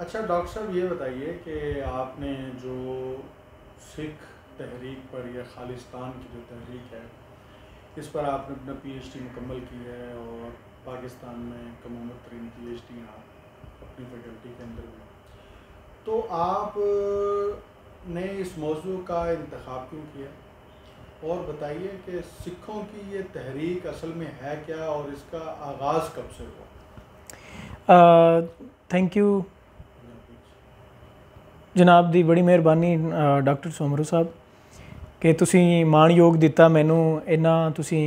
अच्छा डॉक्टर साहब ये बताइए कि आपने जो सिख तहरीक पर या खालिस्तान की जो तहरीक है इस पर आपने अपना पीएचडी मुकम्मल की है और पाकिस्तान में कम उम्र तरीन पी एच डी आप अपनी फैकल्टी के अंदर में तो आप ने इस मौजू का इंतखब क्यों किया और बताइए कि सिखों की ये तहरीक असल में है क्या और इसका आगाज़ कब से हुआ थैंक uh, यू ਜਨਾਬ ਦੀ ਬੜੀ ਮਿਹਰਬਾਨੀ ਡਾਕਟਰ ਸੋਮਰੂ ਸਾਹਿਬ ਕਿ ਤੁਸੀਂ ਮਾਣਯੋਗ ਦਿੱਤਾ ਮੈਨੂੰ ਇਹਨਾਂ ਤੁਸੀਂ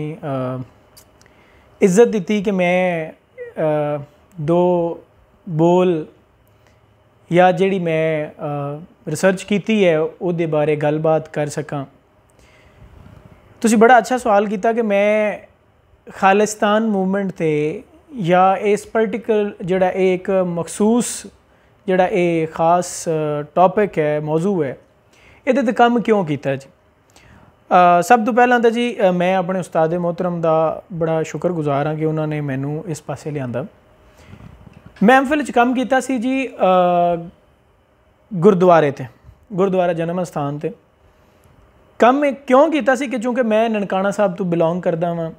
ਇੱਜ਼ਤ ਦਿੱਤੀ ਕਿ ਮੈਂ ਦੋ ਬੋਲ ਜਾਂ ਜਿਹੜੀ ਮੈਂ ਰਿਸਰਚ ਕੀਤੀ ਹੈ ਉਹਦੇ ਬਾਰੇ ਗੱਲਬਾਤ ਕਰ ਸਕਾਂ ਤੁਸੀਂ ਬੜਾ ਅੱਛਾ ਸਵਾਲ ਕੀਤਾ ਕਿ ਮੈਂ ਖਾਲਿਸਤਾਨ ਮੂਵਮੈਂਟ ਤੇ ਜਾਂ ਇਸ ਪਾਰਟੀਕਲ ਜਿਹੜਾ ਇਹ ਇੱਕ ਮਖਸੂਸ ਜਿਹੜਾ ਇਹ ਖਾਸ ਟੌਪਿਕ ਹੈ ਮੌਜੂ ਹੈ ਇਹਦੇ ਤੇ ਕੰਮ ਕਿਉਂ ਕੀਤਾ ਜੀ ਸਭ ਤੋਂ ਪਹਿਲਾਂ ਤਾਂ ਜੀ ਮੈਂ ਆਪਣੇ ਉਸਤਾਦ ਮੋਹਤਰਮ ਦਾ ਬੜਾ ਸ਼ੁਕਰਗੁਜ਼ਾਰ ਹਾਂ ਕਿ ਉਹਨਾਂ ਨੇ ਮੈਨੂੰ ਇਸ ਪਾਸੇ ਲਿਆਂਦਾ ਮੈਂ ਐਮਫਿਲ ਚ ਕੰਮ ਕੀਤਾ ਸੀ ਜੀ ਗੁਰਦੁਆਰੇ ਤੇ ਗੁਰਦੁਆਰਾ ਜਨਮ ਸਥਾਨ ਤੇ ਕੰਮ ਕਿਉਂ ਕੀਤਾ ਸੀ ਕਿ ਕਿਉਂਕਿ ਮੈਂ ਨਨਕਾਣਾ ਸਾਹਿਬ ਤੋਂ ਬਿਲੋਂਗ ਕਰਦਾ ਹਾਂ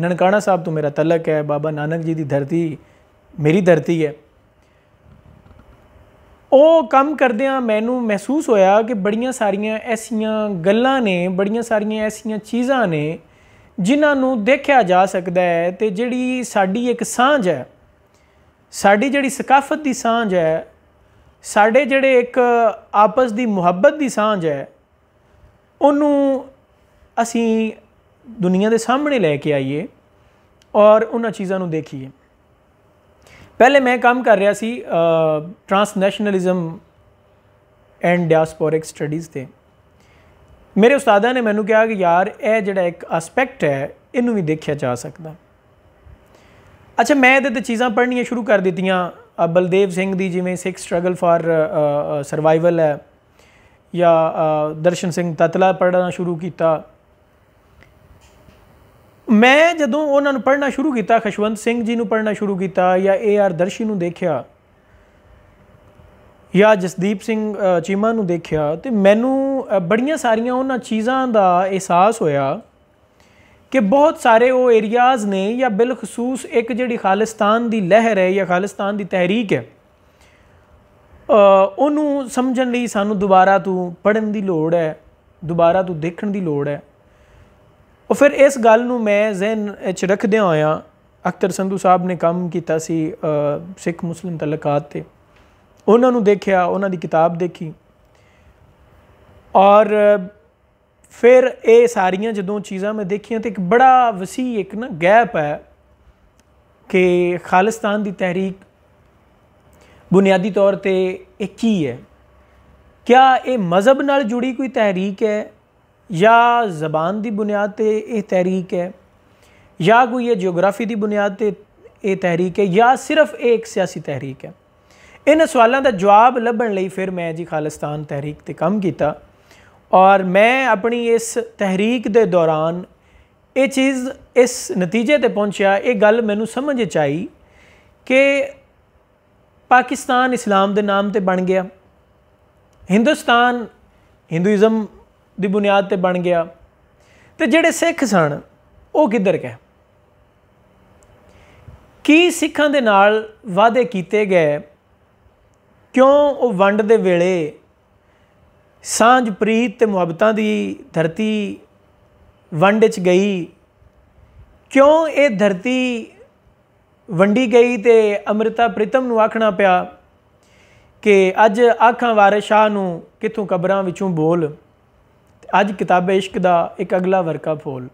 ਨਨਕਾਣਾ ਸਾਹਿਬ ਤੋਂ ਮੇਰਾ ਤਲਕ ਹੈ ਬਾਬਾ ਨਾਨਕ ਜੀ ਦੀ ਧਰਤੀ ਮੇਰੀ ਧਰਤੀ ਹੈ ਉਹ ਕੰਮ ਕਰਦਿਆਂ ਮੈਨੂੰ ਮਹਿਸੂਸ ਹੋਇਆ ਕਿ ਬੜੀਆਂ ਸਾਰੀਆਂ ਐਸੀਆਂ ਗੱਲਾਂ ਨੇ ਬੜੀਆਂ ਸਾਰੀਆਂ ਐਸੀਆਂ ਚੀਜ਼ਾਂ ਨੇ ਜਿਨ੍ਹਾਂ ਨੂੰ ਦੇਖਿਆ ਜਾ ਸਕਦਾ ਹੈ ਤੇ ਜਿਹੜੀ ਸਾਡੀ ਇੱਕ ਸਾਂਝ ਹੈ ਸਾਡੀ ਜਿਹੜੀ ਸਕਾਫਤ ਦੀ ਸਾਂਝ ਹੈ ਸਾਡੇ ਜਿਹੜੇ ਇੱਕ ਆਪਸ ਦੀ ਮੁਹੱਬਤ ਦੀ ਸਾਂਝ ਹੈ ਉਹਨੂੰ ਅਸੀਂ ਦੁਨੀਆ ਦੇ ਸਾਹਮਣੇ ਲੈ ਕੇ ਆਈਏ ਔਰ ਉਹਨਾਂ ਚੀਜ਼ਾਂ ਨੂੰ ਦੇਖੀਏ ਪਹਿਲੇ ਮੈਂ ਕੰਮ ਕਰ ਰਿਹਾ ਸੀ ਟਰਾਂਸਨੈਸ਼ਨਲਿਜ਼ਮ ਐਂਡ ਡਾਇਸਪੋਰਿਕ ਸਟੱਡੀਜ਼ ਤੇ ਮੇਰੇ ਉਸਤਾਦਾਂ ਨੇ ਮੈਨੂੰ ਕਿਹਾ ਕਿ ਯਾਰ ਇਹ ਜਿਹੜਾ ਇੱਕ ਐਸਪੈਕਟ ਹੈ ਇਹਨੂੰ ਵੀ ਦੇਖਿਆ ਜਾ ਸਕਦਾ ਅੱਛਾ ਮੈਂ ਇਹਦੇ ਤੇ ਚੀਜ਼ਾਂ ਪੜ੍ਹਨੀਆਂ ਸ਼ੁਰੂ ਕਰ ਦਿੱਤੀਆਂ ਬਲਦੇਵ ਸਿੰਘ ਦੀ ਜਿਵੇਂ ਸਿੱਖ ਸਟਰਗਲ ਫਾਰ ਸਰਵਾਈਵਲ ਹੈ ਜਾਂ ਦਰਸ਼ਨ ਸਿੰਘ ਤਤਲਾ ਪੜ੍ਹਨਾ ਸ਼ੁਰੂ ਕੀਤਾ ਮੈਂ ਜਦੋਂ ਉਹਨਾਂ ਨੂੰ ਪੜ੍ਹਨਾ ਸ਼ੁਰੂ ਕੀਤਾ ਖਸ਼ਵੰਤ ਸਿੰਘ ਜੀ ਨੂੰ ਪੜ੍ਹਨਾ ਸ਼ੁਰੂ ਕੀਤਾ ਜਾਂ ਏ ਆਰ ਦਰਸ਼ੀ ਨੂੰ ਦੇਖਿਆ ਜਾਂ ਜਸਦੀਪ ਸਿੰਘ ਚੀਮਾ ਨੂੰ ਦੇਖਿਆ ਤੇ ਮੈਨੂੰ ਬੜੀਆਂ ਸਾਰੀਆਂ ਉਹਨਾਂ ਚੀਜ਼ਾਂ ਦਾ ਅਹਿਸਾਸ ਹੋਇਆ ਕਿ ਬਹੁਤ ਸਾਰੇ ਉਹ ਏਰੀਆਜ਼ ਨੇ ਜਾਂ ਬਿਲਖਸੂਸ ਇੱਕ ਜਿਹੜੀ ਖਾਲਿਸਤਾਨ ਦੀ ਲਹਿਰ ਹੈ ਜਾਂ ਖਾਲਿਸਤਾਨ ਦੀ ਤਹਿਰੀਕ ਹੈ ਉਹਨੂੰ ਸਮਝਣ ਲਈ ਸਾਨੂੰ ਦੁਬਾਰਾ ਤੋਂ ਪੜਨ ਦੀ ਲੋੜ ਹੈ ਦੁਬਾਰਾ ਤੋਂ ਦੇਖਣ ਦੀ ਲੋੜ ਹੈ ਉਹ ਫਿਰ ਇਸ ਗੱਲ ਨੂੰ ਮੈਂ ਜ਼ਿਹਨ ਵਿੱਚ ਰੱਖਦੇ ਹੋਇਆ ਅਕਤਰ ਸੰਧੂ ਸਾਹਿਬ ਨੇ ਕੰਮ ਕੀਤਾ ਸੀ ਸਿੱਖ ਮੁਸਲਮ ਤਲਕਾਤ ਤੇ ਉਹਨਾਂ ਨੂੰ ਦੇਖਿਆ ਉਹਨਾਂ ਦੀ ਕਿਤਾਬ ਦੇਖੀ ਔਰ ਫਿਰ ਇਹ ਸਾਰੀਆਂ ਜਦੋਂ ਚੀਜ਼ਾਂ ਮੈਂ ਦੇਖੀਆਂ ਤੇ ਇੱਕ ਬੜਾ ਵਸੀ ਇੱਕ ਨਾ ਗੈਪ ਹੈ ਕਿ ਖਾਲਿਸਤਾਨ ਦੀ ਤਹਿਰੀਕ ਬੁਨਿਆਦੀ ਤੌਰ ਤੇ ਇਹ ਕੀ ਹੈ ਕਿਆ ਇਹ ਮਜ਼ਹਬ ਨਾਲ ਜੁੜੀ ਕੋਈ ਤਹਿਰੀਕ ਹੈ या जबान की बुनियाद पर यह तहरीक है या कोई यह जियोग्राफी की बुनियाद पर यह तहरीक है या सिर्फ एक सियासी तहरीक है इन सवालों का जवाब लभण फिर मैं जी खालिस्तान तहरीक पर कम किया और मैं अपनी इस तहरीक के दौरान ये चीज़ इस नतीजे ते पहुँचा ये गल मैनू समझ आई कि पाकिस्तान इस्लाम के नाम से बन गया हिंदुस्तान हिंदुइज़म ਦੀ ਬੁਨਿਆਦ ਤੇ ਬਣ ਗਿਆ ਤੇ ਜਿਹੜੇ ਸਿੱਖ ਸਨ ਉਹ ਕਿੱਧਰ ਗਏ ਕੀ ਸਿੱਖਾਂ ਦੇ ਨਾਲ ਵਾਅਦੇ ਕੀਤੇ ਗਏ ਕਿਉਂ ਉਹ ਵੰਡ ਦੇ ਵੇਲੇ ਸਾਂਝ ਪ੍ਰੀਤ ਤੇ ਮੁਹੱਬਤਾਂ ਦੀ ਧਰਤੀ ਵੰਡ ਚ ਗਈ ਕਿਉਂ ਇਹ ਧਰਤੀ ਵੰਡੀ ਗਈ ਤੇ ਅਮ੍ਰਿਤਾ ਪ੍ਰੀਤਮ ਨੂੰ ਆਖਣਾ ਪਿਆ ਕਿ ਅੱਜ ਆਖਾਂ ਵਾਰਿਸ਼ਾ ਨੂੰ ਕਿਥੋਂ ਕਬਰਾਂ ਵਿੱਚੋਂ ਬੋਲ ਅੱਜ ਕਿਤਾਬੇ ਇਸ਼ਕ ਦਾ ਇੱਕ ਅਗਲਾ ਵਰਕਾ ਫੋਲ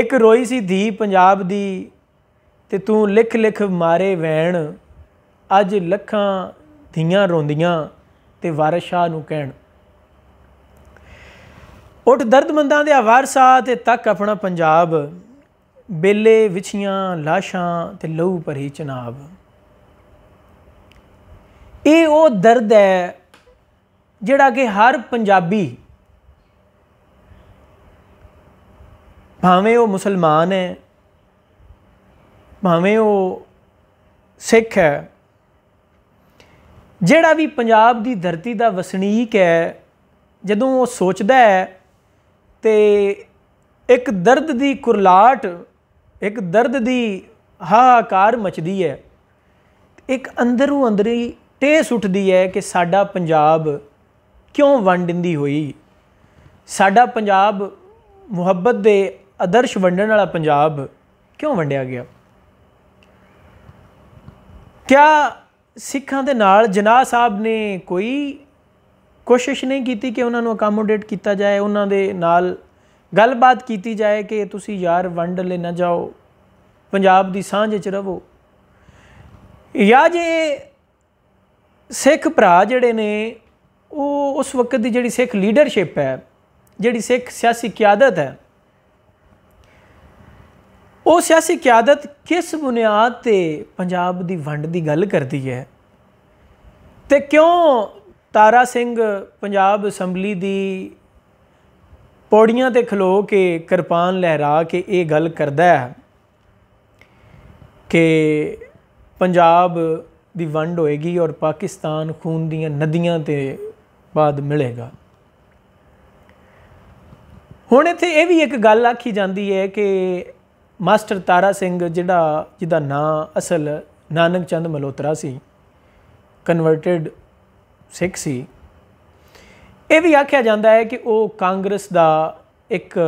ਇੱਕ ਰੋਈ ਸੀ ਧੀ ਪੰਜਾਬ ਦੀ ਤੇ ਤੂੰ ਲਿਖ ਲਿਖ ਮਾਰੇ ਵੈਣ ਅੱਜ ਲੱਖਾਂ ਧੀਆਂ ਰੋਂਦੀਆਂ ਤੇ ਵਾਰਸ਼ਾ ਨੂੰ ਕਹਿਣ ਉਠ ਦਰਦਮੰਦਾਂ ਦੇ ਵਾਰਸਾ ਤੇ ਤੱਕ ਆਪਣਾ ਪੰਜਾਬ ਬੇਲੇ ਵਿਛੀਆਂ ਲਾਸ਼ਾਂ ਤੇ ਲਹੂ ਭਰੀ ਚਨਾਬ ਇਹ ਉਹ ਦਰਦ ਹੈ ਜਿਹੜਾ ਕਿ ਹਰ ਪੰਜਾਬੀ ਭਾਵੇਂ ਉਹ ਮੁਸਲਮਾਨ ਹੈ ਭਾਵੇਂ ਉਹ ਸਿੱਖ ਹੈ ਜਿਹੜਾ ਵੀ ਪੰਜਾਬ ਦੀ ਧਰਤੀ ਦਾ ਵਸਨੀਕ ਹੈ ਜਦੋਂ ਉਹ ਸੋਚਦਾ ਹੈ ਤੇ ਇੱਕ ਦਰਦ ਦੀ ਕੁਰਲਾਟ ਇੱਕ ਦਰਦ ਦੀ ਹਾਹਾਕਾਰ ਮਚਦੀ ਹੈ ਇੱਕ ਅੰਦਰੋਂ ਅੰਦਰੀ ਟੇਸ ਉੱਠਦੀ ਹੈ ਕਿ ਸਾਡਾ ਪੰਜਾਬ ਕਿਉਂ ਵੰਡਿੰਦੀ ਹੋਈ ਸਾਡਾ ਪੰਜਾਬ ਮੁਹੱਬਤ ਦੇ ਆਦਰਸ਼ ਵੰਡਣ ਵਾਲਾ ਪੰਜਾਬ ਕਿਉਂ ਵੰਡਿਆ ਗਿਆ ਕਿਆ ਸਿੱਖਾਂ ਦੇ ਨਾਲ ਜਨਾਹ ਸਾਹਿਬ ਨੇ ਕੋਈ ਕੋਸ਼ਿਸ਼ ਨਹੀਂ ਕੀਤੀ ਕਿ ਉਹਨਾਂ ਨੂੰ ਅਕਾਮੋਡੇਟ ਕੀਤਾ ਜਾਏ ਉਹਨਾਂ ਦੇ ਨਾਲ ਗੱਲਬਾਤ ਕੀਤੀ ਜਾਏ ਕਿ ਤੁਸੀਂ ਯਾਰ ਵੰਡ ਲੈ ਨਾ ਜਾਓ ਪੰਜਾਬ ਦੀ ਸਾਂਝ 'ਚ ਰਹੋ ਜਾਂ ਜੇ ਸਿੱਖ ਭਰਾ ਜਿਹੜੇ ਨੇ ਉਹ ਉਸ ਵਕਤ ਦੀ ਜਿਹੜੀ ਸਿੱਖ ਲੀਡਰਸ਼ਿਪ ਹੈ ਜਿਹੜੀ ਸਿੱਖ ਸਿਆਸੀ ਕਿਆਦਤ ਹੈ ਉਹ ਸਿਆਸੀ ਕਿਆਦਤ ਕਿਸ ਬੁਨਿਆਦ ਤੇ ਪੰਜਾਬ ਦੀ ਵੰਡ ਦੀ ਗੱਲ ਕਰਦੀ ਹੈ ਤੇ ਕਿਉਂ ਤਾਰਾ ਸਿੰਘ ਪੰਜਾਬ ਅਸੈਂਬਲੀ ਦੀ ਪੌੜੀਆਂ ਤੇ ਖਲੋ ਕੇ ਕਿਰਪਾਨ ਲਹਿਰਾ ਕੇ ਇਹ ਗੱਲ ਕਰਦਾ ਹੈ ਕਿ ਪੰਜਾਬ ਦੀ ਵੰਡ ਹੋਏਗੀ ਔਰ ਪਾਕਿਸਤਾਨ ਖੂਨ ਦੀਆਂ ਨਦੀਆਂ ਤੇ ਬਾਦ ਮਿਲੇਗਾ ਹੁਣ ਇੱਥੇ ਇਹ ਵੀ ਇੱਕ ਗੱਲ ਆਖੀ ਜਾਂਦੀ ਹੈ ਕਿ ਮਾਸਟਰ ਤਾਰਾ ਸਿੰਘ ਜਿਹੜਾ ਜਿਹਦਾ ਨਾਂ ਅਸਲ ਨਾਨਕ ਚੰਦ ਮਲੋਤਰਾ ਸੀ ਕਨਵਰਟਡ ਸਿੱਖ ਸੀ ਇਹ ਵੀ ਆਖਿਆ ਜਾਂਦਾ ਹੈ ਕਿ ਉਹ ਕਾਂਗਰਸ ਦਾ ਇੱਕ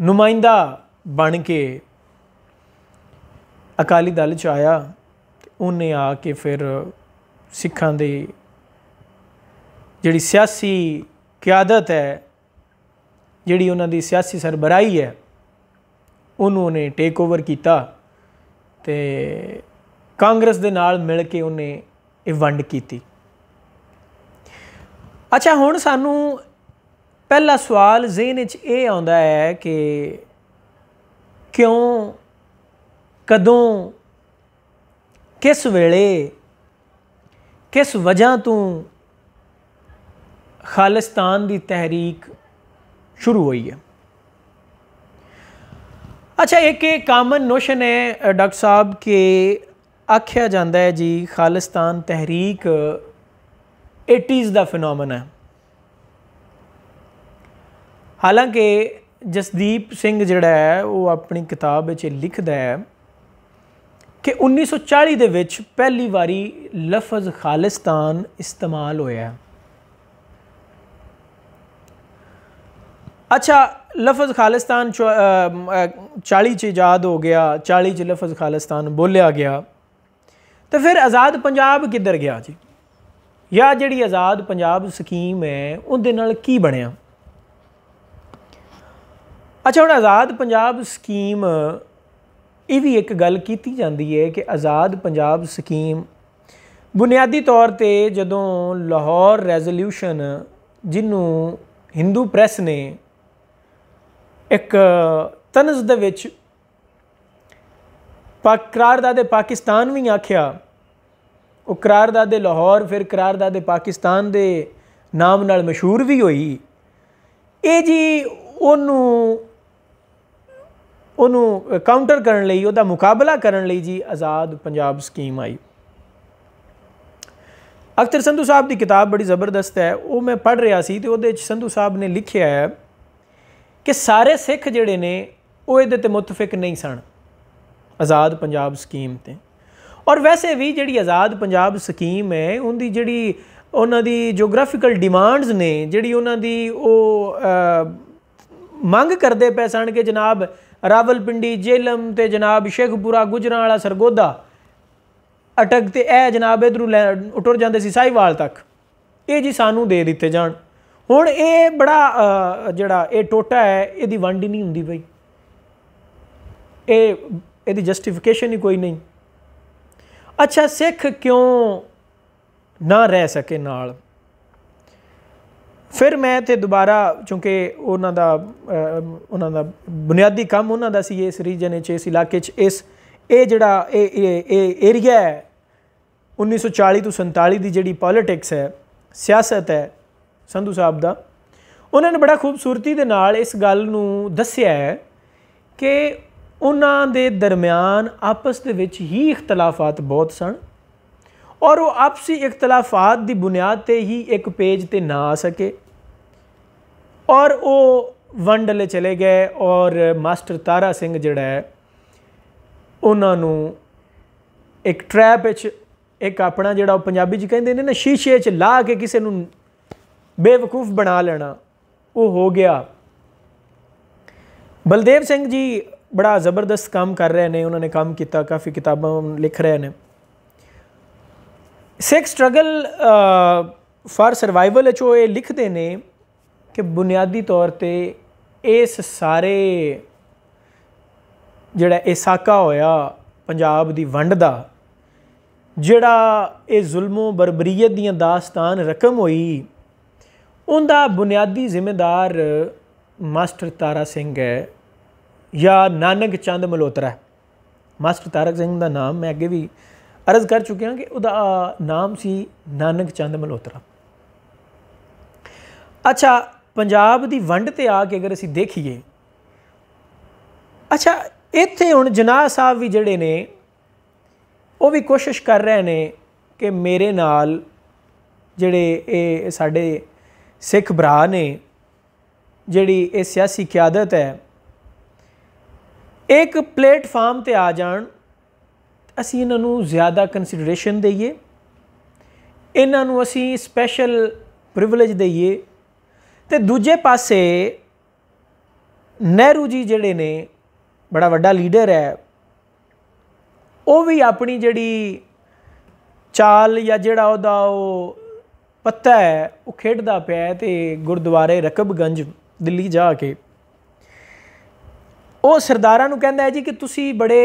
ਨੁਮਾਇੰਦਾ ਬਣ ਕੇ ਅਕਾਲੀ ਦਲ ਚ ਆਇਆ ਉਹਨੇ ਆ ਕੇ ਫਿਰ ਸਿੱਖਾਂ ਦੀ ਜਿਹੜੀ ਸਿਆਸੀ ਕਿਆਦਤ ਹੈ ਜਿਹੜੀ ਉਹਨਾਂ ਦੀ ਸਿਆਸੀ ਸਰਬਰਾਹੀ ਹੈ ਉਹਨੂੰ ਨੇ ਟੇਕ ਓਵਰ ਕੀਤਾ ਤੇ ਕਾਂਗਰਸ ਦੇ ਨਾਲ ਮਿਲ ਕੇ ਉਹਨੇ ਇਹ ਵੰਡ ਕੀਤੀ ਅੱਛਾ ਹੁਣ ਸਾਨੂੰ ਪਹਿਲਾ ਸਵਾਲ ਜ਼ਿਹਨ ਵਿੱਚ ਇਹ ਆਉਂਦਾ ਹੈ ਕਿ ਕਿਉਂ ਕਦੋਂ ਕਿਸ ਵੇਲੇ ਕਿਸ ਵਜ੍ਹਾ ਤੋਂ ਖਾਲਿਸਤਾਨ ਦੀ ਤਹਿਰੀਕ ਸ਼ੁਰੂ ਹੋਈ ਹੈ ਅੱਛਾ ਇੱਕ ਇਹ ਕਾਮਨ ਨੋਸ਼ਨ ਹੈ ਡਾਕਟਰ ਸਾਹਿਬ ਕਿ ਆਖਿਆ ਜਾਂਦਾ ਹੈ ਜੀ ਖਾਲਿਸਤਾਨ ਤਹਿਰੀਕ 80s ਦਾ ਫੀਨੋਮਨਾ ਹੈ ਹਾਲਾਂਕਿ ਜਸਦੀਪ ਸਿੰਘ ਜਿਹੜਾ ਹੈ ਉਹ ਆਪਣੀ ਕਿਤਾਬ ਵਿੱਚ ਲਿਖਦਾ ਹੈ ਕਿ 1940 ਦੇ ਵਿੱਚ ਪਹਿਲੀ ਵਾਰੀ ਲਫ਼ਜ਼ ਖਾਲਿਸਤਾਨ ਇਸਤੇਮਾਲ ਹੋਇਆ ਅੱਛਾ ਲਫ਼ਜ਼ ਖਾਲਿਸਤਾਨ 40 ਚ ਇਜਾਦ ਹੋ ਗਿਆ 40 ਚ ਲਫ਼ਜ਼ ਖਾਲਿਸਤਾਨ ਬੋਲਿਆ ਗਿਆ ਤੇ ਫਿਰ ਆਜ਼ਾਦ ਪੰਜਾਬ ਕਿੱਧਰ ਗਿਆ ਜੀ ਯਾ ਜਿਹੜੀ ਆਜ਼ਾਦ ਪੰਜਾਬ ਸਕੀਮ ਹੈ ਉਹਦੇ ਨਾਲ ਕੀ ਬਣਿਆ ਅੱਛਾ ਹੁਣ ਆਜ਼ਾਦ ਪੰਜਾਬ ਸਕੀਮ ਇਹ ਵੀ ਇੱਕ ਗੱਲ ਕੀਤੀ ਜਾਂਦੀ ਹੈ ਕਿ ਆਜ਼ਾਦ ਪੰਜਾਬ ਸਕੀਮ ਬੁਨਿਆਦੀ ਤੌਰ ਤੇ ਜਦੋਂ ਲਾਹੌਰ ਰੈਜ਼ੋਲੂਸ਼ਨ ਜਿਹਨੂੰ ਹਿੰਦੂ ਪ੍ਰੈਸ ਨੇ ਇੱਕ ਤਨਜ਼ ਦੇ ਵਿੱਚ ਪਾਕ ਕਰਾਰਦਾਦੇ ਪਾਕਿਸਤਾਨ ਵੀ ਆਖਿਆ ਉਹ ਕਰਾਰਦਾਦੇ ਲਾਹੌਰ ਫਿਰ ਕਰਾਰਦਾਦੇ ਪਾਕਿਸਤਾਨ ਦੇ ਨਾਮ ਨਾਲ ਮਸ਼ਹੂਰ ਵੀ ਹੋਈ ਇਹ ਜੀ ਉਹਨੂੰ ਉਹਨੂੰ ਕਾਊਂਟਰ ਕਰਨ ਲਈ ਉਹਦਾ ਮੁਕਾਬਲਾ ਕਰਨ ਲਈ ਜੀ ਆਜ਼ਾਦ ਪੰਜਾਬ ਸਕੀਮ ਆਈ ਅਕਤਰ ਸੰਧੂ ਸਾਹਿਬ ਦੀ ਕਿਤਾਬ ਬੜੀ ਜ਼ਬਰਦਸਤ ਹੈ ਉਹ ਮੈਂ ਪੜ੍ਹ ਰਿਹਾ ਸੀ ਤੇ ਉਹਦੇ ਵਿੱਚ ਸੰਧੂ ਸਾਹਿਬ ਨੇ ਲਿਖਿਆ ਹੈ ਕਿ ਸਾਰੇ ਸਿੱਖ ਜਿਹੜੇ ਨੇ ਉਹ ਇਹਦੇ ਤੇ ਮੁਤਫਿਕ ਨਹੀਂ ਸਨ ਆਜ਼ਾਦ ਪੰਜਾਬ ਸਕੀਮ ਤੇ ਔਰ ਵੈਸੇ ਵੀ ਜਿਹੜੀ ਆਜ਼ਾਦ ਪੰਜਾਬ ਸਕੀਮ ਹੈ ਉਹਦੀ ਜਿਹੜੀ ਉਹਨਾਂ ਦੀ ਜੀਓਗ੍ਰਾਫੀਕਲ ਡਿਮਾਂਡਸ ਨੇ ਜਿਹੜੀ ਉਹਨਾਂ ਦੀ ਉਹ ਮੰਗ ਕਰਦੇ ਪਏ ਸਨ ਕਿ ਜਨਾਬ ਰਾਵਲਪਿੰਡੀ ਜੇਲਮ ਤੇ ਜਨਾਬ ਸ਼ੇਖਪੁਰਾ ਗੁਜਰਾਂ ਵਾਲਾ ਸਰਗੋਦਾ ਅਟਕ ਤੇ ਇਹ ਜਨਾਬ ਇਧਰੋਂ ਟੁਰ ਜਾਂਦੇ ਸੀ ਸਾਈਵਾਲ ਤੱਕ ਇਹ ਜੀ ਸਾਨੂੰ ਦੇ ਦਿੱਤੇ ਜਾਣ ਹੁਣ ਇਹ ਬੜਾ ਜਿਹੜਾ ਇਹ ਟੋਟਾ ਹੈ ਇਹਦੀ ਵੰਡ ਹੀ ਨਹੀਂ ਹੁੰਦੀ ਬਈ ਇਹ ਇਹਦੀ ਜਸਟੀਫਿਕੇਸ਼ਨ ਹੀ ਕੋਈ ਨਹੀਂ ਅੱਛਾ ਸਿੱਖ ਕਿਉਂ ਨਾ ਰਹਿ ਸਕੇ ਨਾਲ ਫਿਰ ਮੈਂ ਤੇ ਦੁਬਾਰਾ ਕਿਉਂਕਿ ਉਹਨਾਂ ਦਾ ਉਹਨਾਂ ਦਾ ਬੁਨਿਆਦੀ ਕੰਮ ਉਹਨਾਂ ਦਾ ਸੀ ਇਸ ਰੀਜਨ ਵਿੱਚ ਇਸ ਇਲਾਕੇ 'ਚ ਇਸ ਇਹ ਜਿਹੜਾ ਇਹ ਇਹ ਏਰੀਆ ਹੈ 1940 ਤੋਂ 47 ਦੀ ਜਿਹੜੀ ਪੋਲਿਟਿਕਸ ਹੈ ਸਿਆਸਤ ਹੈ ਸੰਧੂ ਸਾਹਿਬ ਦਾ ਉਹਨਾਂ ਨੇ ਬੜਾ ਖੂਬਸੂਰਤੀ ਦੇ ਨਾਲ ਇਸ ਗੱਲ ਨੂੰ ਦੱਸਿਆ ਹੈ ਕਿ ਉਹਨਾਂ ਦੇ ਦਰਮਿਆਨ ਆਪਸ ਦੇ ਵਿੱਚ ਹੀ ਇਖਤਲਾਫات ਬਹੁਤ ਸਨ ਔਰ ਉਹ ਆਪਸੀ ਇਖਤਲਾਫات ਦੀ ਬੁਨਿਆਦ ਤੇ ਹੀ ਇੱਕ ਪੇਜ ਤੇ ਨਾ ਆ ਸਕੇ ਔਰ ਉਹ ਵੰਡਲੇ ਚਲੇ ਗਏ ਔਰ ਮਾਸਟਰ ਤਾਰਾ ਸਿੰਘ ਜਿਹੜਾ ਹੈ ਉਹਨਾਂ ਨੂੰ ਇੱਕ ਟ੍ਰੈਪ ਵਿੱਚ ਇੱਕ ਆਪਣਾ ਜਿਹੜਾ ਉਹ ਪੰਜਾਬੀ 'ਚ ਕਹਿੰਦੇ ਨੇ ਨਾ ਸ਼ੀਸ਼ੇ 'ਚ ਲਾ ਕੇ ਕਿਸੇ ਨੂੰ ਬੇਵਕੂਫ ਬਣਾ ਲੈਣਾ ਉਹ ਹੋ ਗਿਆ ਬਲਦੇਵ ਸਿੰਘ ਜੀ ਬੜਾ ਜ਼ਬਰਦਸਤ ਕੰਮ ਕਰ ਰਹੇ ਨੇ ਉਹਨਾਂ ਨੇ ਕੰਮ ਕੀਤਾ ਕਾਫੀ ਕਿਤਾਬਾਂ ਲਿਖ ਰਹੇ ਨੇ ਸਿੱਖ ਸਟਰਗਲ ਫਾਰ ਸਰਵਾਈਵਲ ਵਿੱਚ ਉਹ ਇਹ ਲਿਖਦੇ ਨੇ ਕਿ ਬੁਨਿਆਦੀ ਤੌਰ ਤੇ ਇਸ ਸਾਰੇ ਜਿਹੜਾ ਇਹ ਸਾਕਾ ਹੋਇਆ ਪੰਜਾਬ ਦੀ ਵੰਡ ਦਾ ਜਿਹੜਾ ਇਹ ਜ਼ੁਲਮੋ ਬਰਬਰੀਅਤ ਦੀਆਂ ਦਾਸਤਾਨ ਰਕਮ ਹੋਈ ਉਹਦਾ ਬੁਨਿਆਦੀ ਜ਼ਿੰਮੇਦਾਰ ਮਾਸਟਰ ਤਾਰਾ ਸਿੰਘ ਹੈ ਜਾਂ ਨਾਨਕ ਚੰਦ ਮਲੋਤਰਾ ਮਾਸਟਰ ਤਾਰਕ ਸਿੰਘ ਦਾ ਨਾਮ ਮੈਂ ਅੱਗੇ ਵੀ ਅਰਜ਼ ਕਰ ਚੁੱਕਿਆ ਕਿ ਉਹਦਾ ਨਾਮ ਸੀ ਨਾਨਕ ਚੰਦ ਮਲੋਤਰਾ ਅੱਛਾ ਪੰਜਾਬ ਦੀ ਵੰਡ ਤੇ ਆ ਕੇ ਅਗਰ ਅਸੀਂ ਦੇਖੀਏ ਅੱਛਾ ਇੱਥੇ ਹੁਣ ਜਨਾਹ ਸਾਹਿਬ ਵੀ ਜਿਹੜੇ ਨੇ ਉਹ ਵੀ ਕੋਸ਼ਿਸ਼ ਕਰ ਰਹੇ ਨੇ ਕਿ ਮੇਰੇ ਨਾਲ ਜਿਹੜੇ ਇਹ ਸਾਡੇ ਸਿੱਖ ਭਰਾ ਨੇ ਜਿਹੜੀ ਇਹ ਸਿਆਸੀ ਕਿਆਦਤ ਹੈ ਇੱਕ ਪਲੇਟਫਾਰਮ ਤੇ ਆ ਜਾਣ ਅਸੀਂ ਇਹਨਾਂ ਨੂੰ ਜ਼ਿਆਦਾ ਕੰਸੀਡਰੇਸ਼ਨ ਦਈਏ ਇਹਨਾਂ ਨੂੰ ਅਸੀਂ ਸਪੈਸ਼ਲ ਪ੍ਰਿਵਿਲੇਜ ਦਈਏ ਤੇ ਦੂਜੇ ਪਾਸੇ ਨਹਿਰੂ ਜੀ ਜਿਹੜੇ ਨੇ ਬੜਾ ਵੱਡਾ ਲੀਡਰ ਹੈ ਉਹ ਵੀ ਆਪਣੀ ਜਿਹੜੀ ਚਾਲ ਜਾਂ ਜਿਹੜਾ ਉਹਦਾ ਉਹ ਪੱਤਾ ਹੈ ਉਹ ਖੇਡਦਾ ਪਿਆ ਤੇ ਗੁਰਦੁਆਰੇ ਰਕਬਗੰਜ ਦਿੱਲੀ ਜਾ ਕੇ ਉਹ ਸਰਦਾਰਾਂ ਨੂੰ ਕਹਿੰਦਾ ਹੈ ਜੀ ਕਿ ਤੁਸੀਂ ਬੜੇ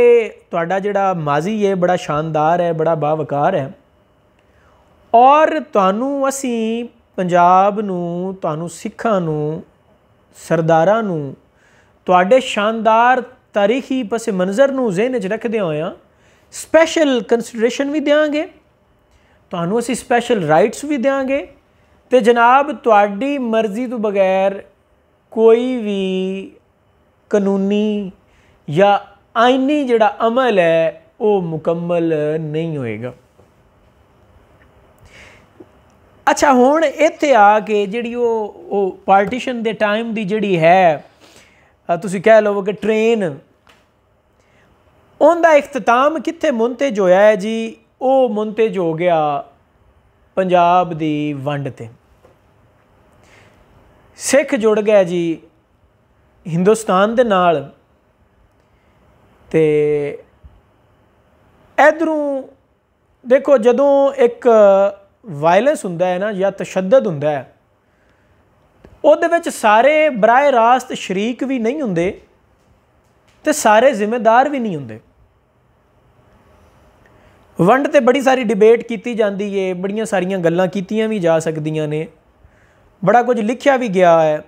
ਤੁਹਾਡਾ ਜਿਹੜਾ ਮਾਜ਼ੀ ਹੈ ਬੜਾ ਸ਼ਾਨਦਾਰ ਹੈ ਬੜਾ ਬਾਵਕਾਰ ਹੈ ਔਰ ਤੁਹਾਨੂੰ ਅਸੀਂ ਪੰਜਾਬ ਨੂੰ ਤੁਹਾਨੂੰ ਸਿੱਖਾਂ ਨੂੰ ਸਰਦਾਰਾਂ ਨੂੰ ਤੁਹਾਡੇ ਸ਼ਾਨਦਾਰ ਤਾਰੀਖੀ ਪਸੇ ਮੰਜ਼ਰ ਨੂੰ ਜ਼ਿਹਨ 'ਚ ਰੱਖਦੇ ਹੋਇਆ ਸਪੈਸ਼ਲ ਕੰਸੀਡਰੇਸ਼ਨ ਵੀ ਦੇਵਾਂਗੇ ਤੁਹਾਨੂੰ ਅਸੀਂ ਸਪੈਸ਼ਲ ਰਾਈਟਸ ਵੀ ਦੇਵਾਂਗੇ ਤੇ ਜਨਾਬ ਤੁਹਾਡੀ ਮਰਜ਼ੀ ਤੋਂ ਬਗੈਰ ਕੋਈ ਵੀ ਕਾਨੂੰਨੀ ਜਾਂ ਆਇਨੀ ਜਿਹੜਾ ਅਮਲ ਹੈ ਉਹ ਮੁਕੰਮਲ ਨਹੀਂ ਹੋਏਗਾ ਅੱਛਾ ਹੁਣ ਇੱਥੇ ਆ ਕੇ ਜਿਹੜੀ ਉਹ ਉਹ ਪਾਰਟੀਸ਼ਨ ਦੇ ਟਾਈਮ ਦੀ ਜਿਹੜੀ ਹੈ ਤੁਸੀਂ ਕਹਿ ਲਓ ਕਿ ਟ੍ਰੇਨ ਉਹਦਾ ਇਖਤਤਾਮ ਕਿੱਥੇ ਮੁੰਤਜ ਹੋਇਆ ਹੈ ਜੀ ਉਹ ਮੁੰਤਜ ਹੋ ਗਿਆ ਪੰਜਾਬ ਦੀ ਵੰਡ ਤੇ ਸਿੱਖ ਜੁੜ ਗਿਆ ਜੀ ਹਿੰਦੁਸਤਾਨ ਦੇ ਨਾਲ ਤੇ ਇਧਰੋਂ ਦੇਖੋ ਜਦੋਂ ਇੱਕ ਵਾਇਲੈਂਸ ਹੁੰਦਾ ਹੈ ਨਾ ਜਾਂ ਤਸ਼ੱਦਦ ਹੁੰਦਾ ਹੈ ਉਹਦੇ ਵਿੱਚ ਸਾਰੇ ਬਰਾਏ ਰਾਸਤ ਸ਼ਰੀਕ ਵੀ ਨਹੀਂ ਹੁੰਦੇ ਤੇ ਸਾਰੇ ਜ਼ਿੰਮੇਦਾਰ ਵੀ ਨਹੀਂ ਹੁੰਦੇ ਵੰਡ ਤੇ ਬੜੀ ਸਾਰੀ ਡਿਬੇਟ ਕੀਤੀ ਜਾਂਦੀ ਏ ਬੜੀਆਂ ਸਾਰੀਆਂ ਗੱਲਾਂ ਕੀਤੀਆਂ ਵੀ ਜਾ ਸਕਦੀਆਂ ਨੇ ਬੜਾ ਕੁਝ ਲਿਖਿਆ ਵੀ ਗਿਆ ਹੈ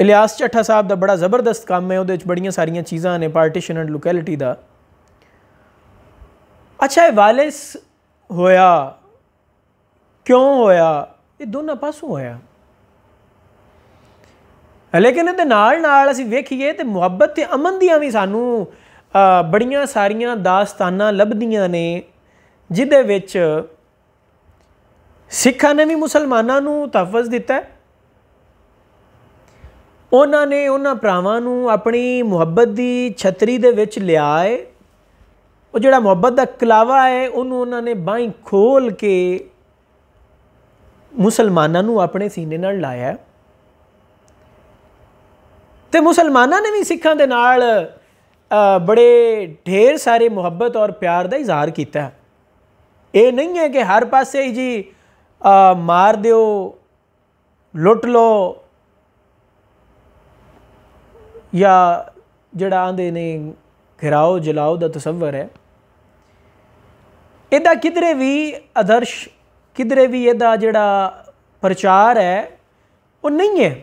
ਇਲਿਆਸ ਚੱਠਾ ਸਾਹਿਬ ਦਾ ਬੜਾ ਜ਼ਬਰਦਸਤ ਕੰਮ ਹੈ ਉਹਦੇ ਵਿੱਚ ਬੜੀਆਂ ਸਾਰੀਆਂ ਚੀਜ਼ਾਂ ਨੇ ਪਾਰਟੀਸ਼ਨ ਐਂਡ ਲੋਕੈਲਿਟੀ ਦਾ ਅੱਛਾ ਇਹ ਵਾਇਲੈਂਸ ਹੋਇਆ ਕਿਉਂ ਹੋਇਆ ਇਹ ਦੋਨਾਂ ਪਾਸੋਂ ਹੋਇਆ ਲੇਕਿਨ ਇਹਦੇ ਨਾਲ ਨਾਲ ਅਸੀਂ ਵੇਖੀਏ ਤੇ ਮੁਹੱਬਤ ਤੇ ਅਮਨ ਦੀਆਂ ਵੀ ਸਾਨੂੰ ਬੜੀਆਂ ਸਾਰੀਆਂ ਦਾਸਤਾਨਾਂ ਲੱਭਦੀਆਂ ਨੇ ਜਿਦੇ ਵਿੱਚ ਸਿੱਖਾਂ ਨੇ ਵੀ ਮੁਸਲਮਾਨਾਂ ਨੂੰ ਤਹਫਜ਼ ਦਿੱਤਾ ਉਹਨਾਂ ਨੇ ਉਹਨਾਂ ਭਰਾਵਾਂ ਨੂੰ ਆਪਣੀ ਮੁਹੱਬਤ ਦੀ ਛਤਰੀ ਦੇ ਵਿੱਚ ਲਿਆਏ ਉਹ ਜਿਹੜਾ ਮੁਹੱਬਤ ਦਾ ਕਲਾਵਾ ਹੈ ਉਹਨੂੰ ਉਹਨਾਂ ਨੇ ਬਾਹੀਂ ਖੋਲ ਕੇ ਮੁਸਲਮਾਨਾਂ ਨੂੰ ਆਪਣੇ ਸੀਨੇ ਨਾਲ ਲਾਇਆ ਤੇ ਮੁਸਲਮਾਨਾਂ ਨੇ ਵੀ ਸਿੱਖਾਂ ਦੇ ਨਾਲ ਬੜੇ ਢੇਰ ਸਾਰੇ ਮੁਹੱਬਤ ਔਰ ਪਿਆਰ ਦਾ ਇਜ਼ਹਾਰ ਕੀਤਾ ਇਹ ਨਹੀਂ ਹੈ ਕਿ ਹਰ ਪਾਸੇ ਜੀ ਮਾਰ ਦਿਓ ਲੁੱਟ ਲੋ ਜਾਂ ਜਿਹੜਾ ਆਂਦੇ ਨੇ ਘਰਾਓ ਜਲਾਓ ਦਾ ਤਸਵਰ ਹੈ ਇਹਦਾ ਕਿਧਰੇ ਵੀ ਆਦਰਸ਼ ਕਿਧਰੇ ਵੀ ਇਹਦਾ ਜਿਹੜਾ ਪ੍ਰਚਾਰ ਹੈ ਉਹ ਨਹੀਂ ਹੈ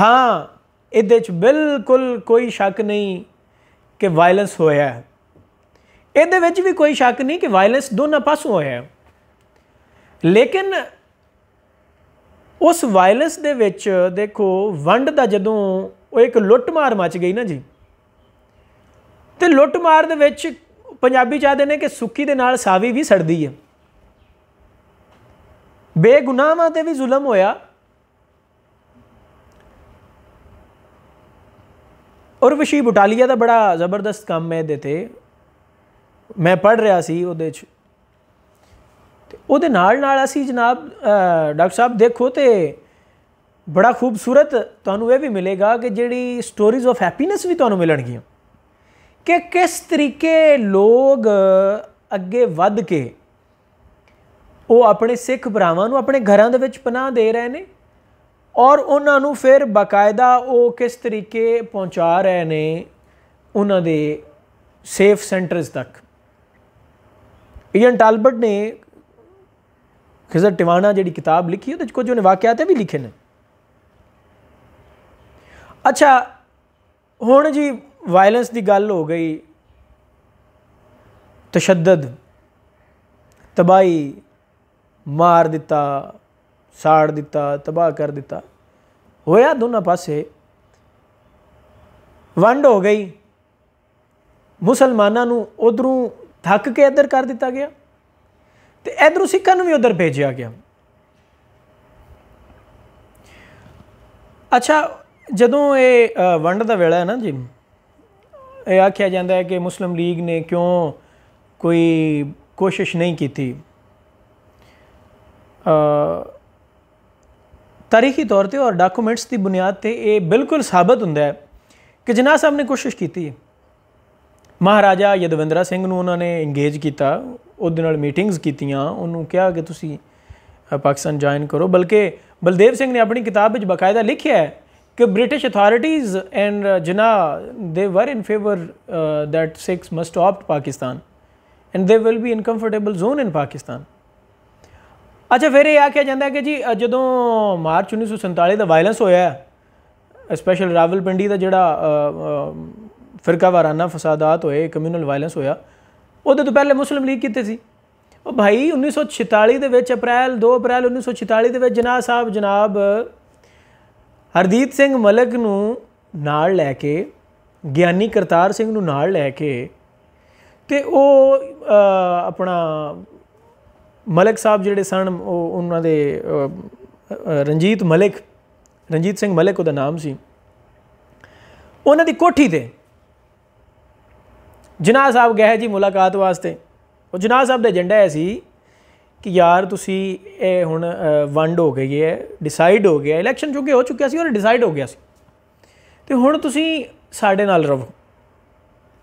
ਹਾਂ ਇਹਦੇ 'ਚ ਬਿਲਕੁਲ ਕੋਈ ਸ਼ੱਕ ਨਹੀਂ ਕਿ ਵਾਇਲੈਂਸ ਹੋਇਆ ਹੈ ਇਹਦੇ ਵਿੱਚ ਵੀ ਕੋਈ ਸ਼ੱਕ ਨਹੀਂ ਕਿ ਵਾਇਲੈਂਸ ਦੋਨਾਂ ਪਾਸੋਂ ਹੋਇਆ ਹੈ ਲੇਕਿਨ ਉਸ ਵਾਇਲੈਂਸ ਦੇ ਵਿੱਚ ਦੇਖੋ ਵੰਡ ਦਾ ਜਦੋਂ ਉਹ ਇੱਕ ਲੁੱਟਮਾਰ ਮਚ ਗਈ ਨਾ ਜੀ ਤੇ ਲੁੱਟਮਾਰ ਦੇ ਵਿੱਚ ਪੰਜਾਬੀ ਚਾਹਦੇ ਨੇ ਕਿ ਸੁੱਕੀ ਦੇ ਨਾਲ ਸਾਵੀ ਵੀ ਸੜਦੀ ਹੈ ਬੇਗੁਨਾਹਾਂ ਤੇ ਵੀ ਜ਼ੁਲਮ ਹੋਇਆ ਉਰਵਸ਼ੀ ਬਟਾਲੀਆ ਦਾ ਬੜਾ ਜ਼ਬਰਦਸਤ ਕੰਮ ਹੈ ਇਹਦੇ ਤੇ ਮੈਂ ਪੜ ਰਿਹਾ ਸੀ ਉਹਦੇ 'ਚ ਤੇ ਉਹਦੇ ਨਾਲ ਨਾਲ ਅਸੀਂ ਜਨਾਬ ਡਾਕਟਰ ਸਾਹਿਬ ਦੇਖੋ ਤੇ ਬੜਾ ਖੂਬਸੂਰਤ ਤੁਹਾਨੂੰ ਇਹ ਵੀ ਮਿਲੇਗਾ ਕਿ ਜਿਹੜੀ ਸਟੋਰੀਜ਼ ਆਫ ਹੈਪੀਨੈਸ ਵੀ ਤੁਹਾਨੂੰ ਮਿਲਣਗੀਆਂ ਕਿ ਕਿਸ ਤਰੀਕੇ ਲੋਕ ਅੱਗੇ ਵੱਧ ਕੇ ਉਹ ਆਪਣੇ ਸਿੱਖ ਭਰਾਵਾਂ ਨੂੰ ਆਪਣੇ ਘਰਾਂ ਦੇ ਵਿੱਚ ਪਨਾਹ ਦੇ ਰਹੇ ਨੇ ਔਰ ਉਹਨਾਂ ਨੂੰ ਫਿਰ ਬਕਾਇਦਾ ਉਹ ਕਿਸ ਤਰੀਕੇ ਪਹੁੰਚਾ ਰਹੇ ਨੇ ਉਹਨਾਂ ਦੇ ਸੇਫ ਸੈਂਟਰਸ ਤੱਕ ਇਹਨ ਟਾਲਬਟ ਨੇ ਖਿਜ਼ਰ ਟਿਵਾਣਾ ਜਿਹੜੀ ਕਿਤਾਬ ਲਿਖੀ ਉਹਦੇ ਵਿੱਚ ਕੁਝ ਉਹਨੇ ਵਾਕਿਆਤ ਵੀ ਲਿਖੇ ਨੇ ਅੱਛਾ ਹੁਣ ਜੀ ਵਾਇਲੈਂਸ ਦੀ ਗੱਲ ਹੋ ਗਈ ਤਸ਼ੱਦਦ ਤਬਾਈ ਮਾਰ ਦਿੱਤਾ ਸਾੜ ਦਿੱਤਾ ਤਬਾਹ ਕਰ ਦਿੱਤਾ ਹੋਇਆ ਦੋਨਾਂ ਪਾਸੇ ਵੰਡ ਹੋ ਗਈ ਮੁਸਲਮਾਨਾਂ ਨੂੰ ਉਧਰੋਂ ਥੱਕ ਕੇ ਇੱਧਰ ਕਰ ਦਿੱਤਾ ਗਿਆ ਤੇ ਇਧਰੋਂ ਸਿੱਖਾਂ ਨੂੰ ਵੀ ਉਧਰ ਭੇਜਿਆ ਗਿਆ ਅੱਛਾ ਜਦੋਂ ਇਹ ਵੰਡ ਦਾ ਵੇਲਾ ਹੈ ਨਾ ਜੀ ਇਹ ਆਖਿਆ ਜਾਂਦਾ ਹੈ ਕਿ ਮੁਸਲਮ ਲੀਗ ਨੇ ਕਿਉਂ ਕੋਈ ਕੋਸ਼ਿਸ਼ ਨਹੀਂ ਕੀਤੀ ਅ ਤਾਰੀਖੀ ਤੌਰ ਤੇ ਔਰ ਡਾਕੂਮੈਂਟਸ ਦੀ ਬੁਨਿਆਦ ਤੇ ਇਹ ਬਿਲਕੁਲ ਸਾਬਤ ਹੁੰਦਾ ਹੈ ਕਿ ਜਨਾਹ ਸਾਹਿਬ ਨੇ ਕੋਸ਼ਿਸ਼ ਕੀਤੀ ਮਹਾਰਾਜਾ ਯਦਵਿੰਦਰਾ ਸਿੰਘ ਨੂੰ ਉਹਨਾਂ ਨੇ ਇੰਗੇਜ ਕੀਤਾ ਉਹਦੇ ਨਾਲ ਮੀਟਿੰਗਸ ਕੀਤੀਆਂ ਉਹਨੂੰ ਕਿਹਾ ਕਿ ਤੁਸੀਂ ਪਾਕਿਸਤਾਨ ਜੁਆਇਨ ਕਰੋ ਬਲਕਿ ਬਲਦੇਵ ਸਿੰਘ ਨੇ ਆਪਣੀ ਕਿਤਾਬ ਵਿੱਚ ਬਕਾਇਦਾ ਲਿਖਿਆ ਹੈ ਕਿ British authorities and Jinnah they were in favour that Sikhs must opt Pakistan and they will be in comfortable zone in Pakistan ਅੱਛਾ ਫਿਰ ਇਹ ਆਖਿਆ ਜਾਂਦਾ ਕਿ ਜੀ ਜਦੋਂ ਮਾਰਚ 1947 ਦਾ ਵਾਇਲੈਂਸ ਹੋਇਆ ਸਪੈਸ਼ਲ ਰਾਵਲਪਿੰਡੀ ਦਾ ਜਿਹੜਾ ਫਿਰਕਾ ਵਾਰਾਨਾ ਫਸਾਦਾਤ ਹੋਏ ਕਮਿਊਨਲ ਵਾਇਲੈਂਸ ਹੋਇਆ ਉਹਦੇ ਤੋਂ ਪਹਿਲੇ ਮੁਸਲਮ ਲੀਗ ਕਿੱਥੇ ਸੀ ਉਹ ਭਾਈ 1946 ਦੇ ਵਿੱਚ ਅਪ੍ਰੈਲ 2 ਅਪ੍ਰੈਲ 1946 ਦੇ ਵਿੱਚ ਜਨਾਬ ਸਾਹਿਬ ਜਨਾਬ ਹਰਦੀਪ ਸਿੰਘ ਮਲਕ ਨੂੰ ਨਾਲ ਲੈ ਕੇ ਗਿਆਨੀ ਕਰਤਾਰ ਸਿੰਘ ਨੂੰ ਨਾਲ ਲੈ ਕੇ ਤੇ ਉਹ ਆਪਣਾ ਮਲਕ ਸਾਹਿਬ ਜਿਹੜੇ ਸਨ ਉਹ ਉਹਨਾਂ ਦੇ ਰਣਜੀਤ ਮਲਕ ਰਣਜੀਤ ਸਿੰਘ ਮਲਕ ਉਹਦਾ ਨਾਮ ਸੀ ਉਹਨਾਂ ਦੀ ਕੋਠੀ ਤੇ ਜਨਾਬ ਸਾਹਿਬ ਗਏ ਜੀ ਮੁਲਾਕਾਤ ਵਾਸਤੇ ਉਹ ਜਨਾਬ ਸਾਹਿਬ ਦਾ ਏਜੰਡਾ ਹੈ ਸੀ ਕਿ ਯਾਰ ਤੁਸੀਂ ਇਹ ਹੁਣ ਵੰਡ ਹੋ ਗਈ ਹੈ ਡਿਸਾਈਡ ਹੋ ਗਿਆ ਇਲੈਕਸ਼ਨ ਚੁੱਕੇ ਹੋ ਚੁੱਕਿਆ ਸੀ ਔਰ ਡਿਸਾਈਡ ਹੋ ਗਿਆ ਸੀ ਤੇ ਹੁਣ ਤੁਸੀਂ ਸਾਡੇ ਨਾਲ ਰਹੋ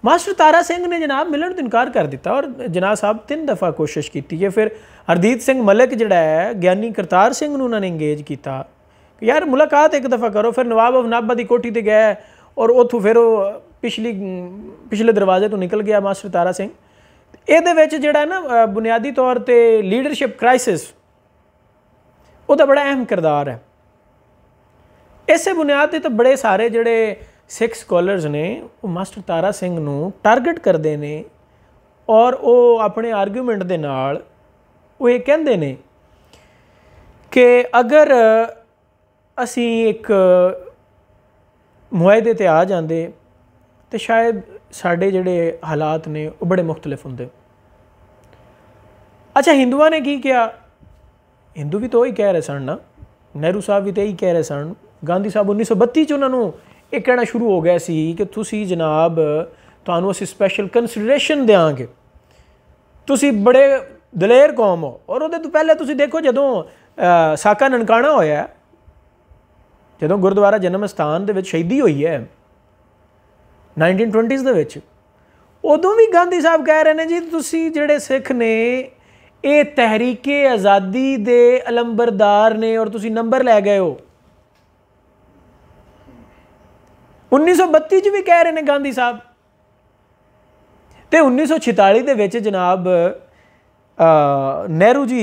ਮਾਸਟਰ ਤਾਰਾ ਸਿੰਘ ਨੇ ਜਨਾਬ ਮਿਲਣ ਤੋਂ ਇਨਕਾਰ ਕਰ ਦਿੱਤਾ ਔਰ ਜਨਾਬ ਸਾਹਿਬ ਤਿੰਨ ਦਫਾ ਕੋਸ਼ਿਸ਼ ਕੀਤੀ ਹੈ ਫਿਰ ਹਰਦੀਪ ਸਿੰਘ ਮਲਕ ਜਿਹੜਾ ਹੈ ਗਿਆਨੀ ਕਰਤਾਰ ਸਿੰਘ ਨੂੰ ਉਹਨਾਂ ਨੇ ਇੰਗੇਜ ਕੀਤਾ ਕਿ ਯਾਰ ਮੁਲਾਕਾਤ ਇੱਕ ਦਫਾ ਕਰੋ ਫਿਰ ਨਵਾਬ ਅਵਨਾਬਾ ਦੀ ਕੋਠੀ ਤੇ ਗਿਆ ਔਰ ਉੱਥੋਂ ਫਿਰ ਉਹ ਪਿਛਲੀ ਪਿਛਲੇ ਦਰਵਾਜ਼ੇ ਤੋਂ ਨਿਕਲ ਗਿਆ ਮਾਸਟਰ ਤਾਰਾ ਸਿੰਘ ਇਹਦੇ ਵਿੱਚ ਜਿਹੜਾ ਨਾ ਬੁਨਿਆਦੀ ਤੌਰ ਤੇ ਲੀਡਰਸ਼ਿਪ ਕ੍ਰਾਈਸਿਸ ਉਹਦਾ ਬੜਾ ਅਹਿਮ ਕਿਰਦਾਰ ਹੈ ਇਸੇ ਬੁਨਿਆਦ ਤੇ ਤਾਂ ਬੜੇ ਸਾਰੇ ਜਿਹੜੇ ਸਿੱਖ ਸਕਾਲਰਸ ਨੇ ਉਹ ਮਾਸਟਰ ਤਾਰਾ ਸਿੰਘ ਨੂੰ ਟਾਰਗੇਟ ਕਰਦੇ ਨੇ ਔਰ ਉਹ ਆਪਣੇ ਆਰਗੂਮੈਂਟ ਦੇ ਨਾਲ ਉਹ ਇਹ ਕਹਿੰਦੇ ਨੇ ਕਿ ਅਗਰ ਅਸੀਂ ਇੱਕ ਮੁਆਇਦੇ ਤੇ ਆ ਜਾਂਦੇ ਤੇ ਸ਼ਾਇਦ ਸਾਡੇ ਜਿਹੜੇ ਹਾਲਾਤ ਨੇ ਉਹ ਬੜੇ ਮੁxtਲਫ ਹੁੰਦੇ ਅੱਛਾ ਹਿੰਦੂਆਂ ਨੇ ਕੀ ਕਿਹਾ ਹਿੰਦੂ ਵੀ ਤਾਂ ਉਹੀ ਕਹਿ ਰਹੇ ਸਨ ਨਾ ਨਹਿਰੂ ਸਾਹਿਬ ਵੀ ਤਾਂ ਇਹੀ ਕਹਿ ਰਹੇ ਸਨ ਗਾਂਧੀ ਸਾਹਿਬ 1932 ਚ ਉਹਨਾਂ ਨੂੰ ਇਹ ਕਹਿਣਾ ਸ਼ੁਰੂ ਹੋ ਗਿਆ ਸੀ ਕਿ ਤੁਸੀਂ ਜਨਾਬ ਤੁਹਾਨੂੰ ਅਸੀਂ ਸਪੈਸ਼ਲ ਕੰਸੀਡਰੇਸ਼ਨ ਦੇਾਂਗੇ ਤੁਸੀਂ ਬੜੇ ਦਲੇਰ ਕੌਮ ਹੋ ਔਰ ਉਹਦੇ ਤੋਂ ਪਹਿਲੇ ਤੁਸੀਂ ਦੇਖੋ ਜਦੋਂ ਸਾਕਾ ਨਨਕਾਣਾ ਹੋਇਆ ਜਦੋਂ ਗੁਰਦੁਆਰਾ ਜਨਮ ਸਥਾਨ ਦੇ ਵਿੱਚ ਸ਼ਹੀਦੀ ਹੋਈ ਹੈ 1920s ਦੇ ਵਿੱਚ ਉਦੋਂ ਵੀ ਗਾਂਧੀ ਸਾਹਿਬ ਕਹਿ ਰਹੇ ਨੇ ਜੀ ਤੁਸੀਂ ਜਿਹੜੇ ਸਿੱਖ ਨੇ ਇਹ ਤਹਿਰੀਕੇ ਆਜ਼ਾਦੀ ਦੇ ਅਲੰਬਰਦਾਰ ਨੇ ਔਰ ਤੁਸੀਂ ਨੰਬਰ ਲੈ ਗਏ ਹੋ 1932 ਚ ਵੀ ਕਹਿ ਰਹੇ ਨੇ ਗਾਂਧੀ ਸਾਹਿਬ ਤੇ 1946 ਦੇ ਵਿੱਚ ਜਨਾਬ ਅ ਨਹਿਰੂ ਜੀ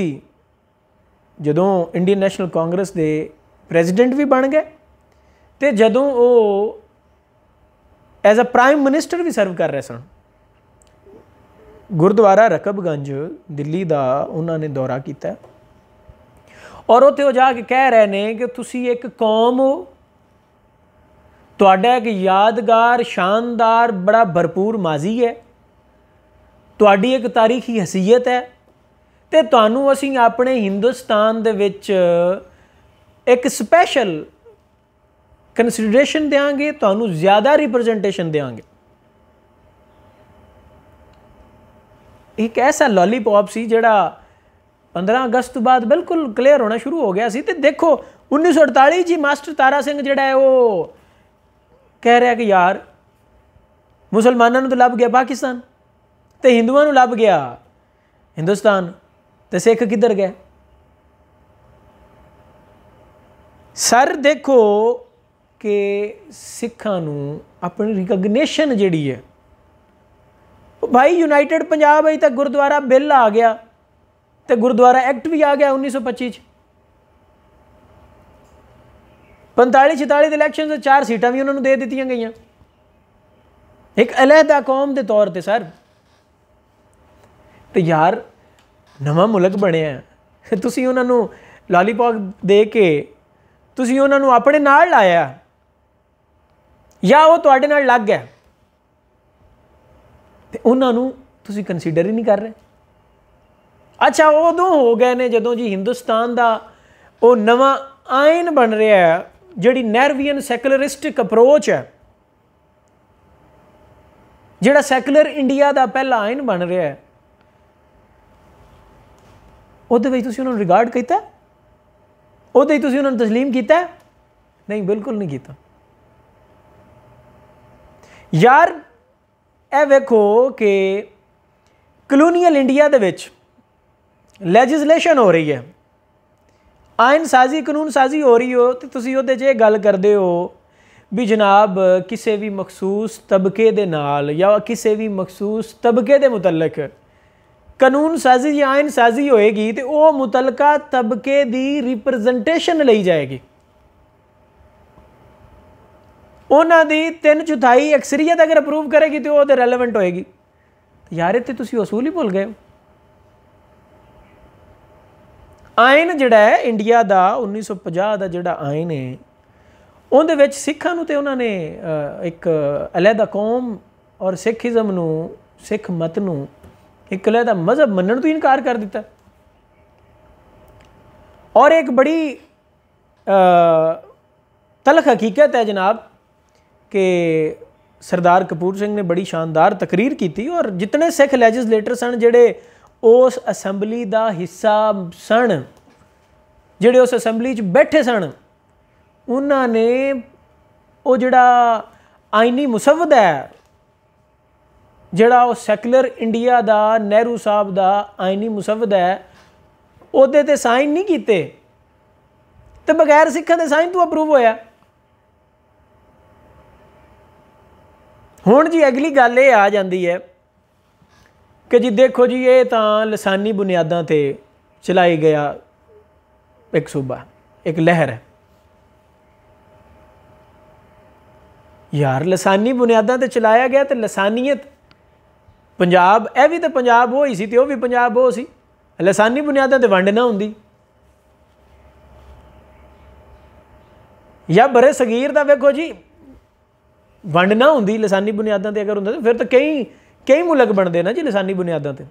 ਜਦੋਂ ਇੰਡੀਅਨ ਨੈਸ਼ਨਲ ਕਾਂਗਰਸ ਦੇ ਪ੍ਰੈਜ਼ੀਡੈਂਟ ਵੀ ਬਣ ਗਏ ਤੇ ਜਦੋਂ ਉਹ ਐਜ਼ ਅ ਪ੍ਰਾਈਮ ਮਿਨਿਸਟਰ ਵੀ ਸਰਵ ਕਰ ਰਹੇ ਸਨ ਗੁਰਦੁਆਰਾ ਰਕਬਗੰਜ ਦਿੱਲੀ ਦਾ ਉਹਨਾਂ ਨੇ ਦੌਰਾ ਕੀਤਾ ਔਰ ਉੱਥੇ ਉਹ ਜਾ ਕੇ ਕਹਿ ਰਹੇ ਨੇ ਕਿ ਤੁਸੀਂ ਇੱਕ ਕੌਮ ਹੋ ਤੁਹਾਡਾ ਇੱਕ ਯਾਦਗਾਰ ਸ਼ਾਨਦਾਰ ਬੜਾ ਭਰਪੂਰ ਮਾਜ਼ੀ ਹੈ ਤੁਹਾਡੀ ਇੱਕ ਤਾਰੀਖੀ ਹਸੀਅਤ ਹੈ ਤੇ ਤੁਹਾਨੂੰ ਅਸੀਂ ਆਪਣੇ ਹਿੰਦੁਸਤਾਨ ਦੇ ਵਿੱਚ ਇੱਕ ਸਪੈਸ਼ਲ ਕੰਸੀਡਰੇਸ਼ਨ ਦੇਾਂਗੇ ਤੁਹਾਨੂੰ ਜ਼ਿਆਦਾ ਰਿਪਰੈਜ਼ੈਂਟੇਸ਼ਨ ਦੇਾਂਗੇ ਇੱਕ ਐਸਾ ਲਾਲੀਪੌਪ ਸੀ ਜਿਹੜਾ 15 ਅਗਸਤ ਤੋਂ ਬਾਅਦ ਬਿਲਕੁਲ ਕਲੀਅਰ ਹੋਣਾ ਸ਼ੁਰੂ ਹੋ ਗਿਆ ਸੀ ਤੇ ਦੇਖੋ 1948 ਜੀ ਮਾਸਟਰ ਤਾਰਾ ਸਿੰਘ ਜਿਹੜਾ ਹੈ ਉਹ ਕਹਿ ਰਿਹਾ ਕਿ ਯਾਰ ਮੁਸਲਮਾਨਾਂ ਨੂੰ ਤਾਂ ਲੱਭ ਗਿਆ ਪਾਕਿਸਤਾਨ ਤੇ ਹਿੰਦੂਆਂ ਨੂੰ ਲੱਭ ਗਿਆ ਹਿੰਦੁਸਤਾਨ ਤੇ ਸਿੱਖ ਕਿੱਧਰ ਗਏ ਸਰ ਦੇਖੋ ਕਿ ਸਿੱਖਾਂ ਨੂੰ ਆਪਣੀ ਰਿਕਗਨੀਸ਼ਨ ਜਿਹੜੀ ਹੈ ਭਾਈ ਯੂਨਾਈਟਿਡ ਪੰਜਾਬ ਹੈ ਤਾਂ ਗੁਰਦੁਆਰਾ ਬਿੱਲ ਆ ਗਿਆ ਤੇ ਗੁਰਦੁਆਰਾ ਐਕਟ ਵੀ ਆ ਗਿਆ 1925 ਚ 45 46 ਦੇ ਇਲੈਕਸ਼ਨ 'ਚ ਚਾਰ ਸੀਟਾਂ ਵੀ ਉਹਨਾਂ ਨੂੰ ਦੇ ਦਿੱਤੀਆਂ ਗਈਆਂ ਇੱਕ ਅਲੱਹਦਾ ਕੌਮ ਦੇ ਤੌਰ ਤੇ ਸਰ ਤੇ ਯਾਰ ਨਵਾਂ ਮੁਲਕ ਬਣਿਆ ਤੁਸੀਂ ਉਹਨਾਂ ਨੂੰ ਲਾਲੀਪੌਪ ਦੇ ਕੇ ਤੁਸੀਂ ਉਹਨਾਂ ਨੂੰ ਆਪਣੇ ਨਾਲ ਲਾਇਆ ਜਾਂ ਉਹ ਤੁਹਾਡੇ ਨਾਲ ਲੱਗ ਗਿਆ ਤੇ ਉਹਨਾਂ ਨੂੰ ਤੁਸੀਂ ਕਨਸੀਡਰ ਹੀ ਨਹੀਂ ਕਰ ਰਹੇ ਅੱਛਾ ਦੋ ਹੋ ਗਏ ਨੇ ਜਦੋਂ ਜੀ ਹਿੰਦੁਸਤਾਨ ਦਾ ਉਹ ਨਵਾਂ ਆਇਨ ਬਣ ਰਿਹਾ ਹੈ ਜਿਹੜੀ ਨਹਿਰਵੀਅਨ ਸੈਕੂਲਰਿਸਟਿਕ ਅਪਰੋਚ ਹੈ ਜਿਹੜਾ ਸੈਕੂਲਰ ਇੰਡੀਆ ਦਾ ਪਹਿਲਾ ਆਇਨ ਬਣ ਰਿਹਾ ਹੈ ਉਹਦੇ ਵਿੱਚ ਤੁਸੀਂ ਉਹਨਾਂ ਨੂੰ ਰਿਗਾਰਡ ਕੀਤਾ ਉਹਦੇ ਵਿੱਚ ਤੁਸੀਂ ਉਹਨਾਂ ਨੂੰ تسلیم ਕੀਤਾ ਨਹੀਂ ਬਿਲਕੁਲ ਨਹੀਂ ਕੀਤਾ ਯਾਰ ਇਹ ਵੇਖੋ ਕਿ ਕਲੋਨੀਅਲ ਇੰਡੀਆ ਦੇ ਵਿੱਚ ਲੈਜਿਸਲੇਸ਼ਨ ਹੋ ਰਹੀ ਹੈ ਆਇਨ ਸਾਜ਼ੀ ਕਾਨੂੰਨ ਸਾਜ਼ੀ ਹੋ ਰਹੀ ਹੋ ਤੇ ਤੁਸੀਂ ਉਹਦੇ 'ਚ ਇਹ ਗੱਲ ਕਰਦੇ ਹੋ ਵੀ ਜਨਾਬ ਕਿਸੇ ਵੀ ਮਖਸੂਸ ਤਬਕੇ ਦੇ ਨਾਲ ਜਾਂ ਕਿਸੇ ਵੀ ਮਖਸੂਸ ਤਬਕੇ ਦੇ ਮੁਤਲਕ ਕਾਨੂੰਨ ਸਾਜ਼ੀ ਜਾਂ ਆਇਨ ਸਾਜ਼ੀ ਹੋਏਗੀ ਤੇ ਉਹ ਮੁਤਲਕਾ ਤਬਕੇ ਦੀ ਰਿਪਰੈਜ਼ੈਂਟੇਸ਼ਨ ਲਈ ਜਾਏਗੀ ਉਹਨਾਂ ਦੀ 3/4 ਅਕਸਰੀਅਤ ਅਗਰ ਅਪਰੂਵ ਕਰੇਗੀ ਤੇ ਉਹ ਤੇ ਰੈਲੇਵੈਂਟ ਹੋਏਗੀ ਯਾਰ ਇੱਥੇ ਤੁਸੀਂ ਉਸੂਲ ਹੀ ਭੁੱਲ ਗਏ ਹੋ ਆਇਨ ਜਿਹੜਾ ਹੈ ਇੰਡੀਆ ਦਾ 1950 ਦਾ ਜਿਹੜਾ ਆਇਨ ਹੈ ਉਹਦੇ ਵਿੱਚ ਸਿੱਖਾਂ ਨੂੰ ਤੇ ਉਹਨਾਂ ਨੇ ਇੱਕ ਅਲੱਗਾ ਕੌਮ ਔਰ ਸਿੱਖੀਜ਼ਮ ਨੂੰ ਸਿੱਖ ਮਤ ਨੂੰ ਇੱਕ ਅਲੱਗਾ ਮਜ਼ਹਬ ਮੰਨਣ ਤੋਂ ਇਨਕਾਰ ਕਰ ਦਿੱਤਾ ਔਰ ਇੱਕ ਬੜੀ ਤਲਖ ਹਕੀਕਤ ਹੈ ਜਨਾਬ ਕਿ ਸਰਦਾਰ ਕਪੂਰ ਸਿੰਘ ਨੇ ਬੜੀ ਸ਼ਾਨਦਾਰ ਤਕਰੀਰ ਕੀਤੀ ਔਰ ਜਿੰਨੇ ਸਿੱਖ ਲੈਜਿਸਲੇਟਰ ਸਨ ਜਿਹੜੇ ਉਸ ਅਸੈਂਬਲੀ ਦਾ ਹਿੱਸਾ ਸਣ ਜਿਹੜੇ ਉਸ ਅਸੈਂਬਲੀ 'ਚ ਬੈਠੇ ਸਣ ਉਹਨਾਂ ਨੇ ਉਹ ਜਿਹੜਾ ਆਇਨੀ ਮੁਸਵਦ ਹੈ ਜਿਹੜਾ ਉਹ ਸੈਕੂਲਰ ਇੰਡੀਆ ਦਾ ਨਹਿਰੂ ਸਾਹਿਬ ਦਾ ਆਇਨੀ ਮੁਸਵਦ ਹੈ ਉਹਦੇ ਤੇ ਸਾਈਨ ਨਹੀਂ ਕੀਤੇ ਤੇ ਬਗੈਰ ਸਿੱਖਾਂ ਦੇ ਸਾਈਨ ਤੋਂ ਅਪਰੂਵ ਹੋਇਆ ਹੁਣ ਜੀ ਅਗਲੀ ਗੱਲ ਇਹ ਆ ਜਾਂਦੀ ਹੈ ਕਿ ਜੀ ਦੇਖੋ ਜੀ ਇਹ ਤਾਂ ਲਸਾਨੀ ਬੁਨਿਆਦਾਂ ਤੇ ਚਲਾਈ ਗਿਆ ਇੱਕ ਸੂਬਾ ਇੱਕ ਲਹਿਰ ਹੈ ਯਾਰ ਲਸਾਨੀ ਬੁਨਿਆਦਾਂ ਤੇ ਚਲਾਇਆ ਗਿਆ ਤੇ ਲਸਾਨੀਅਤ ਪੰਜਾਬ ਇਹ ਵੀ ਤਾਂ ਪੰਜਾਬ ਹੋਈ ਸੀ ਤੇ ਉਹ ਵੀ ਪੰਜਾਬ ਹੋ ਸੀ ਲਸਾਨੀ ਬੁਨਿਆਦਾਂ ਤੇ ਵੰਡ ਨਾ ਹੁੰਦੀ ਯਾ ਬਰੇ ਸਗੀਰ ਦਾ ਵੇਖੋ ਜੀ ਵੰਡ ਨਾ ਹੁੰਦੀ ਲਸਾਨੀ ਬੁਨਿਆਦਾਂ ਤੇ ਅਗਰ ਹੁੰਦਾ ਤਾਂ ਫਿਰ ਤਾਂ ਕਈ ਕਈ ਮੁਲਕ ਬਣਦੇ ਨਾ ਜੀ ਲਸਾਨੀ ਬੁਨਿਆਦਾਂ ਤੇ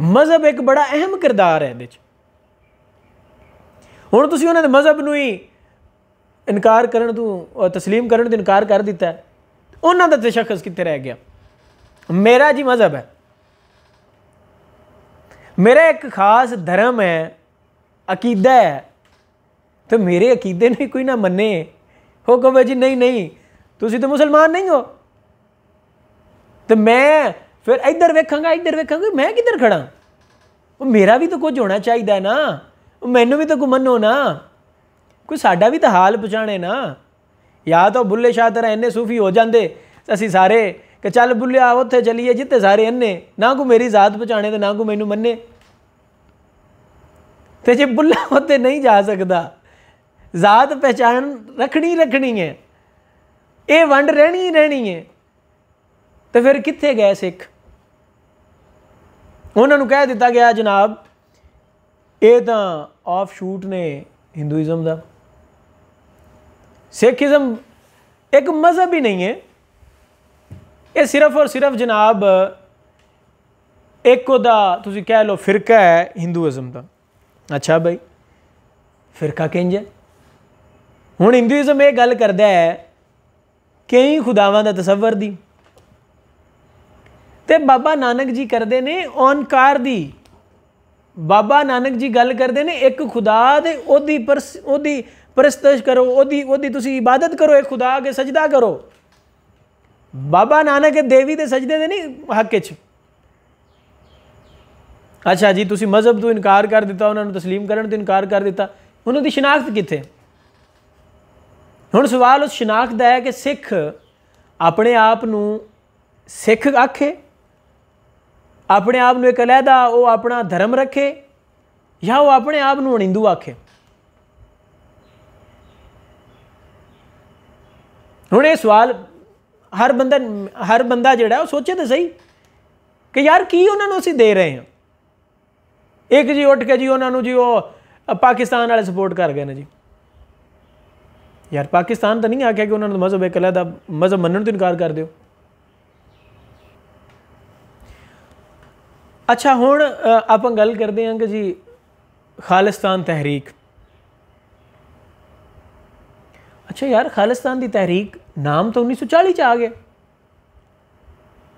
ਮਜ਼ਹਬ ਇੱਕ ਬੜਾ ਅਹਿਮ ਕਿਰਦਾਰ ਹੈ ਇਹਦੇ 'ਚ ਹੁਣ ਤੁਸੀਂ ਉਹਨਾਂ ਦੇ ਮਜ਼ਹਬ ਨੂੰ ਹੀ ਇਨਕਾਰ ਕਰਨ ਤੋਂ تسلیم ਕਰਨ ਤੋਂ ਇਨਕਾਰ ਕਰ ਦਿੱਤਾ ਉਹਨਾਂ ਦਾ ਤਸ਼ਖਸ ਕਿੱਥੇ ਰਹਿ ਗਿਆ ਮੇਰਾ ਜੀ ਮਜ਼ਹਬ ਹੈ ਮੇਰਾ ਇੱਕ ਖਾਸ ਧਰਮ ਹੈ ਅਕੀਦਾ ਹੈ ਤੇ ਮੇਰੇ ਅਕੀਦੇ ਨੂੰ ਕੋਈ ਨਾ ਮੰਨੇ ਹੋ ਕਹੇ ਜੀ ਨਹੀਂ ਨਹੀਂ ਤੁਸੀਂ ਤਾਂ ਮੁਸਲਮਾਨ ਨਹੀਂ ਹੋ ਤੇ ਮੈਂ ਫਿਰ ਇੱਧਰ ਵੇਖਾਂਗਾ ਇੱਧਰ ਵੇਖਾਂਗਾ ਮੈਂ ਕਿੱਧਰ ਖੜਾ ਉਹ ਮੇਰਾ ਵੀ ਤਾਂ ਕੁਝ ਹੋਣਾ ਚਾਹੀਦਾ ਨਾ ਉਹ ਮੈਨੂੰ ਵੀ ਤਾਂ ਕੋ ਮੰਨੋ ਨਾ ਕੋਈ ਸਾਡਾ ਵੀ ਤਾਂ ਹਾਲ ਪਛਾਣੇ ਨਾ ਜਾਂ ਤਾਂ ਬੁੱਲੇ ਸ਼ਾਹ ਤਰ੍ਹਾਂ ਇੰਨੇ ਸੂਫੀ ਹੋ ਜਾਂਦੇ ਅਸੀਂ ਸਾਰੇ ਕਿ ਚੱਲ ਬੁੱਲੇ ਆ ਉੱਥੇ ਚਲੀਏ ਜਿੱਤੇ ਸਾਰੇ ਇੰਨੇ ਨਾ ਕੋ ਮੇਰੀ ਜ਼ਾਤ ਪਛਾਣੇ ਤੇ ਨਾ ਕੋ ਮੈਨੂੰ ਮੰਨੇ ਤੇ ਜੇ ਬੁੱਲਾ ਉੱਤੇ ਨਹੀਂ ਜਾ ਸਕਦਾ ਜ਼ਾਤ ਪਛਾਣ ਰੱਖਣੀ ਰੱਖਣੀ ਹੈ ਇਹ ਵੰਡ ਰਹਿਣੀ ਰਹਿਣੀ ਹੈ ਤੇ ਫਿਰ ਕਿੱਥੇ ਗਏ ਸਿੱਖ ਉਹਨਾਂ ਨੂੰ ਕਹਿ ਦਿੱਤਾ ਗਿਆ ਜਨਾਬ ਇਹ ਤਾਂ ਆਫ ਸ਼ੂਟ ਨੇ ਹਿੰਦੂਇਜ਼ਮ ਦਾ ਸਿੱਖੀਜ਼ਮ ਇੱਕ ਮਜ਼ਹਬ ਹੀ ਨਹੀਂ ਹੈ ਇਹ ਸਿਰਫ ਔਰ ਸਿਰਫ ਜਨਾਬ ਇੱਕ ਉਹਦਾ ਤੁਸੀਂ ਕਹਿ ਲਓ ਫਿਰਕਾ ਹੈ ਹਿੰਦੂਇਜ਼ਮ ਦਾ ਅੱਛਾ ਭਾਈ ਫਿਰਕਾ ਕਿੰਜ ਹੈ ਹੁਣ ਹਿੰਦੂਇਜ਼ਮ ਇਹ ਗੱਲ ਕਰਦਾ ਹੈ ਕਈ ਖੁਦਾਵਾਂ ਦਾ ਤਸਵਰ ਦੀ ਤੇ ਬਾਬਾ ਨਾਨਕ ਜੀ ਕਰਦੇ ਨੇ ਓਨਕਾਰ ਦੀ ਬਾਬਾ ਨਾਨਕ ਜੀ ਗੱਲ ਕਰਦੇ ਨੇ ਇੱਕ ਖੁਦਾ ਦੇ ਉਹਦੀ ਉਹਦੀ ਪ੍ਰਸਤਿਸ਼ ਕਰੋ ਉਹਦੀ ਉਹਦੀ ਤੁਸੀਂ ਇਬਾਦਤ ਕਰੋ ਇੱਕ ਖੁਦਾ ਅਗੇ ਸਜਦਾ ਕਰੋ ਬਾਬਾ ਨਾਨਕ ਦੇਵੀ ਦੇ ਸਜਦੇ ਦੇ ਨਹੀਂ ਹੱਕ ਚ ਅੱਛਾ ਜੀ ਤੁਸੀਂ ਮਜ਼ਹਬ ਤੋਂ ਇਨਕਾਰ ਕਰ ਦਿੱਤਾ ਉਹਨਾਂ ਨੂੰ تسلیم ਕਰਨ ਤੋਂ ਇਨਕਾਰ ਕਰ ਦਿੱਤਾ ਉਹਨਾਂ ਦੀ ਸ਼ਨਾਖਤ ਕਿੱਥੇ ਹੁਣ ਸਵਾਲ ਉਸ ਸ਼ਨਾਖਤ ਦਾ ਹੈ ਕਿ ਸਿੱਖ ਆਪਣੇ ਆਪ ਨੂੰ ਸਿੱਖ ਆਖੇ ਆਪਣੇ ਆਪ ਨੂੰ ਇੱਕ ਅਲਹਿਦਾ ਉਹ ਆਪਣਾ ਧਰਮ ਰੱਖੇ ਜਾਂ ਉਹ ਆਪਣੇ ਆਪ ਨੂੰ ਹਿੰਦੂ ਆਖੇ ਹੁਣ ਇਹ ਸਵਾਲ ਹਰ ਬੰਦਾ ਹਰ ਬੰਦਾ ਜਿਹੜਾ ਉਹ ਸੋਚੇ ਤਾਂ ਸਹੀ ਕਿ ਯਾਰ ਕੀ ਉਹਨਾਂ ਨੂੰ ਅਸੀਂ ਦੇ ਰਹੇ ਹਾਂ ਇੱਕ ਜੀ ਉੱਠ ਕੇ ਜੀ ਉਹਨਾਂ ਨੂੰ ਜੀ ਉਹ ਪਾਕਿਸਤਾਨ ਵਾਲੇ ਸਪੋਰਟ ਕਰ ਗਏ ਨੇ ਜੀ ਯਾਰ ਪਾਕਿਸਤਾਨ ਤਾਂ ਨਹੀਂ ਆਖਿਆ ਕਿ ਉਹਨਾਂ ਨੂੰ ਮਜ਼ਹਬ ਇੱਕ ਅਲੱਗ ਦਾ ਮਜ਼ਹਬ ਮੰਨਣ ਤੋਂ ਇਨਕਾਰ ਕਰ ਦਿਓ ਅੱਛਾ ਹੁਣ ਆਪਾਂ ਗੱਲ ਕਰਦੇ ਹਾਂ ਕਿ ਜੀ ਖਾਲਿਸਤਾਨ ਤਹਿਰੀਕ ਅੱਛਾ ਯਾਰ ਖਾਲਿਸਤਾਨ ਦੀ ਤਹਿਰੀਕ ਨਾਮ ਤਾਂ 1940 ਚ ਆ ਗਿਆ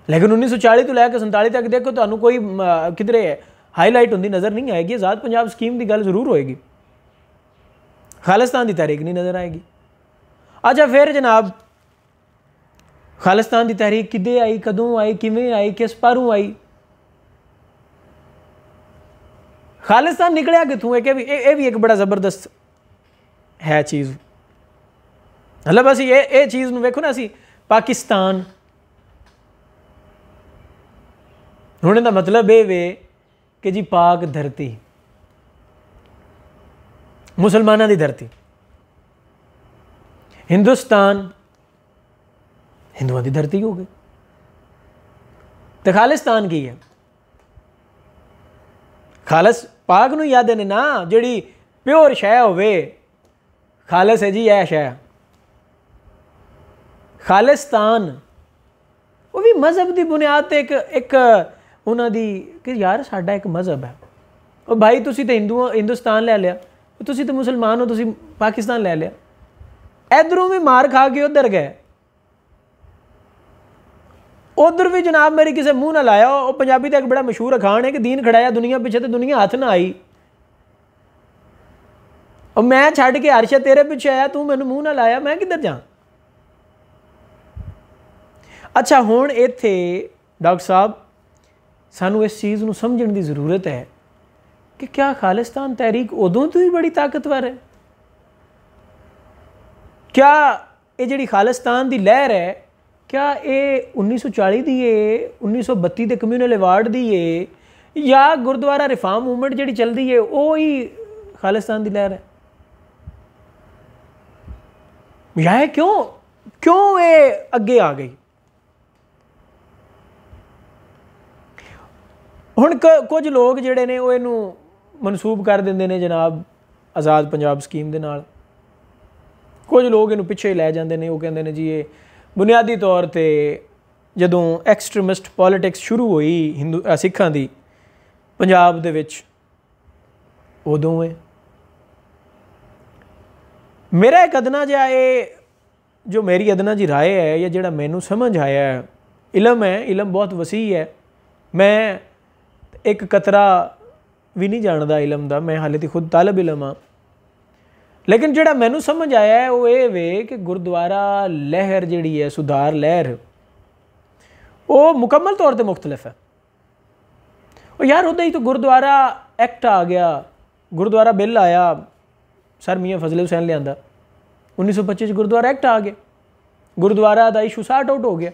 ਲੇਕਿਨ 1940 ਤੋਂ ਲੈ ਕੇ 47 ਤੱਕ ਦੇਖੋ ਤੁਹਾਨੂੰ ਕੋਈ ਕਿਧਰੇ ਹੈ ਹਾਈਲਾਈਟ ਹੁੰਦੀ ਨਜ਼ਰ ਨਹੀਂ ਆਏਗੀ ਆਜ਼ਾਦ ਪੰਜਾਬ ਸਕੀਮ ਦੀ ਗੱਲ ਜ਼ਰੂਰ ਹੋਏਗੀ ਖਾਲਿਸਤਾਨ ਦੀ ਤਹਿਰੀਕ ਨਹੀਂ ਨਜ਼ਰ ਆਏਗੀ ਅੱਛਾ ਫਿਰ ਜਨਾਬ ਖਾਲਿਸਤਾਨ ਦੀ ਤਹਿਰੀਕ ਕਿੱਦੇ ਆਈ ਕਦੋਂ ਆਈ ਕਿਵੇਂ ਆਈ ਕਿਸ ਪਰੋਂ ਆਈ खालिस्तान निकलिया कितों एक, एक बड़ा जबरदस्त है चीज़ मतलब असी चीज़ में वेखो ना असी पाकिस्तान हूँ इनका मतलब ये वे कि जी पाक धरती मुसलमान की धरती हिंदुस्तान हिंदुओं की धरती हो गई तो खालिस्तान की है ਖਾਲਸ ਪਾਗ ਨੂੰ ਯਾਦ ਨੇ ਨਾ ਜਿਹੜੀ ਪਿਓਰ ਸ਼ੈ ਹੋਵੇ ਖਾਲਸ ਹੈ ਜੀ ਇਹ ਸ਼ੈ ਖਾਲਿਸਤਾਨ ਉਹ ਵੀ ਮਜ਼ਹਬ ਦੀ ਬੁਨਿਆਦ ਤੇ ਇੱਕ ਇੱਕ ਉਹਨਾਂ ਦੀ ਕਿ ਯਾਰ ਸਾਡਾ ਇੱਕ ਮਜ਼ਹਬ ਹੈ ਉਹ ਭਾਈ ਤੁਸੀਂ ਤੇ ਹਿੰਦੂ ਹਿੰਦੁਸਤਾਨ ਲੈ ਲਿਆ ਤੁਸੀਂ ਤੇ ਮੁਸਲਮਾਨ ਹੋ ਤੁਸੀਂ ਪਾਕਿਸਤਾਨ ਲੈ ਲਿਆ ਇਧਰੋਂ ਵੀ ਮਾਰ ਖਾ ਕੇ ਉਧਰ ਗਏ ਉਧਰ ਵੀ ਜਨਾਬ ਮੇਰੀ ਕਿਸੇ ਮੂੰਹ ਨਾਲ ਆਇਆ ਉਹ ਪੰਜਾਬੀ ਦਾ ਇੱਕ ਬੜਾ ਮਸ਼ਹੂਰ ਅਖਾਣ ਹੈ ਕਿ ਦੀਨ ਖੜਾਇਆ ਦੁਨੀਆ ਪਿੱਛੇ ਤੇ ਦੁਨੀਆ ਹੱਥ ਨਾ ਆਈ ਉਹ ਮੈਂ ਛੱਡ ਕੇ ਅਰਸ਼ਾ ਤੇਰੇ ਪਿੱਛੇ ਆਇਆ ਤੂੰ ਮੈਨੂੰ ਮੂੰਹ ਨਾਲ ਆਇਆ ਮੈਂ ਕਿੱਧਰ ਜਾ ਅੱਛਾ ਹੁਣ ਇੱਥੇ ਡਾਕਟਰ ਸਾਹਿਬ ਸਾਨੂੰ ਇਸ ਚੀਜ਼ ਨੂੰ ਸਮਝਣ ਦੀ ਜ਼ਰੂਰਤ ਹੈ ਕਿ ਕਿਆ ਖਾਲਿਸਤਾਨ ਤਹਿਰੀਕ ਉਦੋਂ ਤੋਂ ਹੀ ਬੜੀ ਤਾਕਤਵਰ ਹੈ ਕਿਆ ਇਹ ਜਿਹੜੀ ਖਾਲਿਸਤਾਨ ਦੀ ਲਹਿਰ ਹੈ ਕਿਆ ਇਹ 1940 ਦੀ ਏ 1932 ਦੇ ਕਮਿਊਨਲ ਅਵਾਰਡ ਦੀ ਏ ਜਾਂ ਗੁਰਦੁਆਰਾ ਰਿਫਾਰਮ ਮੂਵਮੈਂਟ ਜਿਹੜੀ ਚੱਲਦੀ ਏ ਉਹ ਹੀ ਖਾਲਿਸਤਾਨ ਦੀ ਲਹਿਰ ਹੈ ਯਾਹ ਕਿਉਂ ਕਿਉਂ ਇਹ ਅੱਗੇ ਆ ਗਈ ਹੁਣ ਕੁਝ ਲੋਕ ਜਿਹੜੇ ਨੇ ਉਹ ਇਹਨੂੰ ਮਨਸੂਬ ਕਰ ਦਿੰਦੇ ਨੇ ਜਨਾਬ ਆਜ਼ਾਦ ਪੰਜਾਬ ਸਕੀਮ ਦੇ ਨਾਲ ਕੁਝ ਲੋਕ ਇਹਨੂੰ ਪਿੱਛੇ ਲੈ ਜਾਂਦੇ ਨੇ ਉਹ ਕਹਿੰਦੇ ਨੇ ਜੀ ਇਹ ਬੁਨਿਆਦੀ ਤੌਰ ਤੇ ਜਦੋਂ ਐਕਸਟ੍ਰੀਮਿਸਟ ਪੋਲਿਟਿਕਸ ਸ਼ੁਰੂ ਹੋਈ ਹਿੰਦੂ ਸਿੱਖਾਂ ਦੀ ਪੰਜਾਬ ਦੇ ਵਿੱਚ ਉਦੋਂ ਹੈ ਮੇਰਾ ਇੱਕ ਅਦਨਾ ਜਿਹਾ ਇਹ ਜੋ ਮੇਰੀ ਅਦਨਾ ਜੀ رائے ਹੈ ਜਾਂ ਜਿਹੜਾ ਮੈਨੂੰ ਸਮਝ ਆਇਆ ਹੈ ਇਲਮ ਹੈ ਇਲਮ ਬਹੁਤ ਵਸੀਹ ਹੈ ਮੈਂ ਇੱਕ ਕਤਰਾ ਵੀ ਨਹੀਂ ਜਾਣਦਾ ਇਲਮ ਦਾ ਮੈਂ ਹਾਲੇ ਤੀ ਖੁਦ ਤਾਲਬ ਇਲਮ ਹਾਂ ਲੇਕਿਨ ਜਿਹੜਾ ਮੈਨੂੰ ਸਮਝ ਆਇਆ ਉਹ ਇਹ ਵੇ ਕਿ ਗੁਰਦੁਆਰਾ ਲਹਿਰ ਜਿਹੜੀ ਹੈ ਸੁਧਾਰ ਲਹਿਰ ਉਹ ਮੁਕੰਮਲ ਤੌਰ ਤੇ ਮੁxtਲਫ ਹੈ ਉਹ ਯਾਰ ਉਹਦੇ ਹੀ ਤਾਂ ਗੁਰਦੁਆਰਾ ਐਕਟ ਆ ਗਿਆ ਗੁਰਦੁਆਰਾ ਬਿੱਲ ਆਇਆ ਸਰ ਮੀਆਂ ਫਜ਼ਲ ਹੁਸੈਨ ਲਿਆਂਦਾ 1925 ਚ ਗੁਰਦੁਆਰਾ ਐਕਟ ਆ ਗਿਆ ਗੁਰਦੁਆਰਾ ਦਾ ਇਸ਼ੂ ਸਾਰਟ ਆਊਟ ਹੋ ਗਿਆ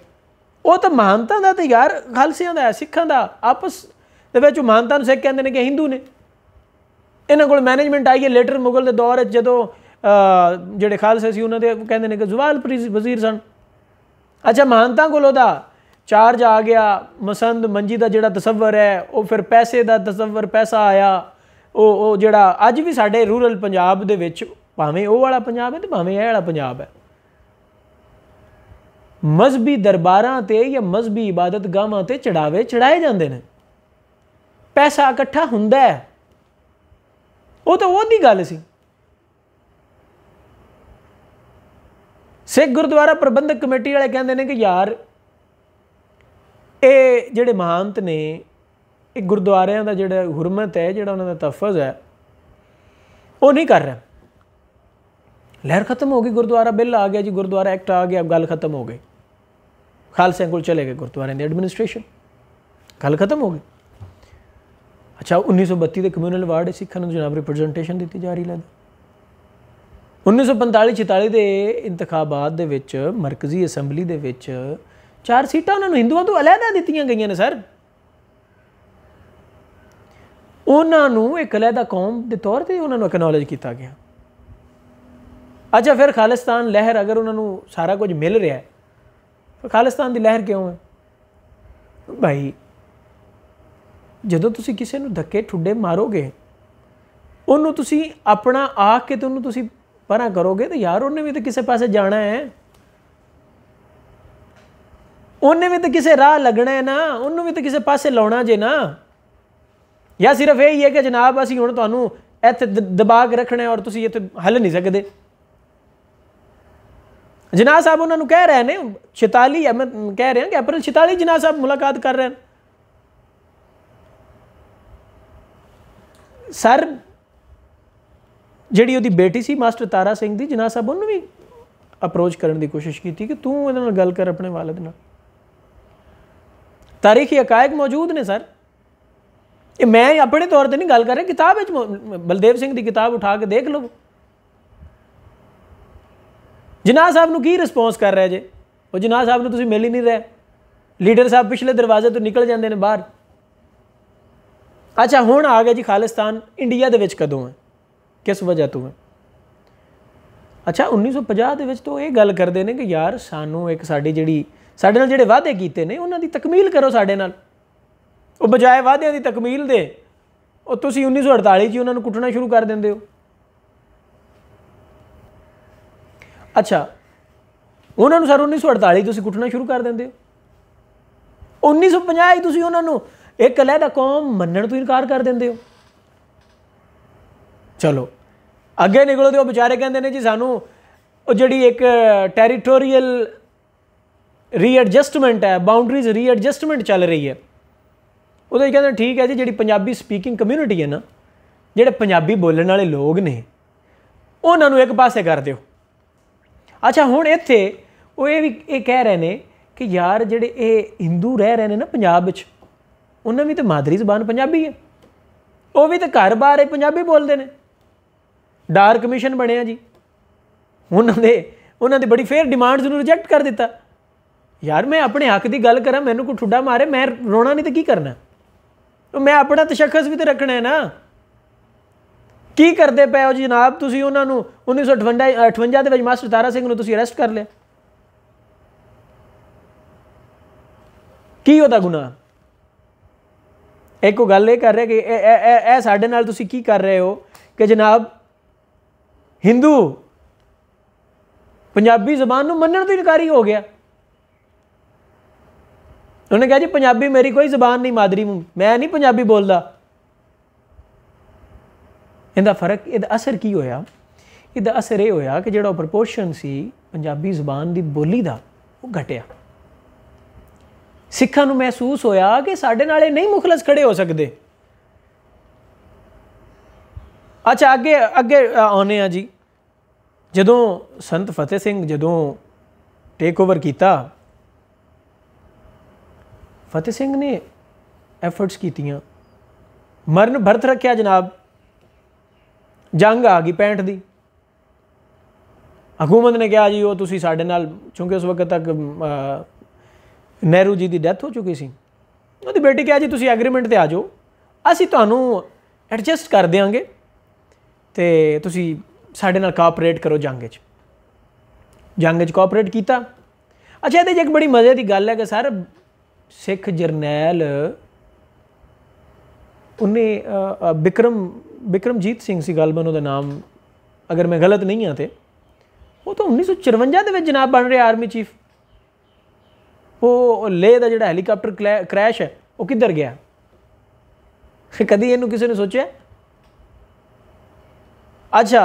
ਉਹ ਤਾਂ ਮਹਾਨਤਾ ਦਾ ਤੇ ਯਾਰ ਖਾਲਸਿਆਂ ਦਾ ਹੈ ਸਿੱਖਾਂ ਦਾ ਆਪਸ ਦੇ ਵਿੱਚ ਮਹਾਨਤਾ ਨੂੰ ਸਿੱਖ ਕਹਿੰਦੇ ਨੇ ਕਿ ਹਿੰਦੂ ਨੇ ਇਹਨਾਂ ਕੋਲ ਮੈਨੇਜਮੈਂਟ ਆਈ ਹੈ ਲੇਟਰ ਮੁਗਲ ਦੇ ਦੌਰ ਵਿੱਚ ਜਦੋਂ ਜਿਹੜੇ ਖਾਲਸੇ ਸੀ ਉਹਨਾਂ ਦੇ ਕਹਿੰਦੇ ਨੇ ਕਿ ਜ਼ੁਵਾਲ ਵਜ਼ੀਰ ਸਨ ਅੱਛਾ ਮਹਾਨਤਾ ਕੋਲ ਉਹਦਾ ਚਾਰਜ ਆ ਗਿਆ ਮਸੰਦ ਮੰਜੀ ਦਾ ਜਿਹੜਾ ਤਸਵਰ ਹੈ ਉਹ ਫਿਰ ਪੈਸੇ ਦਾ ਤਸਵਰ ਪੈਸਾ ਆਇਆ ਉਹ ਉਹ ਜਿਹੜਾ ਅੱਜ ਵੀ ਸਾਡੇ ਰੂਰਲ ਪੰਜਾਬ ਦੇ ਵਿੱਚ ਭਾਵੇਂ ਉਹ ਵਾਲਾ ਪੰਜਾਬ ਹੈ ਤੇ ਭਾਵੇਂ ਇਹ ਵਾਲਾ ਪੰਜਾਬ ਹੈ ਮਜ਼ਬੀ ਦਰਬਾਰਾਂ ਤੇ ਜਾਂ ਮਜ਼ਬੀ ਇਬਾਦਤ ਗਾਹਾਂ ਤੇ ਚੜਾਵੇ ਚੜਾਏ ਜਾਂਦੇ ਨੇ ਪੈਸਾ ਇਕੱਠਾ ਹੁੰਦਾ ਹੈ ਉਹ ਤਾਂ ਉਹਦੀ ਗੱਲ ਸੀ ਸਿੱਖ ਗੁਰਦੁਆਰਾ ਪ੍ਰਬੰਧਕ ਕਮੇਟੀ ਵਾਲੇ ਕਹਿੰਦੇ ਨੇ ਕਿ ਯਾਰ ਇਹ ਜਿਹੜੇ ਮਹਾਂਤ ਨੇ ਇਹ ਗੁਰਦੁਆਰਿਆਂ ਦਾ ਜਿਹੜਾ ਹੁਰਮਤ ਹੈ ਜਿਹੜਾ ਉਹਨਾਂ ਦਾ ਤਫਜ਼ ਹੈ ਉਹ ਨਹੀਂ ਕਰ ਰਿਹਾ ਲਹਿਰ ਖਤਮ ਹੋ ਗਈ ਗੁਰਦੁਆਰਾ ਬਿੱਲ ਆ ਗਿਆ ਜੀ ਗੁਰਦੁਆਰਾ ਐਕਟ ਆ ਗਿਆ ਗੱਲ ਖਤਮ ਹੋ ਗਈ ਖਾਲਸੇ ਕੋਲ ਚਲੇ ਗਏ ਗੁਰਦੁਆਰੇ ਦੀ ਐਡਮਿਨਿਸਟ੍ਰੇਸ਼ਨ ਗੱਲ ਖਤਮ ਹੋ ਗਈ ਅੱਛਾ 1932 ਦੇ ਕਮਿਊਨਲ ਵਾਰਡ ਸਿੱਖਾਂ ਨੂੰ ਜਨਾਬ ਰਿਪਰੈਜ਼ੈਂਟੇਸ਼ਨ ਦਿੱਤੀ ਜਾ ਰਹੀ ਲੱਗਦੀ 1945-46 ਦੇ ਇੰਤਖਾਬਾਤ ਦੇ ਵਿੱਚ ਮਰਕਜ਼ੀ ਅਸੈਂਬਲੀ ਦੇ ਵਿੱਚ ਚਾਰ ਸੀਟਾਂ ਉਹਨਾਂ ਨੂੰ ਹਿੰਦੂਆਂ ਤੋਂ ਅਲੱਗਾ ਦਿੱਤੀਆਂ ਗਈਆਂ ਨੇ ਸਰ ਉਹਨਾਂ ਨੂੰ ਇੱਕ ਅਲੱਗ ਕੌਮ ਦੇ ਤੌਰ ਤੇ ਉਹਨਾਂ ਨੂੰ ਅਕਨੋਲਜ ਕੀਤਾ ਗਿਆ ਅੱਛਾ ਫਿਰ ਖਾਲਿਸਤਾਨ ਲਹਿਰ ਅਗਰ ਉਹਨਾਂ ਨੂੰ ਸਾਰਾ ਕੁਝ ਮਿਲ ਰਿਹਾ ਹੈ ਫਿਰ ਖਾਲਿਸਤਾਨ ਦੀ ਲਹਿਰ ਕਿਉਂ ਹੈ ਭਾਈ ਜਦੋਂ ਤੁਸੀਂ ਕਿਸੇ ਨੂੰ ਧੱਕੇ ਠੁੱਡੇ ਮਾਰੋਗੇ ਉਹਨੂੰ ਤੁਸੀਂ ਆਪਣਾ ਆ ਕੇ ਤੇ ਉਹਨੂੰ ਤੁਸੀਂ ਪਰਾਂ ਕਰੋਗੇ ਤੇ ਯਾਰ ਉਹਨੇ ਵੀ ਤਾਂ ਕਿਸੇ ਪਾਸੇ ਜਾਣਾ ਹੈ ਉਹਨੇ ਵੀ ਤਾਂ ਕਿਸੇ ਰਾਹ ਲੱਗਣਾ ਹੈ ਨਾ ਉਹਨੂੰ ਵੀ ਤਾਂ ਕਿਸੇ ਪਾਸੇ ਲਾਉਣਾ ਜੇ ਨਾ ਯਾ ਸਿਰਫ ਇਹ ਹੀ ਹੈ ਕਿ ਜਨਾਬ ਅਸੀਂ ਹੁਣ ਤੁਹਾਨੂੰ ਇੱਥੇ ਦਬਾ ਕੇ ਰੱਖਣਾ ਹੈ ਔਰ ਤੁਸੀਂ ਇੱਥੇ ਹੱਲ ਨਹੀਂ ਸਕਦੇ ਜਨਾਬ ਸਾਹਿਬ ਉਹਨਾਂ ਨੂੰ ਕਹਿ ਰਹੇ ਨੇ 46 ਕਹਿ ਰਹੇ ਆ ਕਿ ਅਪ੍ਰੈਲ 46 ਜਨਾਬ ਸਾਹਿਬ ਮੁਲਾਕਾਤ ਕਰ ਰਹੇ ਨੇ ਸਰ ਜਿਹੜੀ ਉਹਦੀ ਬੇਟੀ ਸੀ ਮਾਸਟਰ ਤਾਰਾ ਸਿੰਘ ਦੀ ਜਨਾਬ ਸਾਹਿਬ ਉਹਨੂੰ ਵੀ ਅਪਰੋਚ ਕਰਨ ਦੀ ਕੋਸ਼ਿਸ਼ ਕੀਤੀ ਕਿ ਤੂੰ ਇਹਦੇ ਨਾਲ ਗੱਲ ਕਰ ਆਪਣੇ ਵਾਲਦ ਨਾਲ ਤਾਰੀਖੀ ਹਕਾਇਕ ਮੌਜੂਦ ਨੇ ਸਰ ਇਹ ਮੈਂ ਆਪਣੇ ਤੌਰ ਤੇ ਨਹੀਂ ਗੱਲ ਕਰ ਰਿਹਾ ਕਿਤਾਬ ਵਿੱਚ ਬਲਦੇਵ ਸਿੰਘ ਦੀ ਕਿਤਾਬ ਉਠਾ ਕੇ ਦੇਖ ਲਓ ਜਨਾਬ ਸਾਹਿਬ ਨੂੰ ਕੀ ਰਿਸਪੌਂਸ ਕਰ ਰਿਹਾ ਜੇ ਉਹ ਜਨਾਬ ਸਾਹਿਬ ਨੂੰ ਤੁਸੀਂ ਮਿਲ ਹੀ ਨਹੀਂ ਰਹੇ ਲੀਡਰ ਸਾਹਿਬ ਪਿਛਲੇ ਦਰਵਾਜ਼ੇ ਤੋਂ ਨਿਕਲ ਜਾਂਦੇ ਨੇ ਬਾਹਰ ਅੱਛਾ ਹੁਣ ਆ ਗਿਆ ਜੀ ਖਾਲਿਸਤਾਨ ਇੰਡੀਆ ਦੇ ਵਿੱਚ ਕਦੋਂ ਹੈ ਕਿਸ ਵਜ੍ਹਾ ਤੋਂ ਹੈ ਅੱਛਾ 1950 ਦੇ ਵਿੱਚ ਤੋਂ ਇਹ ਗੱਲ ਕਰਦੇ ਨੇ ਕਿ ਯਾਰ ਸਾਨੂੰ ਇੱਕ ਸਾਡੀ ਜਿਹੜੀ ਸਾਡੇ ਨਾਲ ਜਿਹੜੇ ਵਾਅਦੇ ਕੀਤੇ ਨੇ ਉਹਨਾਂ ਦੀ ਤਕਮੀਲ ਕਰੋ ਸਾਡੇ ਨਾਲ ਉਹ ਬਜਾਏ ਵਾਅਦਿਆਂ ਦੀ ਤਕਮੀਲ ਦੇ ਉਹ ਤੁਸੀਂ 1948 ਜੀ ਉਹਨਾਂ ਨੂੰ ਕੁੱਟਣਾ ਸ਼ੁਰੂ ਕਰ ਦਿੰਦੇ ਹੋ ਅੱਛਾ ਉਹਨਾਂ ਨੂੰ ਸਰ 1948 ਤੁਸੀਂ ਕੁੱਟਣਾ ਸ਼ੁਰੂ ਕਰ ਦਿੰਦੇ ਹੋ 1950 ਤੁਸੀਂ ਉਹਨਾਂ ਨੂੰ ਇੱਕ ਅਲੱਗ ਕੌਮ ਮੰਨਣ ਤੋਂ ਇਨਕਾਰ ਕਰ ਦਿੰਦੇ ਹੋ ਚਲੋ ਅੱਗੇ ਨਿਕਲੋ ਤੇ ਉਹ ਵਿਚਾਰੇ ਕਹਿੰਦੇ ਨੇ ਜੀ ਸਾਨੂੰ ਉਹ ਜਿਹੜੀ ਇੱਕ ਟੈਰੀਟੋਰੀਅਲ ਰੀਐਡਜਸਟਮੈਂਟ ਹੈ ਬਾਉਂਡਰੀਜ਼ ਰੀਐਡਜਸਟਮੈਂਟ ਚੱਲ ਰਹੀ ਹੈ ਉਹਦੇ ਕਹਿੰਦੇ ਠੀਕ ਹੈ ਜੀ ਜਿਹੜੀ ਪੰਜਾਬੀ ਸਪੀਕਿੰਗ ਕਮਿਊਨਿਟੀ ਹੈ ਨਾ ਜਿਹੜੇ ਪੰਜਾਬੀ ਬੋਲਣ ਵਾਲੇ ਲੋਕ ਨੇ ਉਹਨਾਂ ਨੂੰ ਇੱਕ ਪਾਸੇ ਕਰ ਦਿਓ ਅੱਛਾ ਹੁਣ ਇੱਥੇ ਉਹ ਇਹ ਵੀ ਇਹ ਕਹਿ ਰਹੇ ਨੇ ਕਿ ਯਾਰ ਜਿਹੜੇ ਇਹ ਹਿੰਦੂ ਰਹਿ ਰਹੇ ਨੇ ਨਾ ਪੰਜਾਬ ਵਿੱਚ ਉਹਨਾਂ ਵੀ ਤਾਂ ਮਾਦਰੀ ਜ਼ਬਾਨ ਪੰਜਾਬੀ ਹੈ ਉਹ ਵੀ ਤਾਂ ਘਰ-ਬਾਰ ਪੰਜਾਬੀ ਬੋਲਦੇ ਨੇ ਡਾਰਕ ਕਮਿਸ਼ਨ ਬਣਿਆ ਜੀ ਉਹਨਾਂ ਦੇ ਉਹਨਾਂ ਦੀ ਬੜੀ ਫੇਰ ਡਿਮਾਂਡਸ ਨੂੰ ਰਿਜੈਕਟ ਕਰ ਦਿੱਤਾ ਯਾਰ ਮੈਂ ਆਪਣੇ ਹੱਕ ਦੀ ਗੱਲ ਕਰਾਂ ਮੈਨੂੰ ਕੋ ਠੁੱਡਾ ਮਾਰੇ ਮੈਂ ਰੋਣਾ ਨਹੀਂ ਤੇ ਕੀ ਕਰਨਾ ਮੈਂ ਆਪਣਾ ਤਸ਼ਖਸ ਵੀ ਤੇ ਰੱਖਣਾ ਹੈ ਨਾ ਕੀ ਕਰਦੇ ਪਏ ਹੋ ਜੀ ਜਨਾਬ ਤੁਸੀਂ ਉਹਨਾਂ ਨੂੰ 1958 58 ਦੇ ਵਿੱਚ ਮਾਸਟਰ ਤਾਰਾ ਸਿੰਘ ਨੂੰ ਤੁਸੀਂ ਅਰੈਸਟ ਕਰ ਲਿਆ ਕੀ ਉਹਦਾ ਗੁਨਾਹ ਇੱਕ ਉਹ ਗੱਲ ਇਹ ਕਰ ਰਿਹਾ ਕਿ ਇਹ ਇਹ ਸਾਡੇ ਨਾਲ ਤੁਸੀਂ ਕੀ ਕਰ ਰਹੇ ਹੋ ਕਿ ਜਨਾਬ ਹਿੰਦੂ ਪੰਜਾਬੀ ਜ਼ਬਾਨ ਨੂੰ ਮੰਨਣ ਤੋਂ ਇਨਕਾਰੀ ਹੋ ਗਿਆ ਉਹਨੇ ਕਿਹਾ ਜੀ ਪੰਜਾਬੀ ਮੇਰੀ ਕੋਈ ਜ਼ਬਾਨ ਨਹੀਂ ਮਾਦਰੀ ਮੈਂ ਨਹੀਂ ਪੰਜਾਬੀ ਬੋਲਦਾ ਇਹਦਾ ਫਰਕ ਇਹਦਾ ਅਸਰ ਕੀ ਹੋਇਆ ਇਹਦਾ ਅਸਰ ਇਹ ਹੋਇਆ ਕਿ ਜਿਹੜਾ ਪ੍ਰੋਪੋਰਸ਼ਨ ਸੀ ਪੰਜਾਬੀ ਜ਼ਬਾਨ ਦੀ ਬੋਲੀ ਦਾ ਉਹ ਘਟਿਆ ਸਿੱਖਾਂ ਨੂੰ ਮਹਿਸੂਸ ਹੋਇਆ ਕਿ ਸਾਡੇ ਨਾਲ ਇਹ ਨਹੀਂ ਮੁਖਲਸ ਖੜੇ ਹੋ ਸਕਦੇ ਅੱਛਾ ਅੱਗੇ ਅੱਗੇ ਆਉਨੇ ਆ ਜੀ ਜਦੋਂ ਸੰਤ ਫਤਿਹ ਸਿੰਘ ਜਦੋਂ ਟੇਕ ਓਵਰ ਕੀਤਾ ਫਤਿਹ ਸਿੰਘ ਨੇ ਐਫਰਟਸ ਕੀਤੀਆਂ ਮਰਨ ਭਰਤ ਰੱਖਿਆ ਜਨਾਬ ਜੰਗ ਆ ਗਈ 65 ਦੀ ਹਕੂਮਤ ਨੇ ਕਿਹਾ ਜੀ ਉਹ ਤੁਸੀਂ ਸਾਡੇ ਨਾਲ ਕਿਉਂਕਿ ਉਸ ਵਕਤ ਤੱਕ ਨਹਿਰੂ ਜੀ ਦੀ ਡੈਥ ਹੋ ਚੁੱਕੀ ਸੀ ਉਹਦੀ ਬੇਟੀ ਕਿਹਾ ਜੀ ਤੁਸੀਂ ਐਗਰੀਮੈਂਟ ਤੇ ਆ ਜਾਓ ਅਸੀਂ ਤੁਹਾਨੂੰ ਐਡਜਸਟ ਕਰ ਦੇਵਾਂਗੇ ਤੇ ਤੁਸੀਂ ਸਾਡੇ ਨਾਲ ਕੋਆਪਰੇਟ ਕਰੋ ਜੰਗ 'ਚ ਜੰਗ 'ਚ ਕੋਆਪਰੇਟ ਕੀਤਾ ਅੱਛਾ ਇਹਦੇ 'ਚ ਇੱਕ ਬੜੀ ਮਜ਼ੇ ਦੀ ਗੱਲ ਹੈ ਕਿ ਸਰ ਸਿੱਖ ਜਰਨੈਲ ਉਹਨੇ ਬਿਕਰਮ ਬਿਕਰਮਜੀਤ ਸਿੰਘ ਸੀ ਗਲਬਨ ਉਹਦਾ ਨਾਮ ਅਗਰ ਮੈਂ ਗਲਤ ਨਹੀਂ ਆ ਤੇ ਉਹ ਤਾਂ 1954 ਦੇ ਵਿੱਚ ਜਨਾਬ ਬਣ ਰਿਹਾ ਆਰਮੀ ਚੀਫ ਉਹ ਲੇ ਦਾ ਜਿਹੜਾ ਹੈਲੀਕਾਪਟਰ ਕ੍ਰੈਸ਼ ਹੈ ਉਹ ਕਿੱਧਰ ਗਿਆ ਕਦੀ ਇਹਨੂੰ ਕਿਸੇ ਨੇ ਸੋਚਿਆ ਅੱਛਾ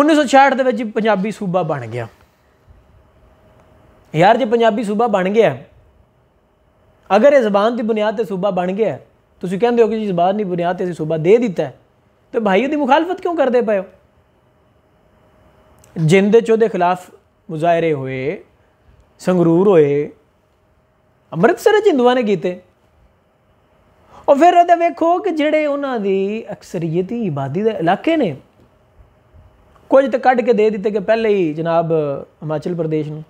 1966 ਦੇ ਵਿੱਚ ਪੰਜਾਬੀ ਸੂਬਾ ਬਣ ਗਿਆ ਯਾਰ ਜੇ ਪੰਜਾਬੀ ਸੂਬਾ ਬਣ ਗਿਆ ਅਗਰ ਇਹ ਜ਼ਬਾਨ ਦੀ ਬੁਨਿਆਦ ਤੇ ਸੂਬਾ ਬਣ ਗਿਆ ਤੁਸੀਂ ਕਹਿੰਦੇ ਹੋ ਕਿ ਜੀ ਜ਼ਬਾਨ ਦੀ ਬੁਨਿਆਦ ਤੇ ਅਸੀਂ ਸੂਬਾ ਦੇ ਦਿੱਤਾ ਤੇ ਭਾਈ ਉਹਦੀ ਮੁਖਾਲਫਤ ਕਿਉਂ ਕਰਦੇ ਪਏ ਹੋ ਜਿੰਦੇ ਚੋਦੇ ਖਿਲਾਫ ਮੁਜ਼ਾਹਰੇ ਹੋਏ ਸੰਗਰੂਰ ਹੋਏ ਅੰਮ੍ਰਿਤਸਰ ਹਿੰਦੂਆਂ ਨੇ ਕੀਤੇ ਉਹ ਫਿਰ ਉਹਦੇ ਵੇਖੋ ਕਿ ਜਿਹੜੇ ਉਹਨਾਂ ਦੀ ਹੀ ਆਬਾਦੀ ਦੇ ਇਲਾਕੇ ਨੇ ਕੁਝ ਤਾਂ ਕੱਢ ਕੇ ਦੇ ਦਿੱਤੇ ਕਿ ਪਹਿਲੇ ਹੀ ਜਨਾਬ ਹਿਮਾਚਲ ਪ੍ਰਦੇਸ਼ ਨੂੰ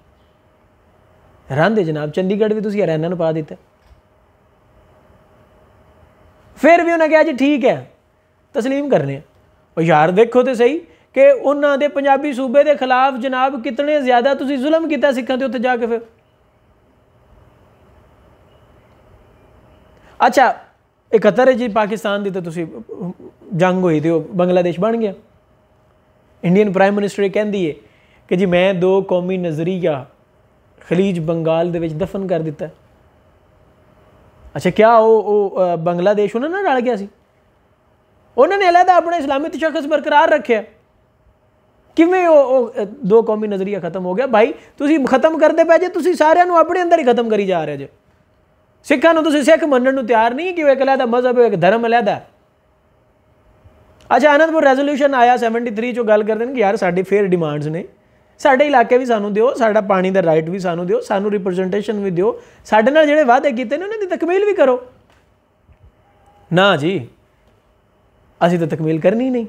ਰਹਿੰਦੇ ਜਨਾਬ ਚੰਡੀਗੜ੍ਹ ਵੀ ਤੁਸੀਂ ਹਰਿਆਣਾ ਨੂੰ ਪਾ ਦਿੱਤਾ ਫਿਰ ਵੀ ਉਹਨਾਂ ਕਿਹਾ ਜੀ ਠੀਕ ਹੈ تسلیم ਕਰਨੇ ਉਹ ਯਾਰ ਦੇਖੋ ਤੇ ਸਹੀ ਕਿ ਉਹਨਾਂ ਦੇ ਪੰਜਾਬੀ ਸੂਬੇ ਦੇ ਖਿਲਾਫ ਜਨਾਬ ਕਿਤਨੇ ਜ਼ਿਆਦਾ ਤੁਸੀਂ ਜ਼ੁਲਮ ਕੀਤਾ ਸਿੱਖਾਂ ਤੇ ਉੱਤੇ ਜਾ ਕੇ ਫਿਰ ਅੱਛਾ 71 ਜੀ ਪਾਕਿਸਤਾਨ ਦੀ ਤੇ ਤੁਸੀਂ ਜੰਗ ਹੋਈ ਤੇ ਉਹ ਬੰਗਲਾਦੇਸ਼ ਬਣ ਗਿਆ ਇੰਡੀਅਨ ਪ੍ਰਾਈਮ ਮਿਨਿਸਟਰ ਇਹ ਕਹਿੰਦੀ ਏ ਕਿ ਜੀ ਮੈਂ ਦੋ ਕੌਮੀ ਨਜ਼ਰੀਆ ਖਲੀਜ ਬੰਗਾਲ ਦੇ ਵਿੱਚ ਦਫਨ ਕਰ ਦਿੱਤਾ ਅੱਛਾ ਕੀ ਉਹ ਉਹ ਬੰਗਲਾਦੇਸ਼ ਉਹਨਾਂ ਨਾਲ ਰਲ ਗਿਆ ਸੀ ਉਹਨਾਂ ਨੇ ਅਲੱਗ ਆਪਣਾ ਇਸਲਾਮੀ ਤਸ਼ਖਸ ਬਰਕਰਾਰ ਰੱਖਿਆ ਕਿਵੇਂ ਉਹ ਦੋ ਕੌਮੀ ਨਜ਼ਰੀਆ ਖਤਮ ਹੋ ਗਿਆ ਭਾਈ ਤੁਸੀਂ ਖਤਮ ਕਰਦੇ ਪਏ ਜੇ ਤੁਸੀਂ ਸਾਰਿਆਂ ਨੂੰ ਆਪਣੇ ਅੰਦਰ ਹੀ ਖਤਮ ਕਰੀ ਜਾ ਰਹੇ ਜੇ ਸਿੱਖਾਂ ਨੂੰ ਤੁਸੀਂ ਸਿੱਖ ਮੰਨਣ ਨੂੰ ਤਿਆਰ ਨਹੀਂ ਕਿ ਉਹ ਇੱਕ ਅਲੱਗਾ ਮਜ਼ਹਬ ਹੈ ਇੱਕ ਧਰਮ ਲੈਦਾ ਅੱਛਾ ਅਨੰਦਪੁਰ ਰੈਜ਼ੋਲੂਸ਼ਨ ਆਇਆ 73 ਚੋਂ ਗੱਲ ਕਰਦੇ ਨੇ ਕਿ ਯਾਰ ਸਾਡੀ ਫੇਰ ਡਿਮਾਂਡਸ ਨੇ ਸਾਡੇ ਇਲਾਕੇ ਵੀ ਸਾਨੂੰ ਦਿਓ ਸਾਡਾ ਪਾਣੀ ਦਾ ਰਾਈਟ ਵੀ ਸਾਨੂੰ ਦਿਓ ਸਾਨੂੰ ਰਿਪਰੈਜ਼ੈਂਟੇਸ਼ਨ ਵੀ ਦਿਓ ਸਾਡੇ ਨਾਲ ਜਿਹੜੇ ਵਾਅਦੇ ਕੀਤੇ ਨੇ ਉਹਨਾਂ ਦੀ ਤਕਮੀਲ ਵੀ ਕਰੋ ਨਾ ਜੀ ਅਸੀਂ ਤਾਂ ਤਕਮੀਲ ਕਰਨੀ ਨਹੀਂ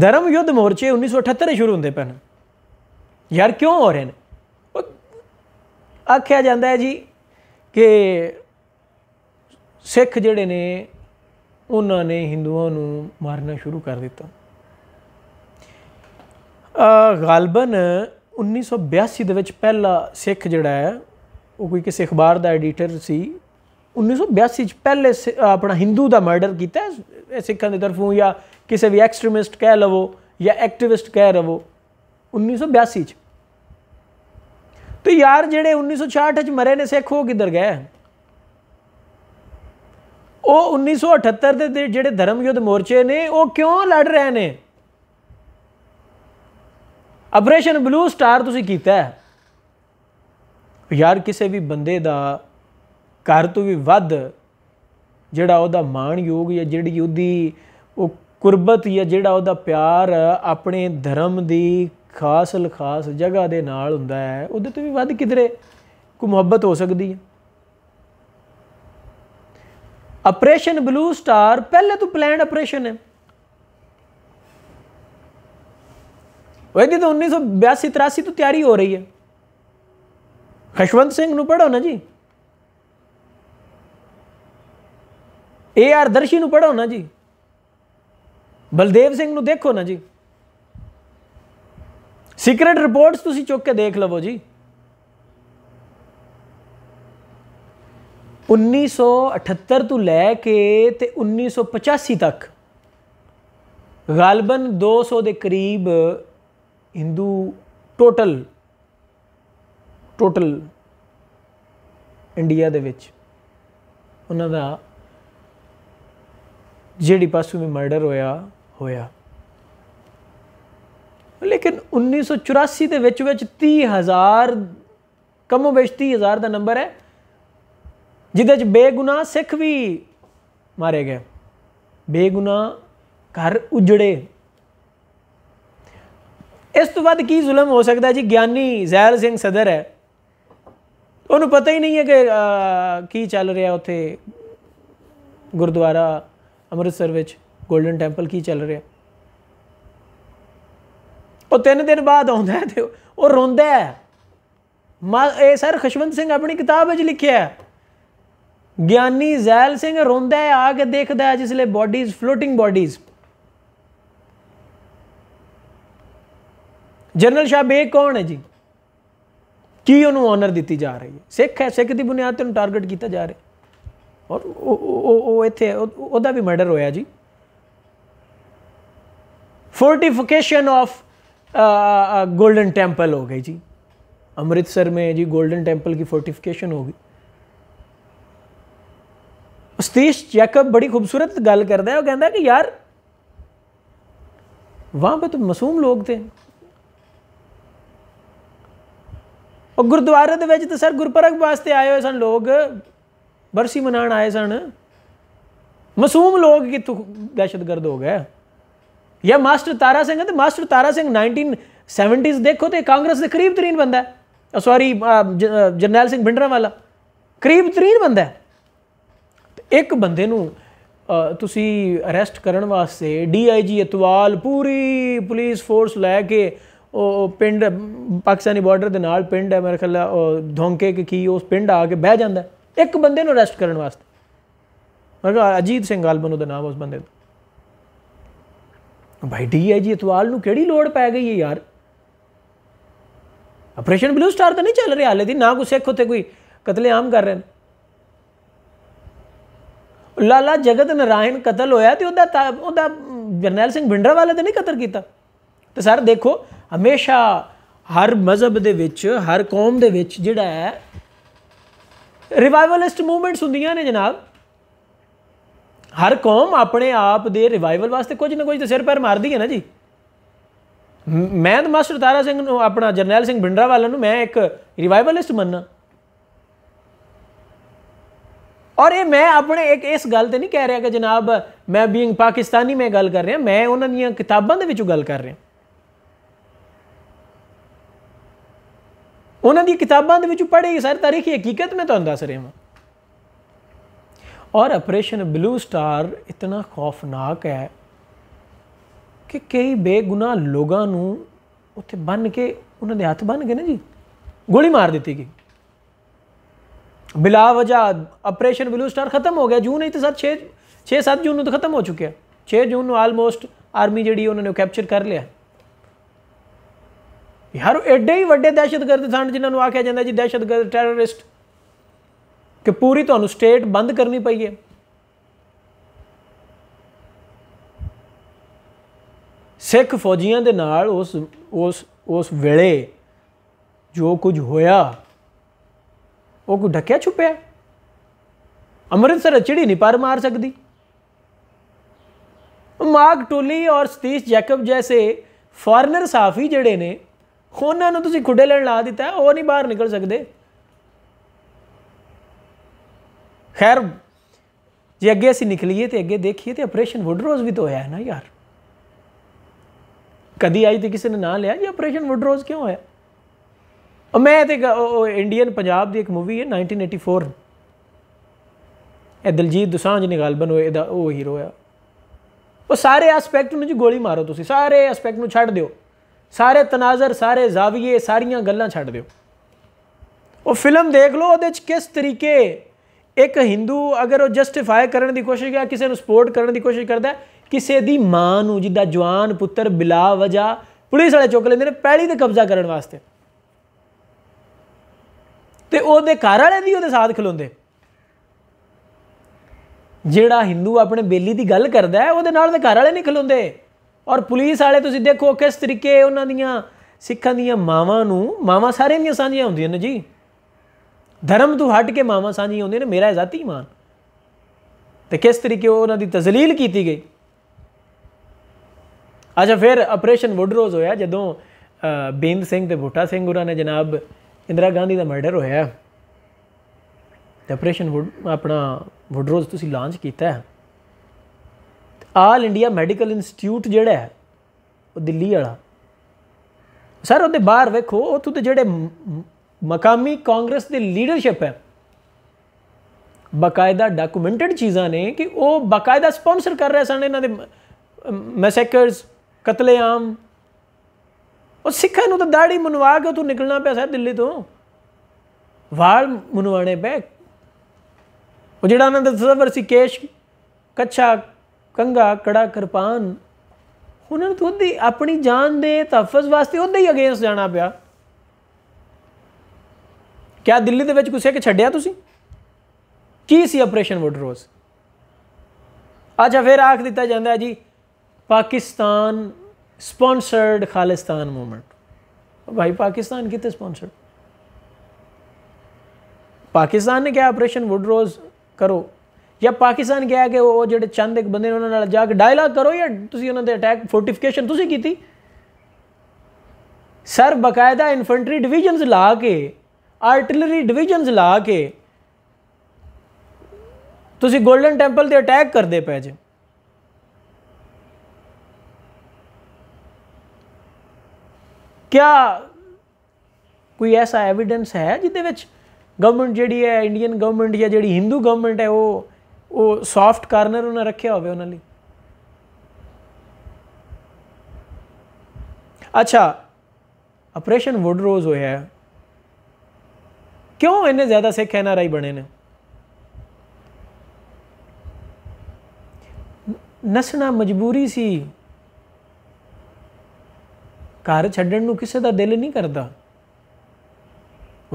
ਧਰਮ ਯੁੱਧ ਮੋਰਚੇ 1978 ਦੇ ਸ਼ੁਰੂ ਹੁੰਦੇ ਪੈਣ ਯਾਰ ਕਿਉਂ ਹੋ ਰਹੇ ਨੇ ਆਖਿਆ ਜਾਂਦਾ ਹੈ ਜੀ ਕਿ ਸਿੱਖ ਜਿਹੜੇ ਨੇ ਉਹਨਾਂ ਨੇ ਹਿੰਦੂਆਂ ਨੂੰ ਮਾਰਨਾ ਸ਼ੁਰੂ ਕਰ ਦਿੱਤਾ ਗਾਲਬਨ 1982 ਦੇ ਵਿੱਚ ਪਹਿਲਾ ਸਿੱਖ ਜਿਹੜਾ ਹੈ ਉਹ ਕੋਈ ਕਿਸੇ ਅਖਬਾਰ ਦਾ ਐਡੀਟਰ ਸੀ 1982 ਚ ਪਹਿਲੇ ਆਪਣਾ ਹਿੰਦੂ ਦਾ ਮਰਡਰ ਕੀਤਾ ਸਿੱਖਾਂ ਦੇ ਤਰਫੋਂ ਜਾਂ ਕਿਸੇ ਵੀ ਐਕਸਟ੍ਰੀਮਿਸਟ ਕਹਿ ਲਵੋ ਜਾਂ ਐਕਟਿਵਿਸਟ ਕਹਿ ਰਵੋ 1982 ਚ ਤੇ ਯਾਰ ਜਿਹੜੇ 1966 ਚ ਮਰੇ ਨੇ ਸਿੱਖ ਉਹ ਕਿੱਧਰ ਗਏ ਉਹ 1978 ਦੇ ਜਿਹੜੇ ਧਰਮ ਯੁੱਧ ਮੋਰਚੇ ਨੇ ਉਹ ਕਿਉਂ ਲੜ ਰਹੇ ਨੇ ਆਪਰੇਸ਼ਨ ਬਲੂ ਸਟਾਰ ਤੁਸੀਂ ਕੀਤਾ ਹੈ ਯਾਰ ਕਿਸੇ ਵੀ ਬੰਦੇ ਦਾ ਘਰ ਤੋਂ ਵੀ ਵੱਧ ਜਿਹੜਾ ਉਹਦਾ ਮਾਣਯੋਗ ਜਾਂ ਜਿਹੜੀ ਉਹਦੀ ਉਹ ਕੁਰਬਤ ਜਾਂ ਜਿਹੜਾ ਉਹਦਾ ਪਿਆਰ ਆਪਣੇ ਧਰਮ ਦੀ ਖਾਸ ਲਖਾਸ ਜਗ੍ਹਾ ਦੇ ਨਾਲ ਹੁੰਦਾ ਹੈ ਉਹਦੇ ਤੋਂ ਵੀ ਵੱਧ ਕਿਧਰੇ ਕੋ ਮੁਹੱਬਤ ਹੋ ਸਕਦੀ ਹੈ ਆਪਰੇਸ਼ਨ ਬਲੂ ਸਟਾਰ ਪਹਿਲੇ ਤੋਂ ਪਲਾਨਡ ਆਪਰੇਸ਼ਨ ਹੈ ਉਹਦੀ ਤਾਂ 1982 83 ਤੋਂ ਤਿਆਰੀ ਹੋ ਰਹੀ ਹੈ ਖਸ਼ਵੰਤ ਸਿੰਘ ਨੂੰ ਪੜੋ ਨਾ ਜੀ ਏ ਆਰ ਦਰਸ਼ੀ ਨੂੰ ਪੜੋ ਨਾ ਜੀ ਬਲਦੇਵ ਸਿੰਘ ਨੂੰ ਦੇਖੋ ਨਾ ਜੀ ਸੀਕ੍ਰੀਟ ਰਿਪੋਰਟਸ ਤੁਸੀਂ ਚੁੱਕ ਕੇ ਦੇਖ ਲਵੋ ਜੀ 1978 ਤੋਂ ਲੈ ਕੇ ਤੇ 1985 ਤੱਕ ਗਾਲਬਨ 200 ਦੇ ਕਰੀਬ Hindu ਟੋਟਲ ਟੋਟਲ ਇੰਡੀਆ ਦੇ ਵਿੱਚ ਉਹਨਾਂ ਦਾ ਜਿਹੜੀ ਪਾਸੂ ਵੀ ਮਰਡਰ ਹੋਇਆ ਹੋਇਆ ਲੇਕਿਨ 1984 ਦੇ ਵਿੱਚ ਵਿੱਚ 30000 ਕਮੋ ਵਿੱਚ 30000 ਦਾ ਨੰਬਰ ਹੈ ਜਿਹਦੇ ਵਿੱਚ ਬੇਗੁਨਾਹ ਸਿੱਖ ਵੀ ਮਾਰੇ ਗਏ ਬੇਗੁਨਾਹ ਘਰ ਉਜੜੇ ਇਸ ਤੋਂ ਵੱਧ ਕੀ ਜ਼ੁਲਮ ਹੋ ਸਕਦਾ ਜੀ ਗਿਆਨੀ ਜ਼ੈਲ ਸਿੰਘ ਸਦਰ ਹੈ ਉਹਨੂੰ ਪਤਾ ਹੀ ਨਹੀਂ ਹੈ ਕਿ ਕੀ ਚੱਲ ਰਿਹਾ ਉੱਥੇ ਗੁਰਦੁਆਰਾ ਅੰਮ੍ਰਿਤਸਰ ਵਿੱਚ ਗੋਲਡਨ ਟੈਂਪਲ ਕੀ ਚੱਲ ਰਿਹਾ ਉਹ ਤਿੰਨ ਦਿਨ ਬਾਅਦ ਆਉਂਦਾ ਤੇ ਉਹ ਰੋਂਦਾ ਹੈ ਮਾ ਇਹ ਸਰ ਖਸ਼ਵੰਤ ਸਿੰਘ ਆਪਣੀ ਕਿਤਾਬ ਵਿੱਚ ਲਿਖਿਆ ਹੈ ਗਿਆਨੀ ਜ਼ੈਲ ਸਿੰਘ ਰੋਂਦਾ ਹੈ ਆ ਕੇ ਦੇਖਦਾ ਹੈ ਜਿਸਲੇ bodies floating bodies general Shah Beg ਕੌਣ ਹੈ ਜੀ ਕੀ ਉਹਨੂੰ ਆਨਰ ਦਿੱਤੀ ਜਾ ਰਹੀ ਹੈ ਸਿੱਖ ਹੈ ਸਿੱਖ ਦੀ ਬੁਨਿਆਦ ਤੇ ਉਹਨੂੰ ਟਾਰਗੇਟ ਕੀਤਾ ਜਾ ਰਿਹਾ ਔਰ ਉਹ ਉਹ ਇੱਥੇ ਉਹਦਾ ਵੀ ਮਰਡਰ ਹੋਇਆ ਜੀ फोर्टिफिकेशन ऑफ गोल्डन टेम्पल हो गई जी अमृतसर में जी गोल्डन टेम्पल की फोर्टिफिकेशन होगी ਸਤੀਸ਼ ਜੈਕਬ ਬੜੀ ਖੂਬਸੂਰਤ ਗੱਲ ਕਰਦਾ ਹੈ ਉਹ ਕਹਿੰਦਾ ਕਿ ਯਾਰ ਵਾਂ ਪੇ ਤਾਂ ਮਾਸੂਮ ਲੋਕ ਤੇ ਉਹ ਗੁਰਦੁਆਰੇ ਦੇ ਵਿੱਚ ਤਾਂ ਸਰ ਗੁਰਪਰਖ ਵਾਸਤੇ ਆਏ ਹੋਏ ਸਨ ਲੋਕ ਬਰਸੀ ਮਨਾਣ ਆਏ ਸਨ ਮਾਸੂਮ ਲੋਕ ਕਿੱਥੋਂ ਦਹਿਸ਼ਤਗਰਦ ਹੋ ਗਏ ਜਾਂ ਮਾਸਟਰ ਤਾਰਾ ਸਿੰਘ ਤੇ ਮਾਸਟਰ ਤਾਰਾ ਸਿੰਘ 1970s ਦੇਖੋ ਤੇ ਕਾਂਗਰਸ ਦੇ ਕਰੀਬ ਤਰੀਨ ਬੰਦਾ ਹੈ ਸੌਰੀ ਜਰਨੈਲ ਸਿੰਘ ਭਿੰਡਰਾਂ ਵਾਲਾ ਕਰੀਬ ਤਰੀਨ ਬੰਦਾ ਹੈ ਇੱਕ ਬੰਦੇ ਨੂੰ ਤੁਸੀਂ ਅਰੈਸਟ ਕਰਨ ਵਾਸਤੇ ਡੀਆਈਜੀ ਇਤਵਾਲ ਪੂਰੀ ਪੁਲਿਸ ਫੋਰਸ ਲੈ ਕੇ ਉਹ ਪਿੰਡ ਪਾਕਿਸਤਾਨੀ ਬਾਰਡਰ ਦੇ ਨਾਲ ਪਿੰਡ ਹੈ ਮੇਰੇ ਖਿਆਲ ਧੋਂਕੇ ਕਿ ਕੀ ਉਸ ਪਿੰਡ ਆ ਕੇ ਬਹਿ ਜਾਂਦਾ ਇੱਕ ਬੰਦੇ ਨੂੰ ਅਰੈਸਟ ਕਰਨ ਵਾਸਤੇ ਮੈਂ ਕਿਹਾ ਅਜੀਤ ਸਿੰਘ ਗਾਲਬਨ ਉਹਦਾ ਨਾਮ ਉਸ ਬੰਦੇ ਦਾ ਭਾਈ ਡੀਆਈਜੀ ਇਤਵਾਲ ਨੂੰ ਕਿਹੜੀ ਲੋੜ ਪੈ ਗਈ ਹੈ ਯਾਰ ਆਪਰੇਸ਼ਨ ਬਲੂ ਸਟਾਰ ਤਾਂ ਨਹੀਂ ਚੱਲ ਰਿਹਾ ਹਲੇ ਦੀ ਨਾ ਕੋਈ ਸਿੱਖ ਉੱਤੇ ਕੋਈ ਕਤਲੇਆਮ ਕਰ ਰਹੇ ਨੇ ਲਾਲਾ ਜਗਤ ਨਰਾਇਣ ਕਤਲ ਹੋਇਆ ਤੇ ਉਹਦਾ ਉਹਦਾ ਜਰਨੈਲ ਸਿੰਘ ਭਿੰਡਰਾ ਵਾਲੇ ਤੇ ਨਹੀਂ ਕਤਲ ਕੀਤਾ ਤੇ ਸਰ ਦੇਖੋ ਹਮੇਸ਼ਾ ਹਰ ਮਜ਼ਹਬ ਦੇ ਵਿੱਚ ਹਰ ਕੌਮ ਦੇ ਵਿੱਚ ਜਿਹੜਾ ਹੈ ਰਿਵਾਈਵਲਿਸਟ ਮੂਵਮੈਂਟਸ ਹੁੰਦੀਆਂ ਨੇ ਜਨਾਬ ਹਰ ਕੌਮ ਆਪਣੇ ਆਪ ਦੇ ਰਿਵਾਈਵਲ ਵਾਸਤੇ ਕੁਝ ਨਾ ਕੁਝ ਤਾਂ ਸਿਰ ਪੈਰ ਮਾਰਦੀ ਹੈ ਨਾ ਜੀ ਮੈਂ ਤਾਂ ਮਾਸਟਰ ਤਾਰਾ ਸਿੰਘ ਨੂੰ ਆਪਣਾ ਜਰਨੈਲ ਸਿੰਘ ਵਾਲਾ ਨੂੰ ਮੈਂ ਇੱਕ ਰਿਵਾਈਵਲਿਸਟ ਮੰਨਣਾ ਔਰ ਇਹ ਮੈਂ ਆਪਣੇ ਇੱਕ ਇਸ ਗੱਲ ਤੇ ਨਹੀਂ ਕਹਿ ਰਿਹਾ ਕਿ ਜਨਾਬ ਮੈਂ ਬੀਇੰਗ ਪਾਕਿਸਤਾਨੀ ਮੈਂ ਗੱਲ ਕਰ ਰਿਹਾ ਮੈਂ ਉਹਨਾਂ ਦੀਆਂ ਕਿਤਾਬਾਂ ਦੇ ਵਿੱਚੋਂ ਗੱਲ ਕਰ ਰਿਹਾ ਉਹਨਾਂ ਦੀ ਕਿਤਾਬਾਂ ਦੇ ਵਿੱਚੋਂ ਪੜ੍ਹੇ ਸਾਰੀ ਤਾਰੀਖੀ ਹਕੀਕਤ ਮੈਂ ਤੁਹਾਨੂੰ ਦੱਸ ਰਿਹਾ ਹਾਂ ਔਰ ਆਪਰੇਸ਼ਨ ਬਲੂ ਸਟਾਰ ਇਤਨਾ ਖੌਫਨਾਕ ਹੈ ਕਿ ਕਈ ਬੇਗੁਨਾਹ ਲੋਕਾਂ ਨੂੰ ਉੱਥੇ ਬੰਨ ਕੇ ਉਹਨਾਂ ਦੇ ਹੱਥ ਬੰਨ ਗਏ ਨਾ ਜੀ ਗੋਲੀ ਮਾਰ ਦਿੱਤੀ ਗਈ ਬਿਲਾ ਵਜਾ ਆਪਰੇਸ਼ਨ ਬਲੂ ਸਟਾਰ ਖਤਮ ਹੋ ਗਿਆ ਜੂਨ ਹੀ ਤੇ ਸਰ 6 6 7 ਜੂਨ ਨੂੰ ਤਾਂ ਖਤਮ ਹੋ ਚੁੱਕਿਆ 6 ਜੂਨ ਨੂੰ ਆਲਮੋਸਟ ਆਰਮੀ ਜਿਹੜੀ ਉਹਨਾਂ ਨੇ ਕੈਪਚਰ ਕਰ ਲਿਆ ਯਾਰ ਐਡੇ ਹੀ ਵੱਡੇ ਦਹਿਸ਼ਤਗਰਦ ਸਨ ਜਿਨ੍ਹਾਂ ਨੂੰ ਆਖਿਆ ਜਾਂਦਾ ਜੀ ਦਹਿਸ਼ਤਗਰਦ ਟੈਰਰਿਸਟ ਕਿ ਪੂਰੀ ਤੁਹਾਨੂੰ ਸਟੇਟ ਬੰਦ ਕਰਨੀ ਪਈ ਹੈ ਸਿੱਖ ਫੌਜੀਆਂ ਦੇ ਨਾਲ ਉਸ ਉਸ ਉਸ ਵੇਲੇ ਜੋ ਕੁਝ ਹੋਇਆ ਉਹ ਕੋ ਢੱਕਿਆ ਛੁਪਿਆ ਅੰਮ੍ਰਿਤਸਰ ਚਿੜੀ ਨਹੀਂ ਪਰ ਮਾਰ ਸਕਦੀ ਮਾਰਕ ਟੋਲੀ ਔਰ ਸਤੀਸ਼ ਜੈਕਬ ਜੈਸੇ ਫੋਰਨਰ ਸਾਫੀ ਜਿਹੜੇ ਨੇ ਉਹਨਾਂ ਨੂੰ ਤੁਸੀਂ ਖੁੱਡੇ ਲੈਣ ਲਾ ਦਿੱਤਾ ਉਹ ਨਹੀਂ ਬਾਹਰ ਨਿਕਲ ਸਕਦੇ ਖੈਰ ਜੇ ਅੱਗੇ ਅਸੀਂ ਨਿਕਲੀਏ ਤੇ ਅੱਗੇ ਦੇਖੀਏ ਤੇ ਆਪਰੇਸ਼ਨ ਵੁੱਡਰੋਜ਼ ਵੀ ਤਾਂ ਹੋਇਆ ਹੈ ਨਾ ਯਾਰ ਕਦੀ ਆਈ ਤੇ ਕਿਸੇ ਨੇ ਨਾਂ ਲਿਆ ਜੀ ਆਪਰੇਸ਼ਨ ਵੁੱਡਰੋਜ਼ ਕਿਉਂ ਹੋਇਆ ਉਹ ਮੈਂ ਤੇ ਇੰਡੀਅਨ ਪੰਜਾਬ ਦੀ ਇੱਕ ਮੂਵੀ ਹੈ 1984 ਇਹ ਦਿਲਜੀਤ ਦੁਸਾਂਝ ਨੇ ਗਲਬਨ ਹੋਏ ਇਹਦਾ ਉਹ ਹੀਰੋ ਆ ਉਹ ਸਾਰੇ ਐਸਪੈਕਟ ਨੂੰ ਜੀ ਗੋਲੀ ਮਾਰੋ ਤੁਸੀਂ ਸਾਰੇ ਐਸਪੈਕਟ ਨੂੰ ਛੱਡ ਦਿਓ ਸਾਰੇ ਤਨਾਜ਼ਰ ਸਾਰੇ ਜ਼ਾਵੀਏ ਸਾਰੀਆਂ ਗੱਲਾਂ ਛੱਡ ਦਿਓ ਉਹ ਫਿਲਮ ਦੇਖ ਲਓ ਉਹਦੇ ਵਿੱਚ ਕਿਸ ਤਰੀਕੇ ਇੱਕ ਹਿੰਦੂ ਅਗਰ ਉਹ ਜਸਟੀਫਾਈ ਕਰਨ ਦੀ ਕੋਸ਼ਿਸ਼ ਕਰਦਾ ਕਿਸੇ ਨੂੰ ਸਪੋਰਟ ਕਰਨ ਦੀ ਕੋਸ਼ਿਸ਼ ਕਰਦਾ ਕਿਸੇ ਦੀ ਮਾਂ ਨੂੰ ਜਿੱਦਾਂ ਜਵਾਨ ਪੁੱਤਰ ਬਿਲਾ ਵਜਾ ਪੁਲਿਸ ਵਾਲੇ ਚੁੱਕ ਲੈਂਦੇ ਨੇ ਪਹਿਲੀ ਤੇ ਕਬਜ਼ਾ ਕਰਨ ਵਾਸਤੇ ਤੇ ਉਹਦੇ ਘਰ ਵਾਲੇ ਵੀ ਉਹਦੇ ਸਾਥ ਖਲੋਂਦੇ ਜਿਹੜਾ ਹਿੰਦੂ ਆਪਣੇ ਬੇਲੀ ਦੀ ਗੱਲ ਕਰਦਾ ਉਹਦੇ ਨਾਲ ਦੇ ਘਰ ਵਾਲੇ ਨਹੀਂ ਖਲੋਂਦੇ ਔਰ ਪੁਲਿਸ ਵਾਲੇ ਤੁਸੀਂ ਦੇਖੋ ਕਿਸ ਤਰੀਕੇ ਉਹਨਾਂ ਦੀਆਂ ਸਿੱਖਾਂ ਦੀਆਂ ਮਾਵਾਂ ਨੂੰ ਮਾਵਾਂ ਸਾਰੇ ਨਹੀਂ ਸਾਂਝੀਆਂ ਹੁੰਦੀਆਂ ਨੇ ਜੀ ਧਰਮ ਤੋਂ ਹਟ ਕੇ ਮਾਵਾ ਸਾਂਝੀ ਹੁੰਦੇ ਨੇ ਮੇਰਾ ਇਜ਼ਾਤੀ ਇਮਾਨ ਤੇ ਕਿਸ ਤਰੀਕੇ ਉਹਨਾਂ ਦੀ ਤਜ਼ਲੀਲ ਕੀਤੀ ਗਈ ਅੱਛਾ ਫਿਰ ਆਪਰੇਸ਼ਨ ਵੁੱਡਰੋਜ਼ ਹੋਇਆ ਜਦੋਂ ਬੇਂਦ ਸਿੰਘ ਤੇ ਭੁੱਟਾ ਸਿੰਘ ਉਹਨਾਂ ਨੇ ਜਨਾਬ ਇੰਦਰਾ ਗਾਂਧੀ ਦਾ ਮਰਡਰ ਹੋਇਆ ਤੇ ਆਪਰੇਸ਼ਨ ਆਪਣਾ ਵੁੱਡਰੋਜ਼ ਤੁਸੀਂ ਲਾਂਚ ਕੀਤਾ ਹੈ ਆਲ ਇੰਡੀਆ ਮੈਡੀਕਲ ਇੰਸਟੀਚਿਊਟ ਜਿਹੜਾ ਹੈ ਉਹ ਦਿੱਲੀ ਵਾਲਾ ਸਰ ਉਹਦੇ ਬਾਹਰ ਵੇਖੋ ਉਹ ਤੋਂ ਜਿਹੜੇ ਮਕਾਮੀ ਕਾਂਗਰਸ ਦੇ ਲੀਡਰਸ਼ਿਪ ਹੈ ਬਕਾਇਦਾ ਡਾਕੂਮੈਂਟਡ ਚੀਜ਼ਾਂ ਨੇ ਕਿ ਉਹ ਬਕਾਇਦਾ ਸਪਾਂਸਰ ਕਰ ਰਹੇ ਸਨ ਇਹਨਾਂ ਦੇ ਮੈਸੇਕਰਸ ਕਤਲੇਆਮ ਉਹ ਸਿੱਖਾਂ ਨੂੰ ਤਾਂ ਦਾੜੀ ਮਨਵਾ ਕੇ ਤੂੰ ਨਿਕਲਣਾ ਪਿਆ ਸਾ ਦਿੱਲੀ ਤੋਂ ਵਾਲ ਮਨਵਾਣੇ ਬੈ ਉਹ ਜਿਹੜਾ ਉਹਨਾਂ ਦਾ ਤਸਵਰ ਸੀ ਕੇਸ਼ ਕੱਚਾ ਕੰਗਾ ਕੜਾ ਕਿਰਪਾਨ ਉਹਨਾਂ ਨੂੰ ਤੁਹਾਡੀ ਆਪਣੀ ਜਾਨ ਦੇ ਤਹਫਜ਼ ਵਾਸਤੇ ਉਹਦੇ ਹੀ ਅਗੇਂਸਟ ਜਾਣਾ ਪਿਆ ਕਿਆ ਦਿੱਲੀ ਦੇ ਵਿੱਚ ਕਿਸੇ ਕੇ ਛੱਡਿਆ ਤੁਸੀਂ ਕੀ ਸੀ ਆਪਰੇਸ਼ਨ ਰੋਜ਼ ਅੱਛਾ ਫਿਰ ਆਖ ਦਿੱਤਾ ਜਾਂਦਾ ਜੀ ਪਾਕਿਸਤਾਨ ਸਪਾਂਸਰਡ ਖਾਲਿਸਤਾਨ ਮੂਵਮੈਂਟ ਭਾਈ ਪਾਕਿਸਤਾਨ ਕਿਤੇ ਸਪਾਂਸਰਡ ਪਾਕਿਸਤਾਨ ਨੇ ਕਿਹਾ ਆਪਰੇਸ਼ਨ ਰੋਜ਼ ਕਰੋ ਜਾਂ ਪਾਕਿਸਤਾਨ ਕਿਹਾ ਕਿ ਉਹ ਜਿਹੜੇ ਚੰਦ ਇੱਕ ਬੰਦੇ ਉਹਨਾਂ ਨਾਲ ਜਾ ਕੇ ਡਾਇਲੌਗ ਕਰੋ ਜਾਂ ਤੁਸੀਂ ਉਹਨਾਂ ਦੇ ਅਟੈਕ ਫੋਰਟੀਫਿਕੇਸ਼ਨ ਤੁਸੀਂ ਕੀਤੀ ਸਰ ਬਕਾਇਦਾ ਇਨਫੈਂਟਰੀ ਡਿਵੀਜ਼ਨਸ ਲਾ ਕੇ ਆਰਟਿਲਰੀ ਡਿਵੀਜ਼ਨਸ ਲਾ ਕੇ ਤੁਸੀਂ 골ਡਨ ਟੈਂਪਲ ਤੇ ਅਟੈਕ ਕਰਦੇ ਪਏ ਜੇ ਕਿਆ ਕੋਈ ਐਸਾ ਐਵੀਡੈਂਸ ਹੈ ਜਿਹਦੇ ਵਿੱਚ ਗਵਰਨਮੈਂਟ ਜਿਹੜੀ ਹੈ ਇੰਡੀਅਨ ਗਵਰਨਮੈਂਟ ਜਾਂ ਜਿਹੜੀ ਹਿੰਦੂ ਗਵਰਨਮੈਂਟ ਹੈ ਉਹ ਉਹ ਸੌਫਟ ਕਾਰਨਰ ਉਹਨਾਂ ਰੱਖਿਆ ਹੋਵੇ ਉਹਨਾਂ ਲਈ ਅੱਛਾ ਆਪਰੇਸ਼ਨ ਵੁੱਡ ਰੋਜ਼ ਹੋਇਆ ਕਿਉਂ ਇੰਨੇ ਜ਼ਿਆਦਾ ਸਿੱਖ ਐਨਆਰਆਈ ਬਣੇ ਨੇ ਨਸਣਾ ਮਜਬੂਰੀ ਸੀ ਘਰ ਛੱਡਣ ਨੂੰ ਕਿਸੇ ਦਾ ਦਿਲ ਨਹੀਂ ਕਰਦਾ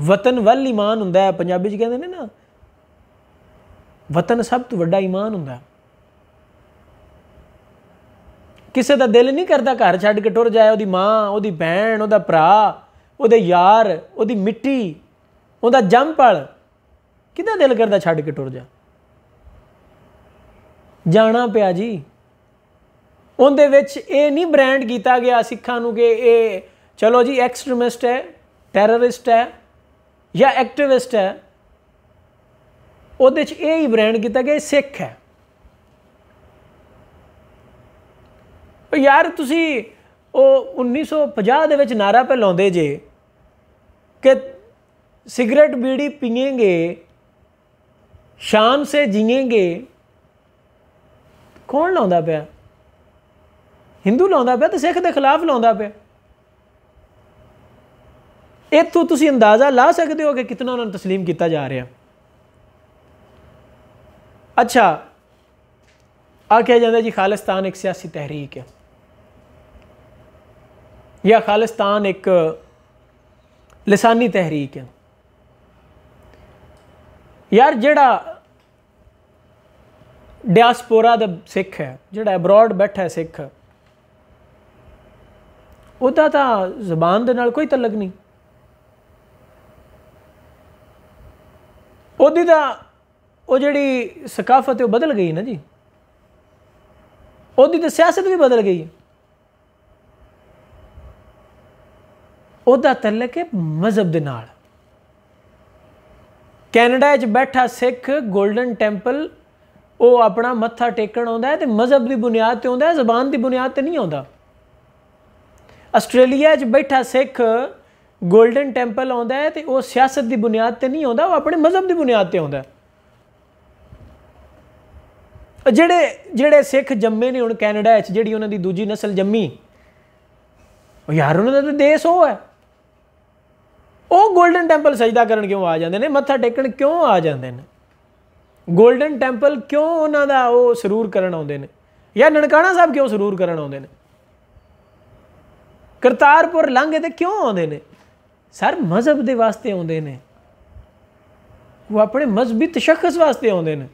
ਵਤਨ ਵੱਲ ਇਮਾਨ ਹੁੰਦਾ ਹੈ ਪੰਜਾਬੀ ਚ ਕਹਿੰਦੇ ਨੇ ਨਾ ਵਤਨ ਸਭ ਤੋਂ ਵੱਡਾ ਇਮਾਨ ਹੁੰਦਾ ਕਿਸੇ ਦਾ ਦਿਲ ਨਹੀਂ ਕਰਦਾ ਘਰ ਛੱਡ ਕੇ ਟੁਰ ਜਾਏ ਉਹਦੀ ਮਾਂ ਉਹਦੀ ਭੈਣ ਉਹਦਾ ਭਰਾ ਉਹਦੇ ਯਾਰ ਉਹਦੀ ਮਿੱਟੀ ਉਹਦਾ ਪਲ ਕਿਦਾਂ ਦਿਲ ਕਰਦਾ ਛੱਡ ਕੇ ਟੁਰ ਜਾ ਜਾਣਾ ਪਿਆ ਜੀ ਉਹਦੇ ਵਿੱਚ ਇਹ ਨਹੀਂ ਬ੍ਰਾਂਡ ਕੀਤਾ ਗਿਆ ਸਿੱਖਾਂ ਨੂੰ ਕਿ ਇਹ ਚਲੋ ਜੀ ਐਕਸਟ੍ਰੀਮਿਸਟ ਹੈ ਟੈਰਰਿਸਟ ਹੈ ਜਾਂ ਐਕਟਿਵਿਸਟ ਹੈ ਉਹਦੇ 'ਚ ਇਹ ਹੀ ਬ੍ਰਾਂਡ ਕੀਤਾ ਗਿਆ ਸਿੱਖ ਹੈ ਯਾਰ ਤੁਸੀਂ ਉਹ 1950 ਦੇ ਵਿੱਚ ਨਾਰਾ ਪੇ ਲਾਉਂਦੇ ਜੇ ਕਿ सिगरेट बीड़ी पिएंगे शाम से जिएंगे कौन लाँदा पाया हिंदू लाता पाया तो सिख के खिलाफ लाता पे इतों तुम अंदाजा ला सकते हो कि कितना उन्होंने तस्लीम किया जा रहा अच्छा आख्या जाता जी खालिस्तान एक सियासी तहरीक है या खालिस्तान एक लसानी तहरीक है ਯਾਰ ਜਿਹੜਾ ਡਾਇਸਪੋਰਾ ਦਾ ਸਿੱਖ ਹੈ ਜਿਹੜਾ ਅਬਰਾਡ ਬੈਠਾ ਹੈ ਸਿੱਖ ਉਹਦਾ ਤਾਂ ਜ਼ਬਾਨ ਦੇ ਨਾਲ ਕੋਈ ਤਲਕ ਨਹੀਂ ਉਹਦੀ ਤਾਂ ਉਹ ਜਿਹੜੀ ਸਕਾਫਤ ਉਹ ਬਦਲ ਗਈ ਨਾ ਜੀ ਉਹਦੀ ਤਾਂ ਸਿਆਸਤ ਵੀ ਬਦਲ ਗਈ ਉਹਦਾ ਤਲਕ ਹੈ ਮਜ਼ਹਬ ਦੇ ਨਾਲ ਕੈਨੇਡਾ 'ਚ ਬੈਠਾ ਸਿੱਖ 골ਡਨ ਟੈਂਪਲ ਉਹ ਆਪਣਾ ਮੱਥਾ ਟੇਕਣ ਆਉਂਦਾ ਹੈ ਤੇ ਮਜ਼ਹਬ ਦੀ ਬੁਨਿਆਦ ਤੇ ਆਉਂਦਾ ਹੈ ਜ਼ਬਾਨ ਦੀ ਬੁਨਿਆਦ ਤੇ ਨਹੀਂ ਆਉਂਦਾ ਆਸਟ੍ਰੇਲੀਆ 'ਚ ਬੈਠਾ ਸਿੱਖ 골ਡਨ ਟੈਂਪਲ ਆਉਂਦਾ ਹੈ ਤੇ ਉਹ ਸਿਆਸਤ ਦੀ ਬੁਨਿਆਦ ਤੇ ਨਹੀਂ ਆਉਂਦਾ ਉਹ ਆਪਣੇ ਮਜ਼ਹਬ ਦੀ ਬੁਨਿਆਦ ਤੇ ਆਉਂਦਾ ਜਿਹੜੇ ਜਿਹੜੇ ਸਿੱਖ ਜੰਮੇ ਨੇ ਹੁਣ ਕੈਨੇਡਾ 'ਚ ਜਿਹੜੀ ਉਹਨਾਂ ਦੀ ਦੂਜੀ نسل ਜੰਮੀ ਉਹ ਯਾਰ ਉਹਨਾਂ ਦਾ ਤਾਂ ਦੇਸ਼ ਉਹ ਹੈ ਉਹ 골ਡਨ ਟੈਂਪਲ ਸਜਦਾ ਕਰਨ ਕਿਉਂ ਆ ਜਾਂਦੇ ਨੇ ਮੱਥਾ ਟੇਕਣ ਕਿਉਂ ਆ ਜਾਂਦੇ ਨੇ 골ਡਨ ਟੈਂਪਲ ਕਿਉਂ ਉਹਨਾਂ ਦਾ ਉਹ ਸਰੂਰ ਕਰਨ ਆਉਂਦੇ ਨੇ ਜਾਂ ਨਨਕਾਣਾ ਸਾਹਿਬ ਕਿਉਂ ਸਰੂਰ ਕਰਨ ਆਉਂਦੇ ਨੇ ਕਰਤਾਰਪੁਰ ਲੰਘੇ ਤੇ ਕਿਉਂ ਆਉਂਦੇ ਨੇ ਸਰ ਮਜ਼ਹਬ ਦੇ ਵਾਸਤੇ ਆਉਂਦੇ ਨੇ ਉਹ ਆਪਣੇ ਮਜ਼ਬੀ ਤਸ਼ਖਸ ਵਾਸਤੇ ਆਉਂਦੇ ਨੇ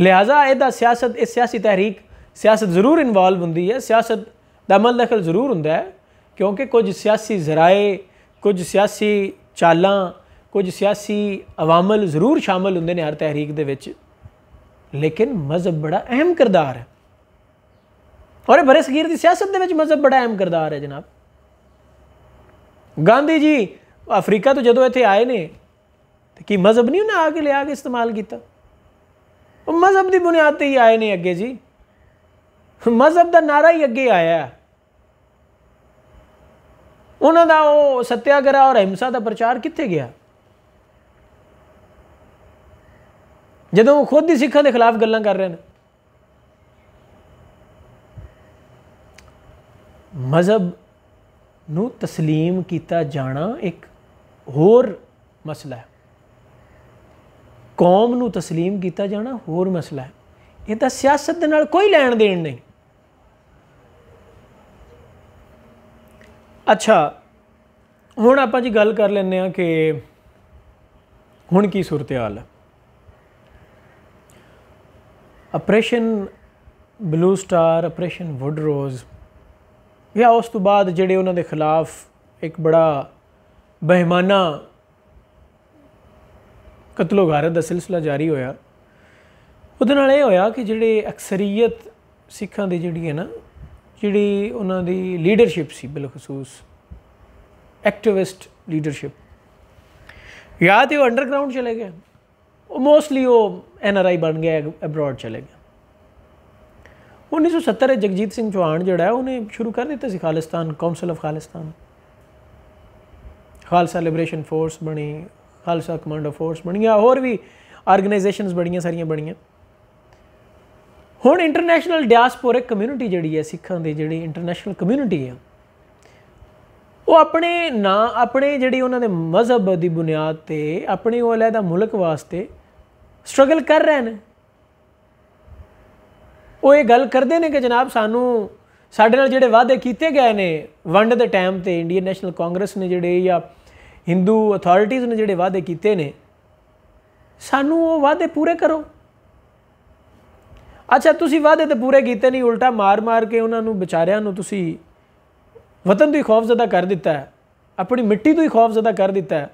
ਲਿਆਜ਼ਾ ਇਹਦਾ ਸਿਆਸਤ ਇਹ ਸਿਆਸੀ ਤਹਿਰੀਕ ਸਿਆਸਤ ਜ਼ਰੂਰ ਇਨਵੋਲਵ ਹੁੰਦੀ ਹੈ ਸਿਆਸਤ ਦਾ ਅਮਲ ਦਖਲ ਜ਼ਰੂਰ ਹੁੰਦਾ ਹੈ ਕਿਉਂਕਿ ਕੁਝ ਸਿਆਸੀ ਜ਼ਰਾਏ ਕੁਝ ਸਿਆਸੀ ਚਾਲਾਂ ਕੁਝ ਸਿਆਸੀ ਆਵਾਮਲ ਜ਼ਰੂਰ ਸ਼ਾਮਲ ਹੁੰਦੇ ਨੇ ਹਰ ਤਹਿਰੀਕ ਦੇ ਵਿੱਚ ਲੇਕਿਨ ਮਜ਼ਹਬ ਬੜਾ ਅਹਿਮ ਕਿਰਦਾਰ ਹੈ ਔਰ ਬਰੇ ਸਗੀਰ ਦੀ ਸਿਆਸਤ ਦੇ ਵਿੱਚ ਮਜ਼ਹਬ ਬੜਾ ਅਹਿਮ ਕਿਰਦਾਰ ਹੈ ਜਨਾਬ ਗਾਂਧੀ ਜੀ ਅਫਰੀਕਾ ਤੋਂ ਜਦੋਂ ਇੱਥੇ ਆਏ ਨੇ ਤੇ ਕੀ ਮਜ਼ਹਬ ਨਹੀਂ ਉਹਨੇ ਆ ਕੇ ਲਿਆ ਕੇ ਇਸਤੇਮਾਲ ਕੀਤਾ ਉਹ ਮਜ਼ਹਬ ਦੀ ਬੁਨਿਆਦ ਤੇ ਹੀ ਆਏ ਨੇ ਅੱਗੇ ਜੀ ਮਜ਼ਹਬ ਦਾ ਨਾਰਾ ਹੀ ਅੱਗੇ ਆਇਆ ਹੈ ਉਹਨਾਂ ਦਾ ਉਹ ਸਤਿਆਗ੍ਰਹਿ ਔਰ ਹਿੰਸਾ ਦਾ ਪ੍ਰਚਾਰ ਕਿੱਥੇ ਗਿਆ ਜਦੋਂ ਉਹ ਖੁਦ ਹੀ ਸਿੱਖਾਂ ਦੇ ਖਿਲਾਫ ਗੱਲਾਂ ਕਰ ਰਹੇ ਨੇ ਮਜ਼ਹਬ ਨੂੰ تسلیم ਕੀਤਾ ਜਾਣਾ ਇੱਕ ਹੋਰ ਮਸਲਾ ਹੈ ਕੌਮ ਨੂੰ تسلیم ਕੀਤਾ ਜਾਣਾ ਹੋਰ ਮਸਲਾ ਹੈ ਇਹ ਤਾਂ ਸਿਆਸਤ ਦੇ ਨਾਲ ਕੋਈ ਲੈਣ ਦੇਣ ਨਹੀਂ ਅੱਛਾ ਹੁਣ ਆਪਾਂ ਜੀ ਗੱਲ ਕਰ ਲੈਂਦੇ ਆ ਕਿ ਹੁਣ ਕੀ ਸੂਰਤ ਹਾਲ ਹੈ Operation Blue Star Operation Woodrose ਜਾਂ ਉਸ ਤੋਂ ਬਾਅਦ ਜਿਹੜੇ ਉਹਨਾਂ ਦੇ ਖਿਲਾਫ ਇੱਕ ਬੜਾ ਬਹਿਮਾਨਾ ਕਤਲੋ ਗਾਰਤ ਦਾ ਸਿਲਸਿਲਾ ਜਾਰੀ ਹੋਇਆ ਉਹਦੇ ਨਾਲ ਇਹ ਹੋਇਆ ਕਿ ਜਿਹੜੇ ਅਕਸਰੀਅਤ ਸਿੱਖਾਂ ਦੇ ਜਿਹੜੀ ਹੈ ਨਾ ਜਿਹੜੀ ਉਹਨਾਂ ਦੀ ਲੀਡਰਸ਼ਿਪ ਸੀ ਬਿਲਖਸੂਸ ਐਕਟਿਵਿਸਟ ਲੀਡਰਸ਼ਿਪ ਯਾ ਤੇ ਉਹ ਅੰਡਰਗਰਾਉਂਡ ਚਲੇ ਗਏ ਉਹ ਮੋਸਟਲੀ ਉਹ ਐਨਆਰਆਈ ਬਣ ਗਿਆ ਅਬਰੋਡ ਚਲੇ ਗਿਆ 1970 ਦੇ ਜਗਜੀਤ ਸਿੰਘ ਚੌਹਾਨ ਜਿਹੜਾ ਹੈ ਉਹਨੇ ਸ਼ੁਰੂ ਕਰ ਦਿੱਤਾ ਸੀ Khalistan council of Khalistan Khalsa liberation force ਬਣੀ ਖਾਲਸਾ ਕਮਾਂਡੋ ਫੋਰਸ ਬਣੀਆਂ ਹੋਰ ਵੀ ਆਰਗੇਨਾਈਜੇਸ਼ਨਸ ਬੜੀਆਂ ਸਾਰੀਆਂ ਬਣੀਆਂ ਹੁਣ ਇੰਟਰਨੈਸ਼ਨਲ ਡਾਇਸਪੋਰਿਕ ਕਮਿਊਨਿਟੀ ਜਿਹੜੀ ਹੈ ਸਿੱਖਾਂ ਦੀ ਜਿਹੜੀ ਇੰਟਰਨੈਸ਼ਨਲ ਕਮਿਊਨਿਟੀ ਹੈ ਉਹ ਆਪਣੇ ਨਾਂ ਆਪਣੇ ਜਿਹੜੀ ਉਹਨਾਂ ਦੇ ਮਜ਼ਹਬ ਦੀ ਬੁਨਿਆਦ ਤੇ ਆਪਣੇ ਉਹ ਅਲੱਗਾ ਮੁਲਕ ਵਾਸਤੇ ਸਟਰਗਲ ਕਰ ਰਹੇ ਨੇ ਉਹ ਇਹ ਗੱਲ ਕਰਦੇ ਨੇ ਕਿ ਜਨਾਬ ਸਾਨੂੰ ਸਾਡੇ ਨਾਲ ਜਿਹੜੇ ਵਾਅਦੇ ਕੀਤੇ ਗਏ ਨੇ ਵੰਡ ਦੇ ਟਾਈਮ ਤੇ ਇੰਡੀਅਨ ਨੈਸ਼ਨਲ ਕਾਂਗਰਸ ਨੇ ਜਿਹੜੇ ਜਾਂ ਹਿੰਦੂ ਅਥਾਰਟੀਆਂ ਨੇ ਜਿਹੜੇ ਵਾਅਦੇ ਕੀਤੇ ਨੇ ਸਾਨੂੰ ਉਹ ਵਾਅਦੇ ਪੂਰੇ ਕਰੋ ਅੱਛਾ ਤੁਸੀਂ ਵਾਅਦੇ ਤੇ ਪੂਰੇ ਕੀਤੇ ਨਹੀਂ ਉਲਟਾ ਮਾਰ-ਮਾਰ ਕੇ ਉਹਨਾਂ ਨੂੰ ਵਿਚਾਰਿਆਂ ਨੂੰ ਤੁਸੀਂ ਵਤਨ ਤੋਂ ਹੀ ਜ਼ਿਆਦਾ ਕਰ ਦਿੱਤਾ ਹੈ ਆਪਣੀ ਮਿੱਟੀ ਤੋਂ ਹੀ ਖੌਫ ਜ਼ਿਆਦਾ ਕਰ ਦਿੱਤਾ ਹੈ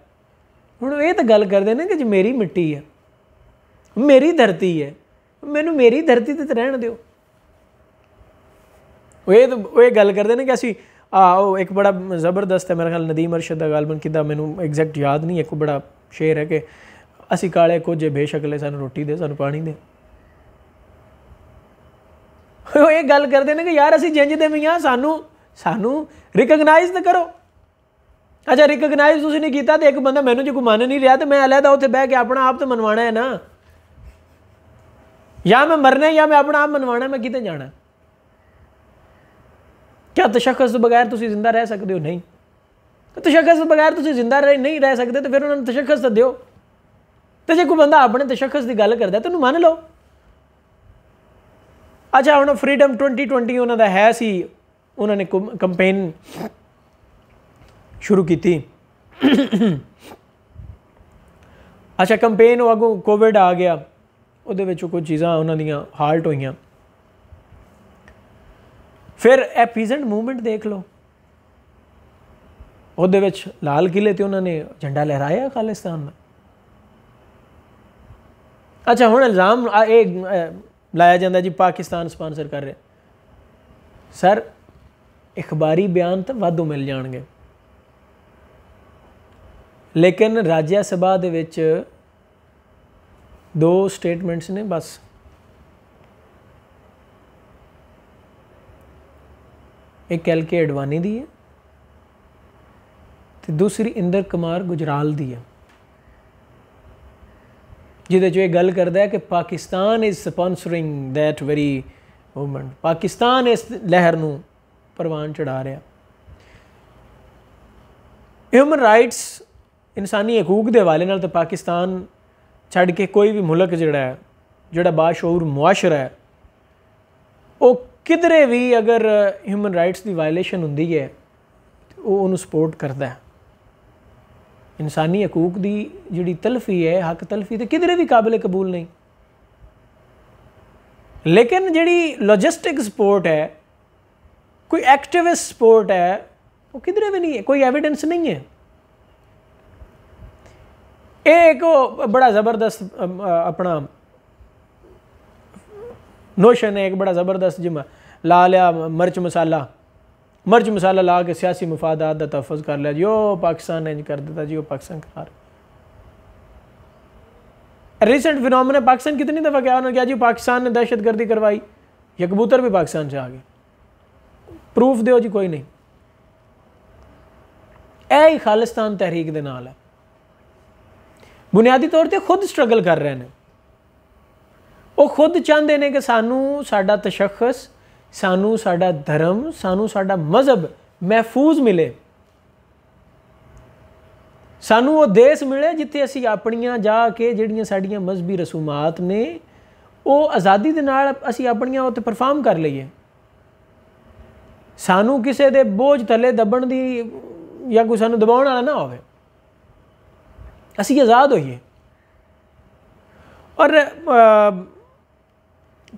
ਹੁਣ ਇਹ ਤਾਂ ਗੱਲ ਕਰਦੇ ਨੇ ਕਿ ਜੇ ਮੇਰੀ ਮਿੱਟੀ ਹੈ ਮੇਰੀ ਧਰਤੀ ਹੈ ਮੈਨੂੰ ਮੇਰੀ ਧਰਤੀ ਤੇ ਰਹਿਣ ਦਿਓ ਉਹ ਇਹ ਉਹ ਇਹ ਗੱਲ ਕਰਦੇ ਨੇ ਕਿ ਅਸੀਂ ਆ ਉਹ ਇੱਕ ਬੜਾ ਜ਼ਬਰਦਸਤ ਹੈ ਮੇਰੇ ਖਿਆਲ ਨਦੀਮ ਅਰਸ਼ਦ ਦਾ ਗਾਲਬਨ ਕਿਦਾ ਮੈਨੂੰ ਐਗਜ਼ੈਕਟ ਯਾਦ ਨਹੀਂ ਹੈ ਬੜਾ ਸ਼ੇਰ ਹੈ ਕਿ ਅਸੀਂ ਕਾਲੇ ਕੋਝੇ ਬੇਸ਼ਕਲੇ ਸਾਨੂੰ ਰੋਟੀ ਦੇ ਸਾਨੂੰ ਪਾਣੀ ਦੇ ਉਹ ਇਹ ਗੱਲ ਕਰਦੇ ਨੇ ਕਿ ਯਾਰ ਅਸੀਂ ਜਿੰਜ ਦੇ ਮੀਆਂ ਸਾਨੂੰ ਸਾਨੂੰ ਰਿਕਗਨਾਈਜ਼ ਨਾ ਕਰੋ ਅਜਾ ਰਿਕਗਨਾਈਜ਼ ਤੁਸੀਂ ਨਹੀਂ ਕੀਤਾ ਤੇ ਇੱਕ ਬੰਦਾ ਮੈਨੂੰ ਜੇ ਕੋ ਮੰਨ ਨਹੀਂ ਰਿਹਾ ਤੇ ਮੈਂ ਅਲੱਗ ਉੱਥੇ ਬਹਿ ਕੇ ਆਪਣਾ ਆਪ ਤੇ ਮਨਵਾਣਾ ਹੈ ਨਾ ਜਾਂ ਮੈਂ ਮਰਨਾ ਜਾਂ ਮੈਂ ਆਪਣਾ ਆਪ ਮਨਵਾਣਾ ਮੈਂ ਕਿਤੇ ਜਾਣਾ ਕਿਆ ਤਸ਼ਖਸ ਤੋਂ ਬਗੈਰ ਤੁਸੀਂ ਜ਼ਿੰਦਾ ਰਹਿ ਸਕਦੇ ਹੋ ਨਹੀਂ ਤਸ਼ਖਸ ਤੋਂ ਬਗੈਰ ਤੁਸੀਂ ਜ਼ਿੰਦਾ ਰਹਿ ਨਹੀਂ ਰਹਿ ਸਕਦੇ ਤੇ ਫਿਰ ਉਹਨਾਂ ਨੂੰ ਤਸ਼ਖਸ ਤਾਂ ਦਿਓ ਤੇ ਜੇ ਕੋਈ ਬੰਦਾ ਆਪਣੇ ਤਸ਼ਖਸ ਦੀ ਗੱਲ ਕਰਦਾ ਤੈਨੂੰ ਮੰਨ ਲਓ ਅੱਛਾ ਹੁਣ ਫਰੀडम 2020 ਉਹਨਾਂ ਦਾ ਹੈ ਸੀ ਉਹਨਾਂ ਨੇ ਕੰਪੇਨ ਸ਼ੁਰੂ ਕੀਤੀ ਅੱਛਾ ਕੰਪੇਨ ਉਹ ਅਗੋਂ ਕੋਵਿਡ ਆ ਗਿਆ ਉਹਦੇ ਵਿੱਚ ਕੁਝ ਚੀਜ਼ਾਂ ਉਹਨਾਂ ਦੀਆਂ ਹਾਲਟ ਹੋਈਆਂ ਫਿਰ ਇਹ ਪੀਜ਼ੈਂਟ ਮੂਵਮੈਂਟ ਦੇਖ ਲਓ ਉਹਦੇ ਵਿੱਚ ਲਾਲ ਕਿਲੇ ਤੇ ਉਹਨਾਂ ਨੇ ਝੰਡਾ ਲਹਿਰਾਇਆ ਖਾਲਿਸਤਾਨ ਦਾ ਅੱਛਾ ਹੁਣ ਇਲਜ਼ਾਮ ਇਹ ਲਾਇਆ ਜਾਂਦਾ ਜੀ ਪਾਕਿਸਤਾਨ ਸਪਾਂਸਰ ਕਰ ਰਿਹਾ ਸਰ ਇਖਬਾਰੀ ਬਿਆਨ ਤਾਂ ਵਾਧੂ ਮਿਲ ਜਾਣਗੇ ਲੇਕਿਨ ਰਾਜ ਸਭਾ ਦੇ ਵਿੱਚ ਦੋ ਸਟੇਟਮੈਂਟਸ ਨੇ ਬਸ ਇੱਕ ਐਲ ਕੇ ਅਡਵਾਨੀ ਦੀ ਹੈ ਤੇ ਦੂਸਰੀ ਇੰਦਰ ਕੁਮਾਰ ਗੁਜਰਾਲ ਦੀ ਹੈ ਜਿਹਦੇ 'ਚ ਇਹ ਗੱਲ ਕਰਦਾ ਹੈ ਕਿ Pakistan is sponsoring that very movement Pakistan ਇਸ ਲਹਿਰ ਨੂੰ ਪ੍ਰਵਾਨ ਚੜਾ ਰਿਹਾ ਹਿਊਮਨ ਰਾਈਟਸ ਇਨਸਾਨੀ ਹਕੂਕ ਦੇ ਵਾਲੇ ਨਾਲ ਤਾਂ ਪਾਕਿਸਤਾਨ ਛੱਡ ਕੇ ਕੋਈ ਵੀ ਮੁਲਕ ਜਿਹੜਾ ਹੈ ਜਿਹੜਾ ਬਾਸ਼ੌਰ ਮੁਆਸ਼ਰਾ ਹੈ ਉਹ ਕਿਧਰੇ ਵੀ ਅਗਰ ਹਿਊਮਨ ਰਾਈਟਸ ਦੀ ਵਾਇਲੇਸ਼ਨ ਹੁੰਦੀ ਹੈ ਉਹ ਉਹਨੂੰ ਸਪੋਰਟ ਕਰਦਾ ਹੈ ਇਨਸਾਨੀ ਹਕੂਕ ਦੀ ਜਿਹੜੀ ਤਲਫੀ ਹੈ ਹੱਕ ਤਲਫੀ ਤੇ ਕਿਧਰੇ ਵੀ ਕਾਬਿਲ ਕਬੂਲ ਨਹੀਂ ਲੇਕਿਨ ਜਿਹੜੀ ਲੌਜਿਸਟਿਕ ਸਪੋਰਟ ਹੈ ਕੋਈ ਐਕਟਿਵਿਸਟ ਸਪੋਰਟ ਹੈ ਉਹ ਕਿਧਰੇ ਵੀ ਨਹੀਂ ਹੈ ਕੋਈ ਐਵੀਡੈਂਸ ਨਹੀਂ ਹੈ ਇਹ ਇੱਕ ਬੜਾ ਜ਼ਬਰਦਸਤ ਆਪਣਾ नोशन है एक बड़ा ज़बरदस्त जिम ला लिया मिर्च मसाला मर्ज मसाला ला के सियासी मफादात का तहफ़ कर लिया जी ओ पाकिस्तान ने कर दिता जी वो पाकिस्तान करार रिसेंट फिनोमिना पाकिस्तान कितनी दफ़ा क्या उन्होंने कहा जी पाकिस्तान ने दहशत गर्दी करवाई या कबूतर भी पाकिस्तान से आ गए प्रूफ दो जी कोई नहीं ਇਹ खालिस्तान तहरीक के नाल है बुनियादी तौर पर खुद स्ट्रगल कर रहे हैं वो खुद चाहते हैं कि सानू साडा तशखस ਸਾਨੂੰ ਸਾਡਾ ਧਰਮ ਸਾਨੂੰ ਸਾਡਾ ਮਜ਼ਹਬ ਮਹਿਫੂਜ਼ ਮਿਲੇ ਸਾਨੂੰ ਉਹ ਦੇਸ਼ ਮਿਲੇ ਜਿੱਥੇ ਅਸੀਂ ਆਪਣੀਆਂ ਜਾ ਕੇ ਜਿਹੜੀਆਂ ਸਾਡੀਆਂ ਮਜ਼ਬੀ ਰਸੂਮਾਤ ਨੇ ਉਹ ਆਜ਼ਾਦੀ ਦੇ ਨਾਲ ਅਸੀਂ ਆਪਣੀਆਂ ਉੱਤੇ ਪਰਫਾਰਮ ਕਰ ਲਈਏ ਸਾਨੂੰ ਕਿਸੇ ਦੇ ਬੋਝ ਥੱਲੇ ਦੱਬਣ ਦੀ ਜਾਂ ਕੋਈ ਸਾਨੂੰ ਦਬਾਉਣ ਵਾਲਾ ਨਾ ਹੋਵੇ ਅਸੀਂ ਆਜ਼ਾਦ ਹੋਈਏ ਔਰ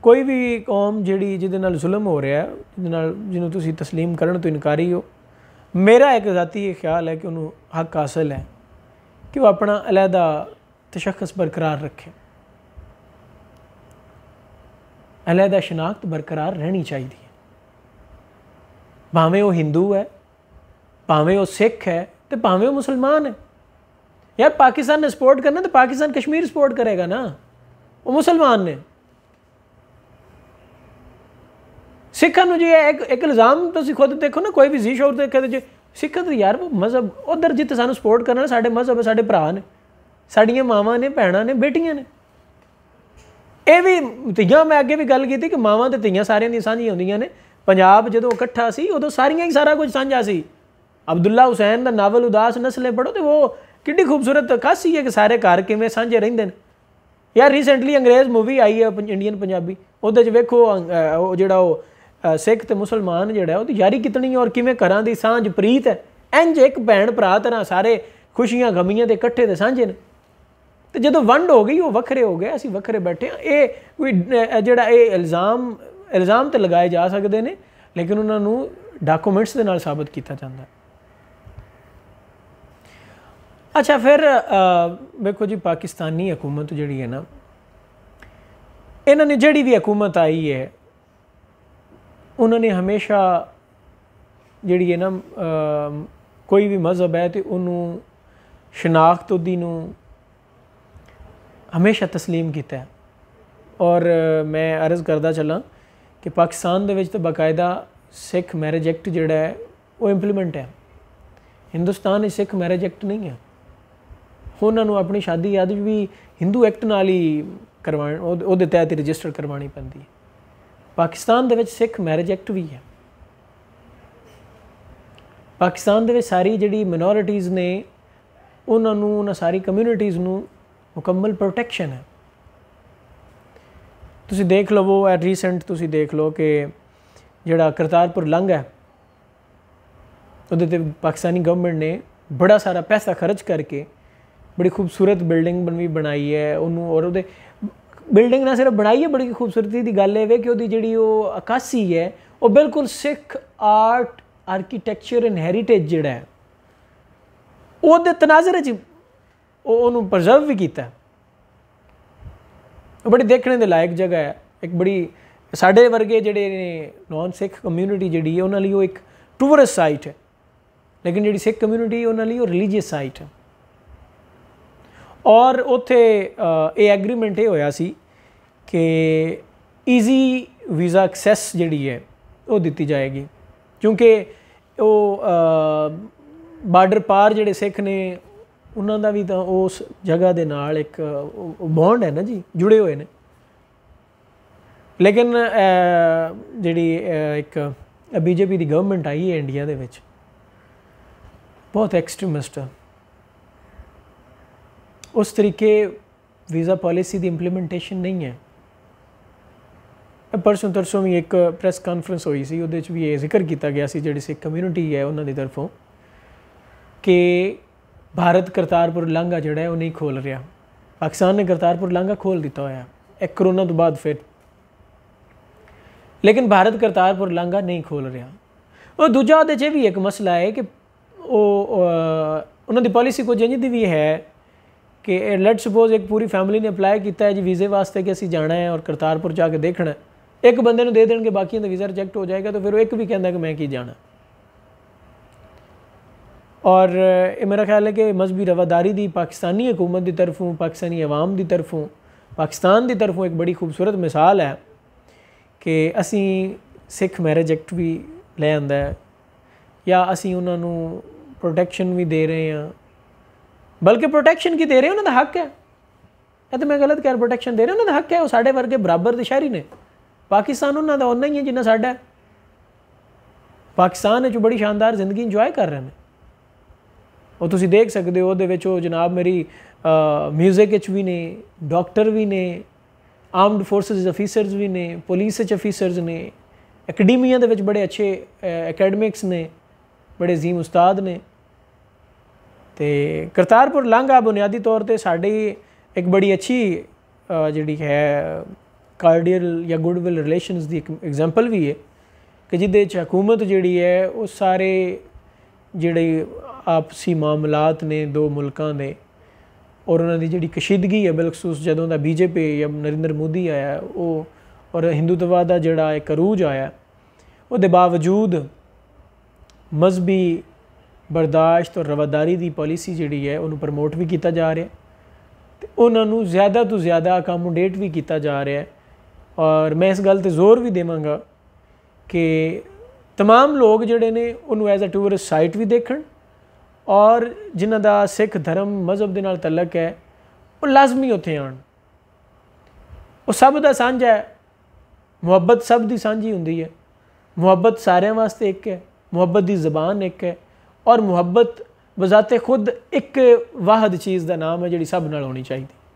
ਕੋਈ ਵੀ ਕੌਮ ਜਿਹੜੀ ਜਿਹਦੇ ਨਾਲ ਜ਼ੁਲਮ ਹੋ ਰਿਹਾ ਜਿਹਦੇ ਨਾਲ ਜਿਹਨੂੰ ਤੁਸੀਂ تسلیم ਕਰਨ ਤੋਂ ਇਨਕਾਰੀ ਹੋ ਮੇਰਾ ਇੱਕ ذاتی ਇਹ ਖਿਆਲ ਹੈ ਕਿ ਉਹਨੂੰ ਹੱਕ ਹਾਸਲ ਹੈ ਕਿ ਉਹ ਆਪਣਾ ਅਲੱਦਾ ਤਸ਼ਖਸ ਬਰਕਰਾਰ ਰੱਖੇ ਅਲੱਦਾ شناخت ਬਰਕਰਾਰ ਰਹਿਣੀ ਚਾਹੀਦੀ ਹੈ ਭਾਵੇਂ ਉਹ ਹਿੰਦੂ ਹੈ ਭਾਵੇਂ ਉਹ ਸਿੱਖ ਹੈ ਤੇ ਭਾਵੇਂ ਉਹ ਮੁਸਲਮਾਨ ਹੈ ਯਾਰ ਪਾਕਿਸਤਾਨ ਨੇ ਸਪੋਰਟ ਕਰਨਾ ਤੇ ਪਾਕਿਸਤਾਨ ਕਸ਼ਮੀਰ ਸਪੋਰਟ ਕਰੇਗਾ ਨਾ ਉਹ ਮੁਸਲਮਾਨ ਨੇ ਸਿੱਖਾਂ ਨੂੰ ਜੇ ਇੱਕ ਇੱਕ ਇਲਜ਼ਾਮ ਤੁਸੀਂ ਖੁਦ ਦੇਖੋ ਨਾ ਕੋਈ ਵੀ ਜ਼ੀ ਸ਼ੋਰ ਦੇ ਕਹਿੰਦੇ ਜੇ ਸਿੱਖਾਂ ਯਾਰ ਉਹ ਮਜ਼ਹਬ ਉਧਰ ਜਿੱਥੇ ਸਾਨੂੰ ਸਪੋਰਟ ਕਰਨਾ ਸਾਡੇ ਮਜ਼ਹਬ ਸਾਡੇ ਭਰਾ ਨੇ ਸਾਡੀਆਂ ਮਾਵਾਂ ਨੇ ਭੈਣਾਂ ਨੇ ਬੇਟੀਆਂ ਨੇ ਇਹ ਵੀ ਧੀਆਂ ਮੈਂ ਅੱਗੇ ਵੀ ਗੱਲ ਕੀਤੀ ਕਿ ਮਾਵਾਂ ਤੇ ਧੀਆਂ ਸਾਰਿਆਂ ਦੀਆਂ ਸਾਂਝੀਆਂ ਹੁੰਦੀਆਂ ਨੇ ਪੰਜਾਬ ਜਦੋਂ ਇਕੱਠਾ ਸੀ ਉਦੋਂ ਸਾਰੀਆਂ ਹੀ ਸਾਰਾ ਕੁਝ ਸਾਂਝਾ ਸੀ ਅਬਦੁੱਲਾ ਹੁਸੈਨ ਦਾ ਨਾਵਲ ਉਦਾਸ ਨਸਲੇ ਪੜੋ ਤੇ ਉਹ ਕਿੰਨੀ ਖੂਬਸੂਰਤ ਕਾਸੀ ਹੈ ਕਿ ਸਾਰੇ ਘਰ ਕਿਵੇਂ ਸਾਂਝੇ ਰਹਿੰਦੇ ਨੇ ਯਾਰ ਰੀਸੈਂਟਲੀ ਅੰਗਰੇਜ਼ ਮੂਵੀ ਆਈ ਹੈ ਇੰਡੀਅਨ ਪੰਜਾਬੀ ਉਹਦੇ 'ਚ ਵੇਖੋ ਉਹ ਜਿਹੜਾ ਉਹ ਸਿੱਖ ਤੇ ਮੁਸਲਮਾਨ ਜਿਹੜਾ ਉਹਦੀ ਯਾਰੀ ਕਿਤਨੀ ਔਰ ਕਿਵੇਂ ਕਰਾਂ ਦੀ ਸਾਂਝ ਪ੍ਰੀਤ ਹੈ ਇੰਜ ਇੱਕ ਭੈਣ ਭਰਾ ਤਰ੍ਹਾਂ ਸਾਰੇ ਖੁਸ਼ੀਆਂ ਗਮੀਆਂ ਦੇ ਇਕੱਠੇ ਦੇ ਸਾਂਝੇ ਨੇ ਤੇ ਜਦੋਂ ਵੰਡ ਹੋ ਗਈ ਉਹ ਵੱਖਰੇ ਹੋ ਗਏ ਅਸੀਂ ਵੱਖਰੇ ਬੈਠੇ ਆ ਇਹ ਕੋਈ ਜਿਹੜਾ ਇਹ ਇਲਜ਼ਾਮ ਇਲਜ਼ਾਮ ਤੇ ਲਗਾਏ ਜਾ ਸਕਦੇ ਨੇ ਲੇਕਿਨ ਉਹਨਾਂ ਨੂੰ ਡਾਕੂਮੈਂਟਸ ਦੇ ਨਾਲ ਸਾਬਤ ਕੀਤਾ ਜਾਂਦਾ ਹੈ ਅੱਛਾ ਫਿਰ ਵੇਖੋ ਜੀ ਪਾਕਿਸਤਾਨੀ ਹਕੂਮਤ ਜਿਹੜੀ ਹੈ ਨਾ ਇਹਨਾਂ ਨੇ ਜਿਹੜੀ ਵੀ ਹਕੂਮਤ ਆਈ ਹੈ ਉਹਨਾਂ ਨੇ ਹਮੇਸ਼ਾ ਜਿਹੜੀ ਹੈ ਨਾ ਕੋਈ ਵੀ ਮਜ਼ਹਬ ਹੈ ਤੇ ਉਹਨੂੰ ਸ਼ਨਾਖਤ ਉਦੀ ਨੂੰ ਹਮੇਸ਼ਾ تسلیم ਕੀਤਾ ਔਰ ਮੈਂ ਅਰਜ਼ ਕਰਦਾ ਚੱਲਾਂ ਕਿ ਪਾਕਿਸਤਾਨ ਦੇ ਵਿੱਚ ਤਾਂ ਬਕਾਇਦਾ ਸਿੱਖ ਮੈਰਿਜ ਐਕਟ ਜਿਹੜਾ ਹੈ ਉਹ ਇੰਪਲੀਮੈਂਟ ਹੈ ਹਿੰਦੁਸਤਾਨ ਵਿੱਚ ਸਿੱਖ ਮੈਰਿਜ ਐਕਟ ਨਹੀਂ ਹੈ ਉਹਨਾਂ ਨੂੰ ਆਪਣੀ ਸ਼ਾਦੀ ਅੱਜ ਵੀ ਹਿੰਦੂ ਐਕਟ ਨਾਲ ਹੀ ਕਰਵਾਉਣ ਉਹਦੇ ਤਹਿਤ ਰਜਿਸਟਰ ਕਰਵਾਉਣੀ ਪੈਂਦੀ ਹੈ ਪਾਕਿਸਤਾਨ ਦੇ ਵਿੱਚ ਸਿੱਖ ਮੈਰਿਜ ਐਕਟ ਵੀ ਹੈ ਪਾਕਿਸਤਾਨ ਦੇ ਵਿੱਚ ਸਾਰੀ ਜਿਹੜੀ ਮਿਨੋਰਿਟੀਆਂ ਨੇ ਉਹਨਾਂ ਨੂੰ ਉਹਨਾਂ ਸਾਰੀ ਕਮਿਊਨਿਟੀਜ਼ ਨੂੰ ਮੁਕੰਮਲ ਪ੍ਰੋਟੈਕਸ਼ਨ ਹੈ ਤੁਸੀਂ ਦੇਖ ਲਵੋ ਐਟ ਰੀਸੈਂਟ ਤੁਸੀਂ ਦੇਖ ਲਓ ਕਿ ਜਿਹੜਾ ਕਰਤਾਰਪੁਰ ਲੰਘ ਹੈ ਉਹਦੇ ਤੇ ਪਾਕਿਸਤਾਨੀ ਗਵਰਨਮੈਂਟ ਨੇ ਬੜਾ ਸਾਰਾ ਪੈਸਾ ਖਰਚ ਕਰਕੇ ਬੜੀ ਖੂਬਸੂਰਤ ਬਿਲਡਿੰਗ ਬਣਵੀ ਬਣਾਈ ਹੈ ਉਹਨੂੰ ਔਰ ਉਹਦੇ ਬਿਲਡਿੰਗ ਨਾ ਸਿਰਫ ਬਣਾਈ ਹੈ ਬੜੀ ਖੂਬਸੂਰਤੀ ਦੀ ਗੱਲ ਹੈ ਵੇ ਕਿ ਉਹਦੀ ਜਿਹੜੀ ਉਹ ਆਕਾਸੀ ਹੈ ਉਹ ਬਿਲਕੁਲ Sikh art architecture and heritage ਜਿਹੜਾ ਹੈ ਉਹਦੇ ਤਨਾਜ਼ਰ 'ਚ ਉਹਨੂੰ ਪ੍ਰਜ਼ਰਵ ਵੀ ਕੀਤਾ ਬੜੀ ਦੇਖਣ ਦੇ ਲਾਇਕ ਜਗ੍ਹਾ ਹੈ ਇੱਕ ਬੜੀ ਸਾਡੇ ਵਰਗੇ ਜਿਹੜੇ ਨੌਨ ਸਿੱਖ ਕਮਿਊਨਿਟੀ ਜਿਹੜੀ ਹੈ ਉਹਨਾਂ ਲਈ ਉਹ ਇੱਕ ਟੂਰਿਸਟ ਸਾਈਟ ਹੈ ਲੇਕਿਨ ਜਿਹੜੀ ਸਿੱਖ ਕਮਿਊਨਿਟੀ ਉਹਨਾਂ ਲਈ ਉਹ ਰਿਲੀਜੀਅਸ ਸਾਈਟ ਹੈ ਔਰ ਉੱਥੇ ਇਹ ਐਗਰੀਮੈਂਟ ਇਹ ਹੋਇਆ ਸੀ ਕਿ ਈਜ਼ੀ ਵੀਜ਼ਾ ਐਕਸੈਸ ਜਿਹੜੀ ਹੈ ਉਹ ਦਿੱਤੀ ਜਾਏਗੀ ਕਿਉਂਕਿ ਉਹ ਬਾਰਡਰ ਪਾਰ ਜਿਹੜੇ ਸਿੱਖ ਨੇ ਉਹਨਾਂ ਦਾ ਵੀ ਤਾਂ ਉਸ ਜਗ੍ਹਾ ਦੇ ਨਾਲ ਇੱਕ ਬੌਂਡ ਹੈ ਨਾ ਜੀ ਜੁੜੇ ਹੋਏ ਨੇ ਲੇਕਿਨ ਜਿਹੜੀ ਇੱਕ ਬੀਜੇਪੀ ਦੀ ਗਵਰਨਮੈਂਟ ਆਈ ਹੈ ਇੰਡੀਆ ਦੇ ਵਿੱਚ ਬਹੁਤ ਐਕਸਟ੍ਰੀਮਿਸਟ ਉਸ ਤਰੀਕੇ ਵੀਜ਼ਾ ਪਾਲਿਸੀ ਦੀ ਇੰਪਲੀਮੈਂਟੇਸ਼ਨ ਨਹੀਂ ਹੈ ਪਰਸੋਂ ਤਰਸੋਂ ਵੀ ਇੱਕ ਪ੍ਰੈਸ ਕਾਨਫਰੰਸ ਹੋਈ ਸੀ ਉਹਦੇ ਵਿੱਚ ਵੀ ਇਹ ਜ਼ਿਕਰ ਕੀਤਾ ਗਿਆ ਸੀ ਜਿਹੜੀ ਸਿੱਖ ਕਮਿਊਨਿਟੀ ਹੈ ਉਹਨਾਂ ਦੀ ਤਰਫੋਂ ਕਿ ਭਾਰਤ ਕਰਤਾਰਪੁਰ ਲਾਂਘਾ ਜਿਹੜਾ ਹੈ ਉਹ ਨਹੀਂ ਖੋਲ ਰਿਹਾ ਪਾਕਿਸਤਾਨ ਨੇ ਕਰਤਾਰਪੁਰ ਲਾਂਘਾ ਖੋਲ ਦਿੱਤਾ ਹੋਇਆ ਇੱਕ ਕਰੋਨਾ ਤੋਂ ਬਾਅਦ ਫਿਰ ਲੇਕਿਨ ਭਾਰਤ ਕਰਤਾਰਪੁਰ ਲਾਂਘਾ ਨਹੀਂ ਖੋਲ ਰਿਹਾ ਉਹ ਦੂਜਾ ਉਹਦੇ 'ਚ ਵੀ ਇੱਕ ਮਸਲਾ ਹੈ ਕਿ ਉਹ ਉਹਨਾਂ ਦੀ ਪਾਲਿਸੀ ਕੋ ਜਿੰਦੀ ਦੀ ਵੀ ਹੈ ਕਿ ਲੈਟਸ ਸੁਪੋਜ਼ ਇੱਕ ਪੂਰੀ ਫੈਮਿਲੀ ਨੇ ਅਪਲਾਈ ਕੀਤਾ ਹੈ ਜੀ ਵੀਜ਼ੇ ਵਾਸਤੇ ਕਿ ਅਸੀਂ ਜਾਣਾ ਹੈ ਔਰ ਕਰਤਾਰਪੁਰ ਜਾ ਕੇ ਦੇਖਣਾ ਹੈ ਇੱਕ ਬੰਦੇ ਨੂੰ ਦੇ ਦੇਣਗੇ ਬਾਕੀਆਂ ਦਾ ਵੀਜ਼ਾ ਰਿਜੈਕਟ ਹੋ ਜਾਏਗਾ ਤਾਂ ਫਿਰ ਉਹ ਇੱਕ ਵੀ ਕਹਿੰਦਾ ਕਿ ਮੈਂ ਕੀ ਜਾਣਾ ਔਰ ਇਹ ਮੇਰਾ ਖਿਆਲ ਹੈ ਕਿ ਮਜ਼ਬੀ ਰਵਾਦਾਰੀ ਦੀ ਪਾਕਿਸਤਾਨੀ ਹਕੂਮਤ ਦੀ ਤਰਫੋਂ ਪਾਕਿਸਤਾਨੀ ਆਵਾਮ ਦੀ ਤਰਫੋਂ ਪਾਕਿਸਤਾਨ ਦੀ ਤਰਫੋਂ ਇੱਕ ਬੜੀ ਖੂਬਸੂਰਤ ਮਿਸਾਲ ਹੈ ਕਿ ਅਸੀਂ ਸਿੱਖ ਮੈਰਿਜ ਐਕਟ ਵੀ ਲੈ ਆਂਦਾ ਹੈ ਜਾਂ ਅਸੀਂ ਉਹਨਾਂ ਨੂੰ ਪ੍ਰੋਟੈਕਸ਼ਨ ਵੀ ਦੇ ਰਹੇ ਹਾਂ ਬਲਕਿ ਪ੍ਰੋਟੈਕਸ਼ਨ ਕੀ ਦੇ ਰਹੇ ਉਹਨਾਂ ਦਾ ਹੱਕ ਹੈ ਇਹ ਤਾਂ ਮੈਂ ਗਲਤ ਕਹਿ ਰਿਹਾ ਪ੍ਰੋਟੈਕਸ਼ਨ ਦੇ ਰਹੇ ਉਹਨਾਂ ਦਾ ਹੱਕ ਹੈ ਉਹ ਸਾਡੇ ਵਰਗੇ ਬਰਾਬਰ ਦੇ ਸ਼ਹਿਰੀ ਨੇ ਪਾਕਿਸਤਾਨ ਉਹਨਾਂ ਦਾ ਉਹਨਾਂ ਹੀ ਹੈ ਜਿੰਨਾ ਸਾਡਾ ਪਾਕਿਸਤਾਨ ਵਿੱਚ ਬੜੀ ਸ਼ਾਨਦਾਰ ਜ਼ਿੰਦਗੀ ਇੰਜੋਏ ਕਰ ਰਹੇ ਨੇ ਉਹ ਤੁਸੀਂ ਦੇਖ ਸਕਦੇ ਹੋ ਉਹਦੇ ਵਿੱਚ ਉਹ ਜਨਾਬ ਮੇਰੀ ਮਿਊਜ਼ਿਕ ਵਿੱਚ ਵੀ ਨੇ ਡਾਕਟਰ ਵੀ ਨੇ ਆਰਮਡ ਫੋਰਸਸ ਦੇ ਅਫੀਸਰਸ ਵੀ ਨੇ ਪੁਲਿਸ ਦੇ ਅਫੀਸਰਸ ਨੇ ਅਕੈਡਮੀਆਂ ਦੇ ਵਿੱਚ ਬੜੇ ਅੱਛੇ ਅਕੈਡਮਿਕਸ ਨੇ ਬੜੇ ਜ਼ੀਮ ਉਸਤਾਦ ਨੇ ਤੇ ਕਰਤਾਰਪੁਰ ਲਾਂਘਾ ਬੁਨਿਆਦੀ ਤੌਰ ਤੇ ਸਾਡੀ ਇੱਕ ਬੜੀ ਅੱਛੀ ਜਿਹੜੀ ਹੈ ਕਾਰਡੀਅਲ ਜਾਂ ਗੁੱਡਵਿਲ ਰਿਲੇਸ਼ਨਸ ਦੀ ਇੱਕ ਐਗਜ਼ਾਮਪਲ ਵੀ ਹੈ ਕਿ ਜਿੱਦੇ ਚ ਹਕੂਮਤ ਜਿਹੜੀ ਹੈ ਉਹ ਸਾਰੇ ਜਿਹੜੇ ਆਪਸੀ ਮਾਮਲਾਤ ਨੇ ਦੋ ਮੁਲਕਾਂ ਦੇ ਔਰ ਉਹਨਾਂ ਦੀ ਜਿਹੜੀ ਕਸ਼ੀਦਗੀ ਹੈ ਬਿਲਖਸੂਸ ਜਦੋਂ ਦਾ ਬੀਜੇਪੀ ਜਾਂ ਨਰਿੰਦਰ ਮੋਦੀ ਆਇਆ ਉਹ ਔਰ ਹਿੰਦੂਤਵਾ ਦਾ ਜਿਹੜਾ ਇੱਕ ਰੂਜ ਆਇਆ ਉਹਦੇ ਬਾਵਜੂਦ ਮਜ਼ਬੀ ਬਰਦਾਸ਼ਤ ਤੇ ਰਵਾਦਾਰੀ ਦੀ ਪਾਲਿਸੀ ਜਿਹੜੀ ਹੈ ਉਹਨੂੰ ਪ੍ਰਮੋਟ ਵੀ ਕੀਤਾ ਜਾ ਰਿਹਾ ਤੇ ਉਹਨਾਂ ਨੂੰ ਜ਼ਿਆਦਾ ਤੋਂ ਜ਼ਿਆਦਾ ਅਕਾਮੋਡੇਟ ਵੀ ਕੀਤਾ ਜਾ ਰਿਹਾ ਹੈ ਔਰ ਮੈਂ ਇਸ ਗੱਲ ਤੇ ਜ਼ੋਰ ਵੀ ਦੇਵਾਂਗਾ ਕਿ तमाम ਲੋਕ ਜਿਹੜੇ ਨੇ ਉਹਨੂੰ ਐਜ਼ ਅ ਟੂਰਿਸਟ ਸਾਈਟ ਵੀ ਦੇਖਣ ਔਰ ਜਿਨ੍ਹਾਂ ਦਾ ਸਿੱਖ ਧਰਮ ਮਜ਼ਹਬ ਦੇ ਨਾਲ ਤਲਕ ਹੈ ਉਹ ਲਾਜ਼ਮੀ ਉੱਥੇ ਆਣ ਉਹ ਸਭ ਦਾ ਸਾਂਝਾ ਹੈ ਮੁਹੱਬਤ ਸਭ ਦੀ ਸਾਂਝੀ ਹੁੰਦੀ ਹੈ ਮੁਹੱਬਤ ਸਾਰਿਆਂ ਵਾਸਤੇ ਇੱਕ ਹੈ ਮੁਹੱਬਤ ਦੀ ਜ਼ਬਾਨ ਇੱਕ ਹੈ ਔਰ ਮੁਹੱਬਤ ਬਜ਼ਾਤੇ ਖੁਦ ਇੱਕ ਵਾਹਦ ਚੀਜ਼ ਦਾ ਨਾਮ ਹੈ ਜਿਹੜੀ ਸਭ ਨਾਲ ਹੋਣੀ ਚਾਹੀਦੀ